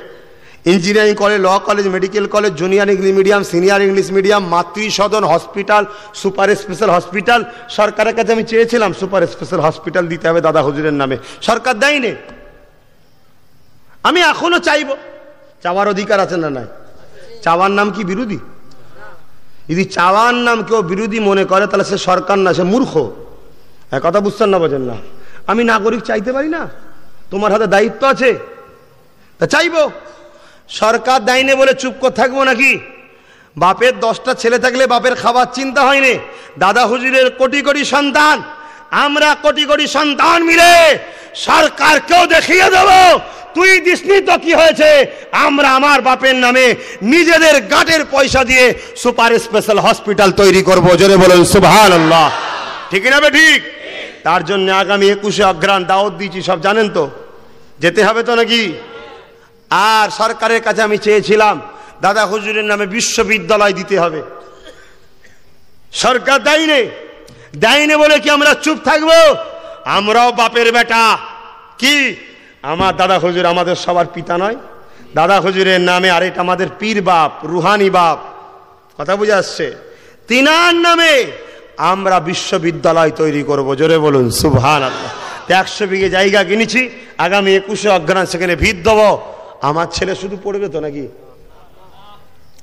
engineering college law college medical college junior English medium senior English medium মাতৃসদন হসপিটাল সুপার স্পেশাল হসপিটাল সরকারের কাছে আমি চেয়েছিলাম সুপার স্পেশাল হসপিটাল দিতে হবে দাদা হুজুরের নামে সরকার দেয়নি আমি এখনও চাইব চাওয়ার অধিকার আছে না নাই চাওয়ার নাম কি বিরোধী যদি চাওয়ার নাম কেউ বিরোধী মনে করে তাহলে সে সরকার না সে মূর্খ কথা বুঝতেন না বোঝেন না আমি নাগরিক চাইতে পারি না তোমার হাতে দায়িত্ব আছে তা চাইবো সরকার দেয়নি বলে চুপ করে থাকবো নাকি বাপের দশটা ছেলে থাকলে বাপের খাবার চিন্তা হয়নি দাদা হুজুরের কোটি কোটি সন্তান আমরা কোটি কোটি সন্তান মিলে সরকারকেও দেখিয়ে দেব তুই দিসনি তো কি হয়েছে আমরা আমার বাপের নামে নিজেদের গাটের পয়সা দিয়ে সুপার স্পেশাল হসপিটাল তৈরি করব জোরে বলেন সুভান আল্লাহ ঠিক না ঠিক তার জন্য আগামী একুশে অগ্রাণ দাওয়াত দিয়েছি সব জানেন তো যেতে হবে তো নাকি আর সরকারের কাছে আমি চেয়েছিলাম দাদা হুজুরের নামে বিশ্ববিদ্যালয় দিতে হবে সরকার দেয়নি দেয়নি বলে কি আমরা চুপ থাকবো আমরাও বাপের বেটা কি আমার দাদা হুজুর আমাদের সবার পিতা নয় দাদা হুজুরের নামে এটা আমাদের পীর বাপ রুহানি বাপ কথা বুঝে আসছে তিনার নামে আমরা বিশ্ববিদ্যালয় তৈরি করব জোরে বলুন সুভান একশো বিঘে জায়গা কিনেছি আগামী একুশে অজ্ঞান সেখানে ভিত দেবো আমার ছেলে শুধু পড়বে তো নাকি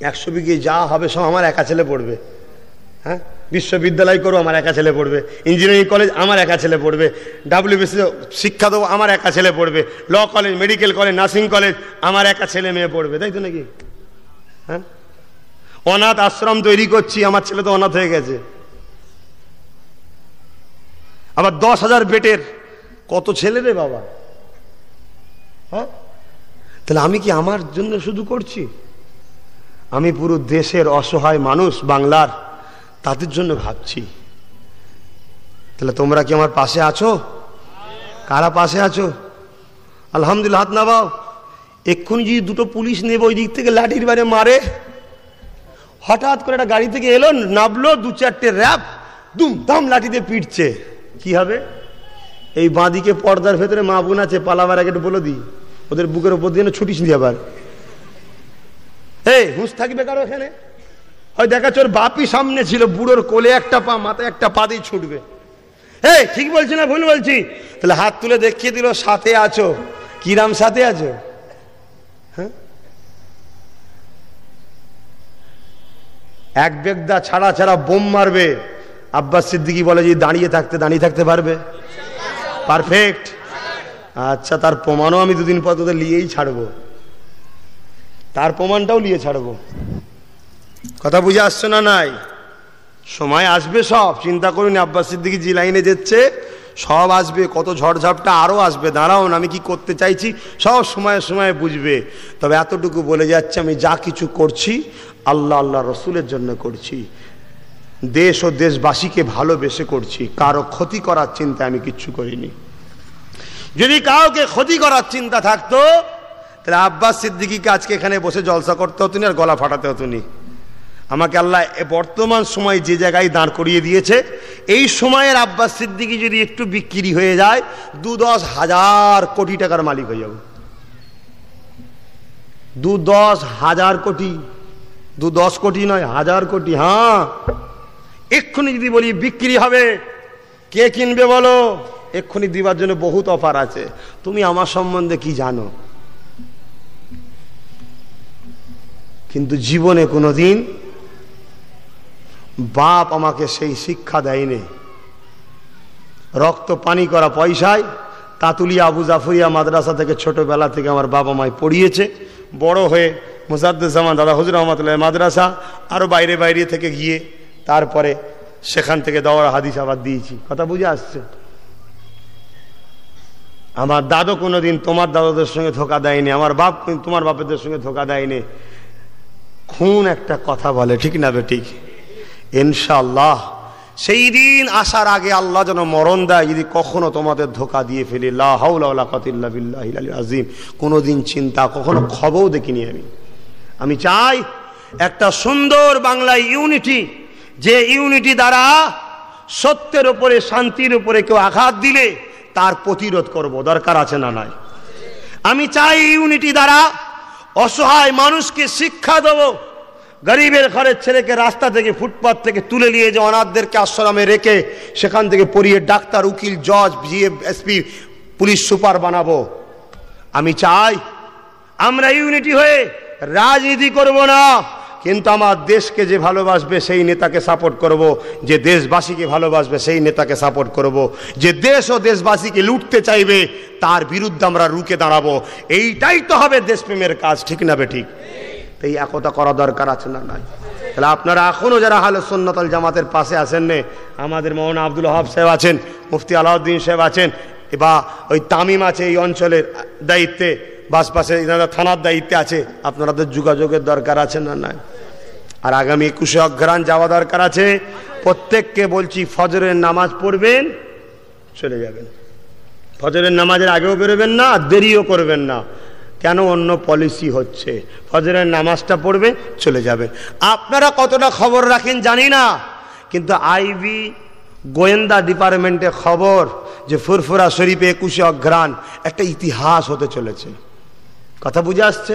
একশো বিঘে যা হবে সব আমার একা ছেলে পড়বে হ্যাঁ বিশ্ববিদ্যালয় করো আমার একা ছেলে পড়বে ইঞ্জিনিয়ারিং কলেজ আমার একা ছেলে পড়বে ডাব্লিউবিসি শিক্ষা দেবো আমার একা ছেলে পড়বে law college medical college nursing college আমার একা ছেলে মেয়ে পড়বে তাই তো নাকি হ্যাঁ অনাথ আশ্রম তৈরি করছি আমার ছেলে তো অনাথ হয়ে গেছে আবার দশ হাজার বেটের কত ছেলে রে বাবা হ্যাঁ তাহলে আমি কি আমার জন্য শুধু করছি আমি পুরো দেশের অসহায় মানুষ বাংলার তাদের জন্য ভাবছি তাহলে তোমরা কি আমার পাশে আছো কারা পাশে আছো আলহামদুলিল্লাহ হাত নাবাও এক্ষুনি যদি দুটো পুলিশ নেবো ওই দিক থেকে লাঠির বারে মারে হঠাৎ করে একটা গাড়ি থেকে এলো নাবলো দু চারটে র্যাপ দুমধাম লাঠিতে পিটছে কি হবে এই বাঁদিকে পর্দার ভেতরে মা বোন আছে পালাবার আগে বলে দিই ওদের বুকের উপর দিয়ে ছুটিস দিয়ে আবার এই হুঁশ থাকবে কারো এখানে হয় দেখাচ্ছ ওর বাপি সামনে ছিল বুড়োর কোলে একটা পা মাথায় একটা পা দিয়ে ছুটবে এই ঠিক বলছি না ভুল বলছি তাহলে হাত তুলে দেখিয়ে দিল সাথে আছো কিরাম সাথে আছো হ্যাঁ এক বেগদা ছাড়া ছাড়া বোম মারবে আব্বাস সিদ্দিকি বলে যে দাঁড়িয়ে থাকতে দাঁড়িয়ে থাকতে পারবে পারফেক্ট আচ্ছা তার প্রমাণও আমি দুদিন পর তোদের নিয়েই ছাড়বো তার প্রমাণটাও নিয়ে ছাড়বো কথা বুঝে আসছে না নাই সময় আসবে সব চিন্তা করুন আব্বাস সিদ্দিকি যে লাইনে যাচ্ছে সব আসবে কত ঝড়ঝাপটা আরও আসবে দাঁড়াউন আমি কি করতে চাইছি সব সময়ে সময়ে বুঝবে তবে এতটুকু বলে যাচ্ছে আমি যা কিছু করছি আল্লাহ আল্লাহ রসুলের জন্য করছি দেশ ও দেশবাসীকে ভালোবেসে করছি কারো ক্ষতি করার চিন্তা আমি কিচ্ছু করিনি যদি কাউকে ক্ষতি করার চিন্তা থাকতো তাহলে আব্বাস সিদ্দিকিকে আজকে এখানে বসে জলসা করতে হতো আর গলা ফাটাতে হতো আমাকে আল্লাহ বর্তমান সময় যে জায়গায় দাঁড় করিয়ে দিয়েছে এই সময়ের আব্বাস সিদ্দিকি যদি একটু বিক্রি হয়ে যায় দু দশ হাজার কোটি টাকার মালিক হয়ে যাব দু দশ হাজার কোটি দু দশ কোটি নয় হাজার কোটি হ্যাঁ এক্ষুনি যদি বলি বিক্রি হবে কে কিনবে বলো এক্ষুনি দিবার জন্য বহুত অফার আছে তুমি আমার সম্বন্ধে কি জানো কিন্তু জীবনে কোনো দিন বাপ আমাকে সেই শিক্ষা দেয়নি রক্ত পানি করা পয়সায় তাঁতুলিয়া আবু জাফরিয়া মাদ্রাসা থেকে ছোটোবেলা থেকে আমার বাবা মায় পড়িয়েছে বড় হয়ে মুজাদ্দুজ্জামান দাদা হজুর রহমতুল্লাহ মাদ্রাসা আরও বাইরে বাইরে থেকে গিয়ে তারপরে সেখান থেকে দেওয়ার হাদিস আবার দিয়েছি কথা বুঝে আসছে আমার দাদু কোনো দিন তোমার দাদাদের সঙ্গে ধোকা দেয়নি আমার বাপ তোমার বাপেদের সঙ্গে ধোকা দেয়নি খুন একটা কথা বলে ঠিক না বে ঠিক ইনশাল্লাহ সেই দিন আসার আগে আল্লাহ যেন মরণ দেয় যদি কখনো তোমাদের ধোকা দিয়ে ফেলি আজিম কোনো দিন চিন্তা কখনো খবরও দেখিনি আমি আমি চাই একটা সুন্দর বাংলা ইউনিটি যে ইউনিটি দ্বারা সত্যের উপরে শান্তির উপরে কেউ আঘাত দিলে তার প্রতিরোধ করব দরকার আছে না নাই আমি চাই ইউনিটি দ্বারা অসহায় মানুষকে শিক্ষা দেব গরিবের ঘরের ছেলেকে রাস্তা থেকে ফুটপাথ থেকে তুলে নিয়ে যে অনাথদেরকে আশ্রমে রেখে সেখান থেকে পড়িয়ে ডাক্তার উকিল জজ এসপি পুলিশ সুপার বানাবো আমি চাই আমরা ইউনিটি হয়ে রাজনীতি করব না কিন্তু আমার দেশকে যে ভালোবাসবে সেই নেতাকে সাপোর্ট করব। যে দেশবাসীকে ভালোবাসবে সেই নেতাকে সাপোর্ট করব। যে দেশ ও দেশবাসীকে লুটতে চাইবে তার বিরুদ্ধে আমরা রুকে দাঁড়াবো এইটাই তো হবে দেশপ্রেমের কাজ ঠিক না বেঠিক ঠিক এই একতা করা দরকার আছে না নয় তাহলে আপনারা এখনও যারা হালো সন্ন্যতল জামাতের পাশে আসেন নে আমাদের মোহন আব্দুল হাব সাহেব আছেন মুফতি আলাউদ্দিন সাহেব আছেন বা ওই তামিম আছে এই অঞ্চলের দায়িত্বে বাস পাশে এনারা থানার দায়িত্বে আছে আপনাদের যোগাযোগের দরকার আছে না না আর আগামী একুশে অঘ্রাণ যাওয়া দরকার আছে প্রত্যেককে বলছি ফজরের নামাজ পড়বেন চলে যাবেন ফজরের নামাজের আগেও বেরোবেন না আর দেরিও করবেন না কেন অন্য পলিসি হচ্ছে ফজরের নামাজটা পড়বে চলে যাবে আপনারা কতটা খবর রাখেন জানি না কিন্তু আইবি গোয়েন্দা ডিপার্টমেন্টে খবর যে ফুরফুরা শরীফে একুশে অঘ্রাণ একটা ইতিহাস হতে চলেছে কথা বুঝে আসছে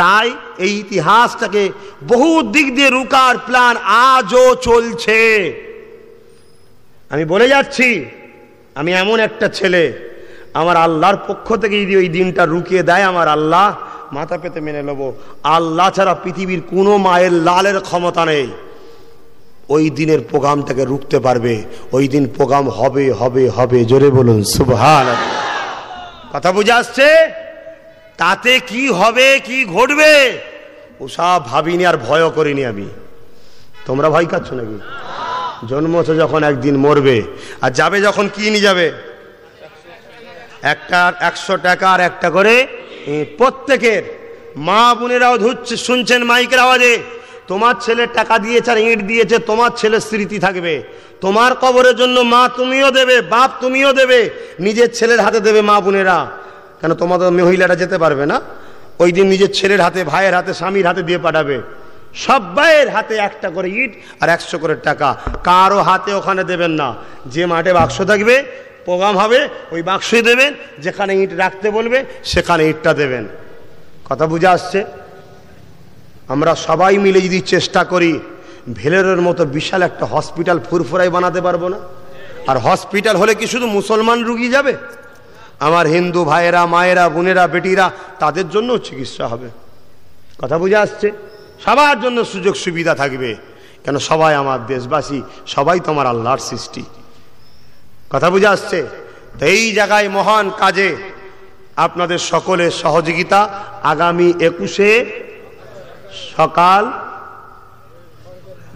তাই এই ইতিহাসটাকে বহু দিক দিয়ে রুকার প্ল্যান আজও চলছে আমি বলে যাচ্ছি আমি এমন একটা ছেলে আমার আল্লাহর পক্ষ থেকে যদি ওই দিনটা রুকিয়ে দেয় আমার আল্লাহ মাথা পেতে মেনে নেব আল্লাহ ছাড়া পৃথিবীর কোনো মায়ের লালের ক্ষমতা নেই ওই দিনের প্রোগ্রামটাকে রুখতে পারবে ওই দিন প্রোগ্রাম হবে হবে হবে জোরে বলুন সুবহান কথা বুঝে আসছে তাতে কি হবে কি ঘটবে ওসব ভাবিনি আর ভয় করিনি আমি তোমরা ভয় কাচ্ছ নাকি জন্মছ যখন একদিন মরবে আর যাবে যখন কি নিয়ে যাবে একটা একশো টাকা আর একটা করে প্রত্যেকের মা বোনেরাও ধুচ্ছে শুনছেন মাইকের আওয়াজে তোমার ছেলে টাকা দিয়েছে আর ইঁট দিয়েছে তোমার ছেলে স্মৃতি থাকবে তোমার কবরের জন্য মা তুমিও দেবে বাপ তুমিও দেবে নিজের ছেলের হাতে দেবে মা বোনেরা কেন তোমাদের মহিলারা যেতে পারবে না ওই দিন নিজের ছেলের হাতে ভাইয়ের হাতে স্বামীর হাতে দিয়ে পাঠাবে ভাইয়ের হাতে একটা করে ইট আর একশো করে টাকা কারো হাতে ওখানে দেবেন না যে মাঠে বাক্স থাকবে প্রোগ্রাম হবে ওই বাক্সই দেবেন যেখানে ইট রাখতে বলবে সেখানে ইটটা দেবেন কথা বুঝে আসছে আমরা সবাই মিলে যদি চেষ্টা করি ভেলেরের মতো বিশাল একটা হসপিটাল ফুরফুরাই বানাতে পারবো না আর হসপিটাল হলে কি শুধু মুসলমান রুগী যাবে আমার হিন্দু ভাইয়েরা মায়েরা বোনেরা বেটিরা তাদের জন্য চিকিৎসা হবে কথা বুঝে আসছে সবার জন্য সুযোগ সুবিধা থাকবে কেন সবাই আমার দেশবাসী সবাই তোমার আল্লাহর সৃষ্টি কথা বুঝে আসছে তো এই জায়গায় মহান কাজে আপনাদের সকলের সহযোগিতা আগামী একুশে সকাল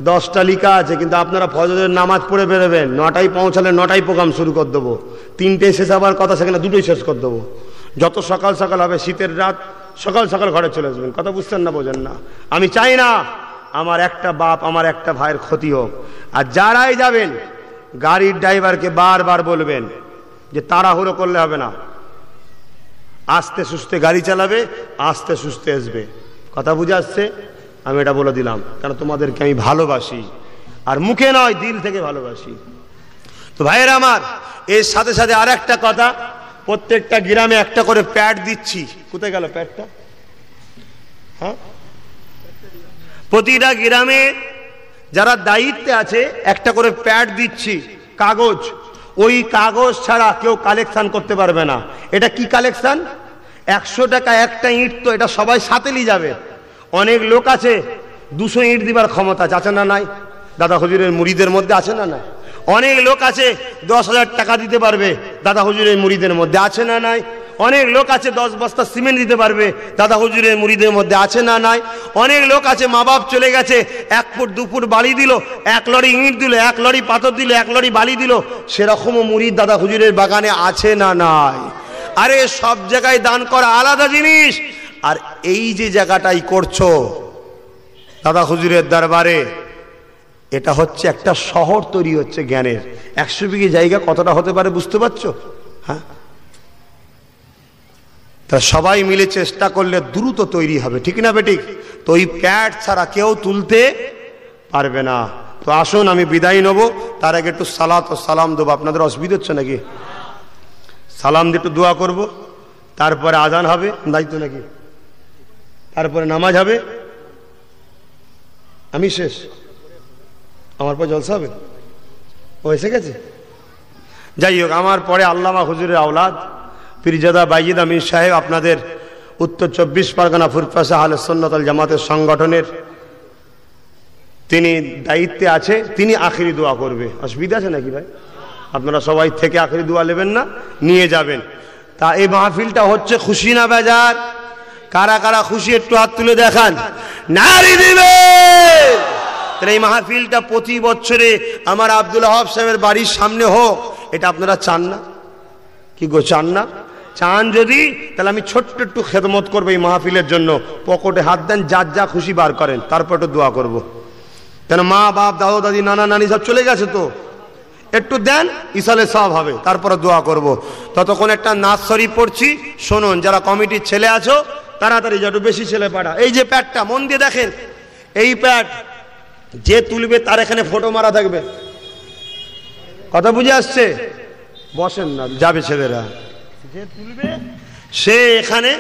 দশটা লিখা আছে কিন্তু আপনারা ফজরের নামাজ পড়ে বেরোবেন নটায় পৌঁছালে নটায় প্রোগ্রাম শুরু করে দেবো তিনটে শেষ হবার কথা সেখানে দুটোই শেষ করে দেবো যত সকাল সকাল হবে শীতের রাত সকাল সকাল ঘরে চলে আসবেন কথা বুঝছেন না বোঝেন না আমি চাই না আমার একটা বাপ আমার একটা ভাইয়ের ক্ষতি হোক আর যারাই যাবেন গাড়ির ড্রাইভারকে বারবার বলবেন যে তাড়াহুড়ো করলে হবে না আস্তে সুস্থে গাড়ি চালাবে আস্তে সুস্থে আসবে কথা বুঝে আসছে আমি এটা বলে দিলাম কারণ তোমাদেরকে আমি ভালোবাসি আর মুখে নয় দিল থেকে ভালোবাসি তো ভাইয়ের আমার এর সাথে সাথে আর একটা কথা প্রত্যেকটা গ্রামে একটা করে প্যাড দিচ্ছি কোথায় গেল প্যাডটা হ্যাঁ প্রতিটা গ্রামে যারা দায়িত্বে আছে একটা করে প্যাড দিচ্ছি কাগজ ওই কাগজ ছাড়া কেউ কালেকশান করতে পারবে না এটা কি কালেকশান একশো টাকা একটা ইট তো এটা সবাই সাথে নিয়ে যাবে অনেক লোক আছে দুশো ইঁট দিবার ক্ষমতা আছে না নাই দাদা হজুরের মুড়িদের মধ্যে আছে না নাই অনেক লোক আছে দশ হাজার টাকা দিতে পারবে দাদা হজুরের মুড়িদের মধ্যে আছে না নাই অনেক লোক আছে দশ বস্তা সিমেন্ট দিতে পারবে দাদা হজুরের মুড়িদের মধ্যে আছে না নাই অনেক লোক আছে মা বাপ চলে গেছে এক ফুট দু ফুট বালি দিল এক লড়ি ইঁট দিল এক লড়ি পাথর দিল এক লড়ি বালি দিল সেরকমও মুড়ির দাদা হুজুরের বাগানে আছে না নাই আরে সব জায়গায় দান করা আলাদা জিনিস আর এই যে জায়গাটাই করছো দাদা হুজুরের দরবারে এটা হচ্ছে একটা শহর তৈরি হচ্ছে জ্ঞানের একশো বিঘে জায়গা কতটা হতে পারে বুঝতে পারছো হ্যাঁ তা সবাই মিলে চেষ্টা করলে দ্রুত তৈরি হবে ঠিক না বেটিক তো ওই প্যাট ছাড়া কেউ তুলতে পারবে না তো আসুন আমি বিদায় নেব তার আগে একটু সালাত ও সালাম দেবো আপনাদের অসুবিধা হচ্ছে নাকি সালাম দিয়ে একটু দোয়া করবো তারপরে আজান হবে দায়িত্ব নাকি তারপরে নামাজ হবে আমি শেষ আমার পর জলসা হবে ও এসে গেছে যাই হোক আমার পরে আল্লামা হুজুরের আওলাদ পিরিজাদা বাইজিদ আমির সাহেব আপনাদের উত্তর চব্বিশ পরগনা ফুরফাসা আল সন্ন্যতল জামাতের সংগঠনের তিনি দায়িত্বে আছে তিনি আখিরি দোয়া করবে অসুবিধা আছে নাকি ভাই আপনারা সবাই থেকে আখিরি দোয়া নেবেন না নিয়ে যাবেন তা এই মাহফিলটা হচ্ছে খুশি না বেজার কারা কারা খুশি একটু হাত তুলে দেখান নারী দিবে তাহলে এই মাহফিলটা প্রতি বছরে আমার আব্দুল আহাব সাহেবের বাড়ির সামনে হোক এটা আপনারা চান না কি গো চান না চান যদি তাহলে আমি ছোট্ট একটু খেদমত করবো এই মাহফিলের জন্য পকেটে হাত দেন যার যা খুশি বার করেন তারপর একটু দোয়া করব। কেন মা বাপ দাদু দাদি নানা নানি সব চলে গেছে তো একটু দেন ইসালে সব হবে তারপরে দোয়া করব। ততক্ষণ একটা নার্সারি পড়ছি শুনুন যারা কমিটির ছেলে আছো তাড়াতাড়ি যত বেশি ছেলে পাঠা এই যে প্যাডটা মন দিয়ে দেখেন এই প্যাড যে তুলবে তার এখানে ফটো মারা থাকবে কথা বুঝে আসছে বসেন না যাবে ছেলেরা যে তুলবে সে এখানে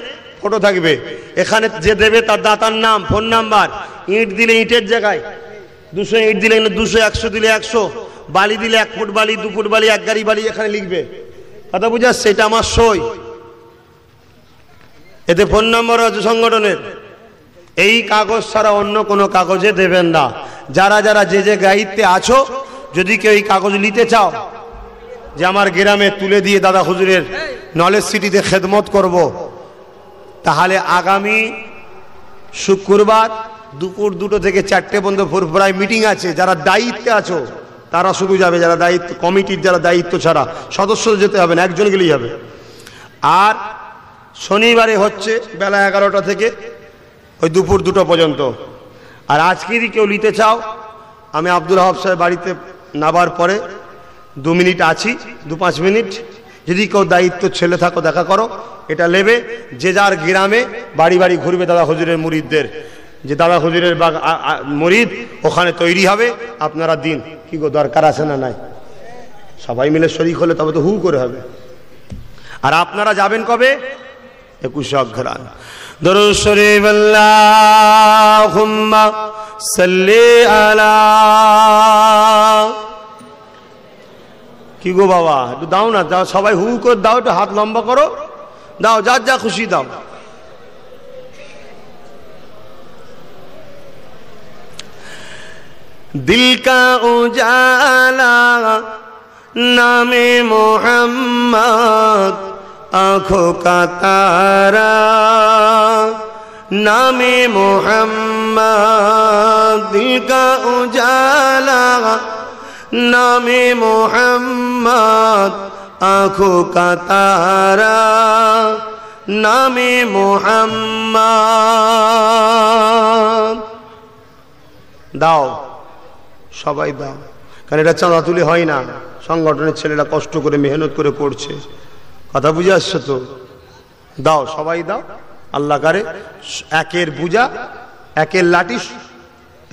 ফটো থাকবে এখানে যে দেবে তার দাতার নাম ফোন নাম্বার ইট দিলে ইটের জায়গায় দুশো ইট দিলে দুশো একশো দিলে একশো বালি দিলে এক ফুট বালি দু ফুট বালি এক গাড়ি বালি এখানে লিখবে কথা বুঝে আসছে এটা আমার সই এতে ফোন নম্বর আছে সংগঠনের এই কাগজ ছাড়া অন্য কোনো কাগজে দেবেন না যারা যারা যে যে দায়িত্বে আছো যদি কেউ এই কাগজ নিতে চাও যে আমার গ্রামে তুলে দিয়ে দাদা হুজুরের নলেজ সিটিতে খেদমত করব। তাহলে আগামী শুক্রবার দুপুর দুটো থেকে চারটে পর্যন্ত ফুরফুরায় মিটিং আছে যারা দায়িত্বে আছো তারা শুধু যাবে যারা দায়িত্ব কমিটির যারা দায়িত্ব ছাড়া সদস্য যেতে হবে না একজন গেলেই হবে আর শনিবারে হচ্ছে বেলা এগারোটা থেকে ওই দুপুর দুটো পর্যন্ত আর আজকেরই কেউ নিতে চাও আমি আব্দুল হাব সাহেব বাড়িতে নাবার পরে দু মিনিট আছি দু পাঁচ মিনিট যদি কেউ দায়িত্ব ছেলে থাকো দেখা করো এটা লেবে যে যার গ্রামে বাড়ি বাড়ি ঘুরবে দাদা হজুরের মুরিদদের যে দাদা হজুরের বা মরিদ ওখানে তৈরি হবে আপনারা দিন কি গো দরকার আছে না নাই সবাই মিলে শরিক হলে তবে তো হু করে হবে আর আপনারা যাবেন কবে একুশে অঘ্রাণ দরু শরীফ আল্লাহুম্মা সাল্লি আলা কি গো বাবা একটু দাও না দাও সবাই হু করে দাও একটু হাত লম্বা করো দাও যা যা খুশি দাও দিল কা উজালা নামে মোহাম্মদ আঁখো কাতারা নামে মোহাম্মা দিলকা উজালা নামে মোহাম্মা আঁখো কাতারা নামে মোহাম্মদ দাও সবাই দাও কারণ এটা চাঁদা তুলি হয় না সংগঠনের ছেলেরা কষ্ট করে মেহনত করে পড়ছে কথা বুঝে আসছো তো দাও সবাই দাও আল্লাহ কারে একের বুঝা একের লাঠি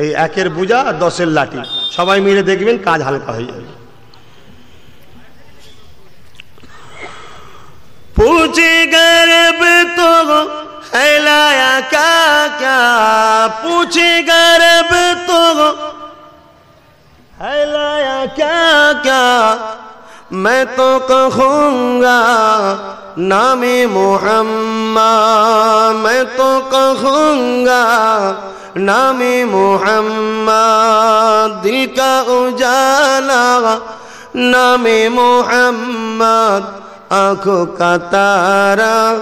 এই একের বুঝা আর দশের লাঠি সবাই মিলে দেখবেন কাজ হালকা হয়ে যাবে পুচি গরব তো হেলায়া কাকা পুচি গরব তো হেলায়া কা میں تو کہوں گا نام محمد میں تو کہوں گا نام محمد دل کا اجالا نام محمد آنکھوں کا تارا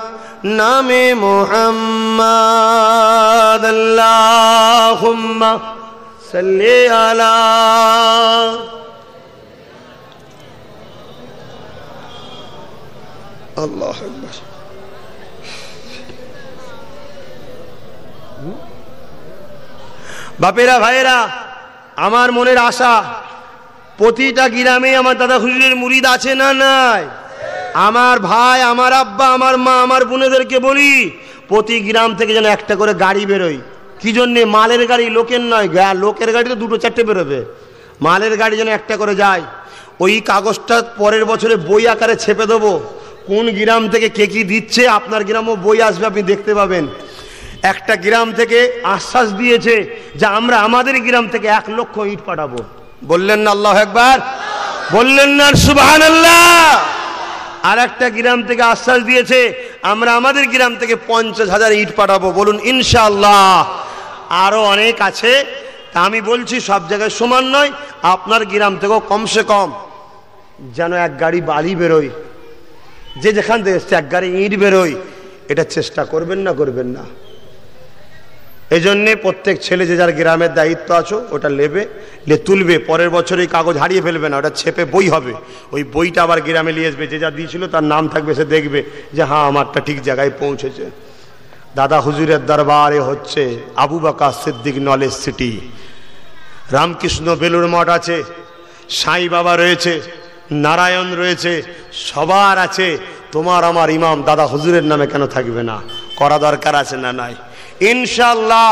نام محمد اللہ صلی اللہ আল্লাহ বাপেরা ভাইয়েরা আমার মনের আশা প্রতিটা গ্রামে আমার দাদা হুজুরের মুরিদ আছে না নাই আমার ভাই আমার আব্বা আমার মা আমার বোনেদেরকে বলি প্রতি গ্রাম থেকে যেন একটা করে গাড়ি বেরোয় কি জন্যে মালের গাড়ি লোকের নয় লোকের গাড়ি তো দুটো চারটে বেরোবে মালের গাড়ি যেন একটা করে যায় ওই কাগজটা পরের বছরে বই আকারে ছেপে দেবো কোন গ্রাম থেকে কে কি দিচ্ছে আপনার গ্রামও বই আসবে আপনি দেখতে পাবেন একটা গ্রাম থেকে আশ্বাস দিয়েছে যে আমরা আমাদের গ্রাম থেকে এক লক্ষ ইট পাঠাবো বললেন না আল্লাহ একবার বললেন না সুবাহান আল্লাহ আর একটা গ্রাম থেকে আশ্বাস দিয়েছে আমরা আমাদের গ্রাম থেকে পঞ্চাশ হাজার ইট পাঠাবো বলুন ইনশাল্লাহ আরও অনেক আছে তা আমি বলছি সব জায়গায় সমান নয় আপনার গ্রাম থেকেও কমসে কম যেন এক গাড়ি বালি বেরোয় যে যেখান থেকে এক গাড়ি ইঁট বেরোয় এটা চেষ্টা করবেন না করবেন না এই জন্যে প্রত্যেক ছেলে যে যার গ্রামের দায়িত্ব আছো ওটা লেবে লে তুলবে পরের বছর এই কাগজ হারিয়ে ফেলবে না ওটা ছেপে বই হবে ওই বইটা আবার গ্রামে নিয়ে আসবে যে যা দিয়েছিল তার নাম থাকবে সে দেখবে যে হ্যাঁ আমারটা ঠিক জায়গায় পৌঁছেছে দাদা হুজুরের দরবারে হচ্ছে আবু বাকা সিদ্দিক নলেজ সিটি রামকৃষ্ণ বেলুর মঠ আছে সাই বাবা রয়েছে নারায়ণ রয়েছে সবার আছে তোমার আমার ইমাম দাদা হুজুরের নামে কেন থাকবে না করা দরকার আছে না নাই ইনশাল্লাহ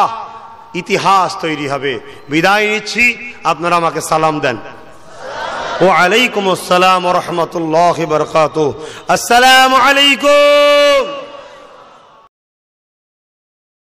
ইতিহাস তৈরি হবে বিদায় নিচ্ছি আপনারা আমাকে সালাম দেন ও আলাইকুম আসসালাম রহমতুল্লাহ বরকাত আসসালাম আলাইকুম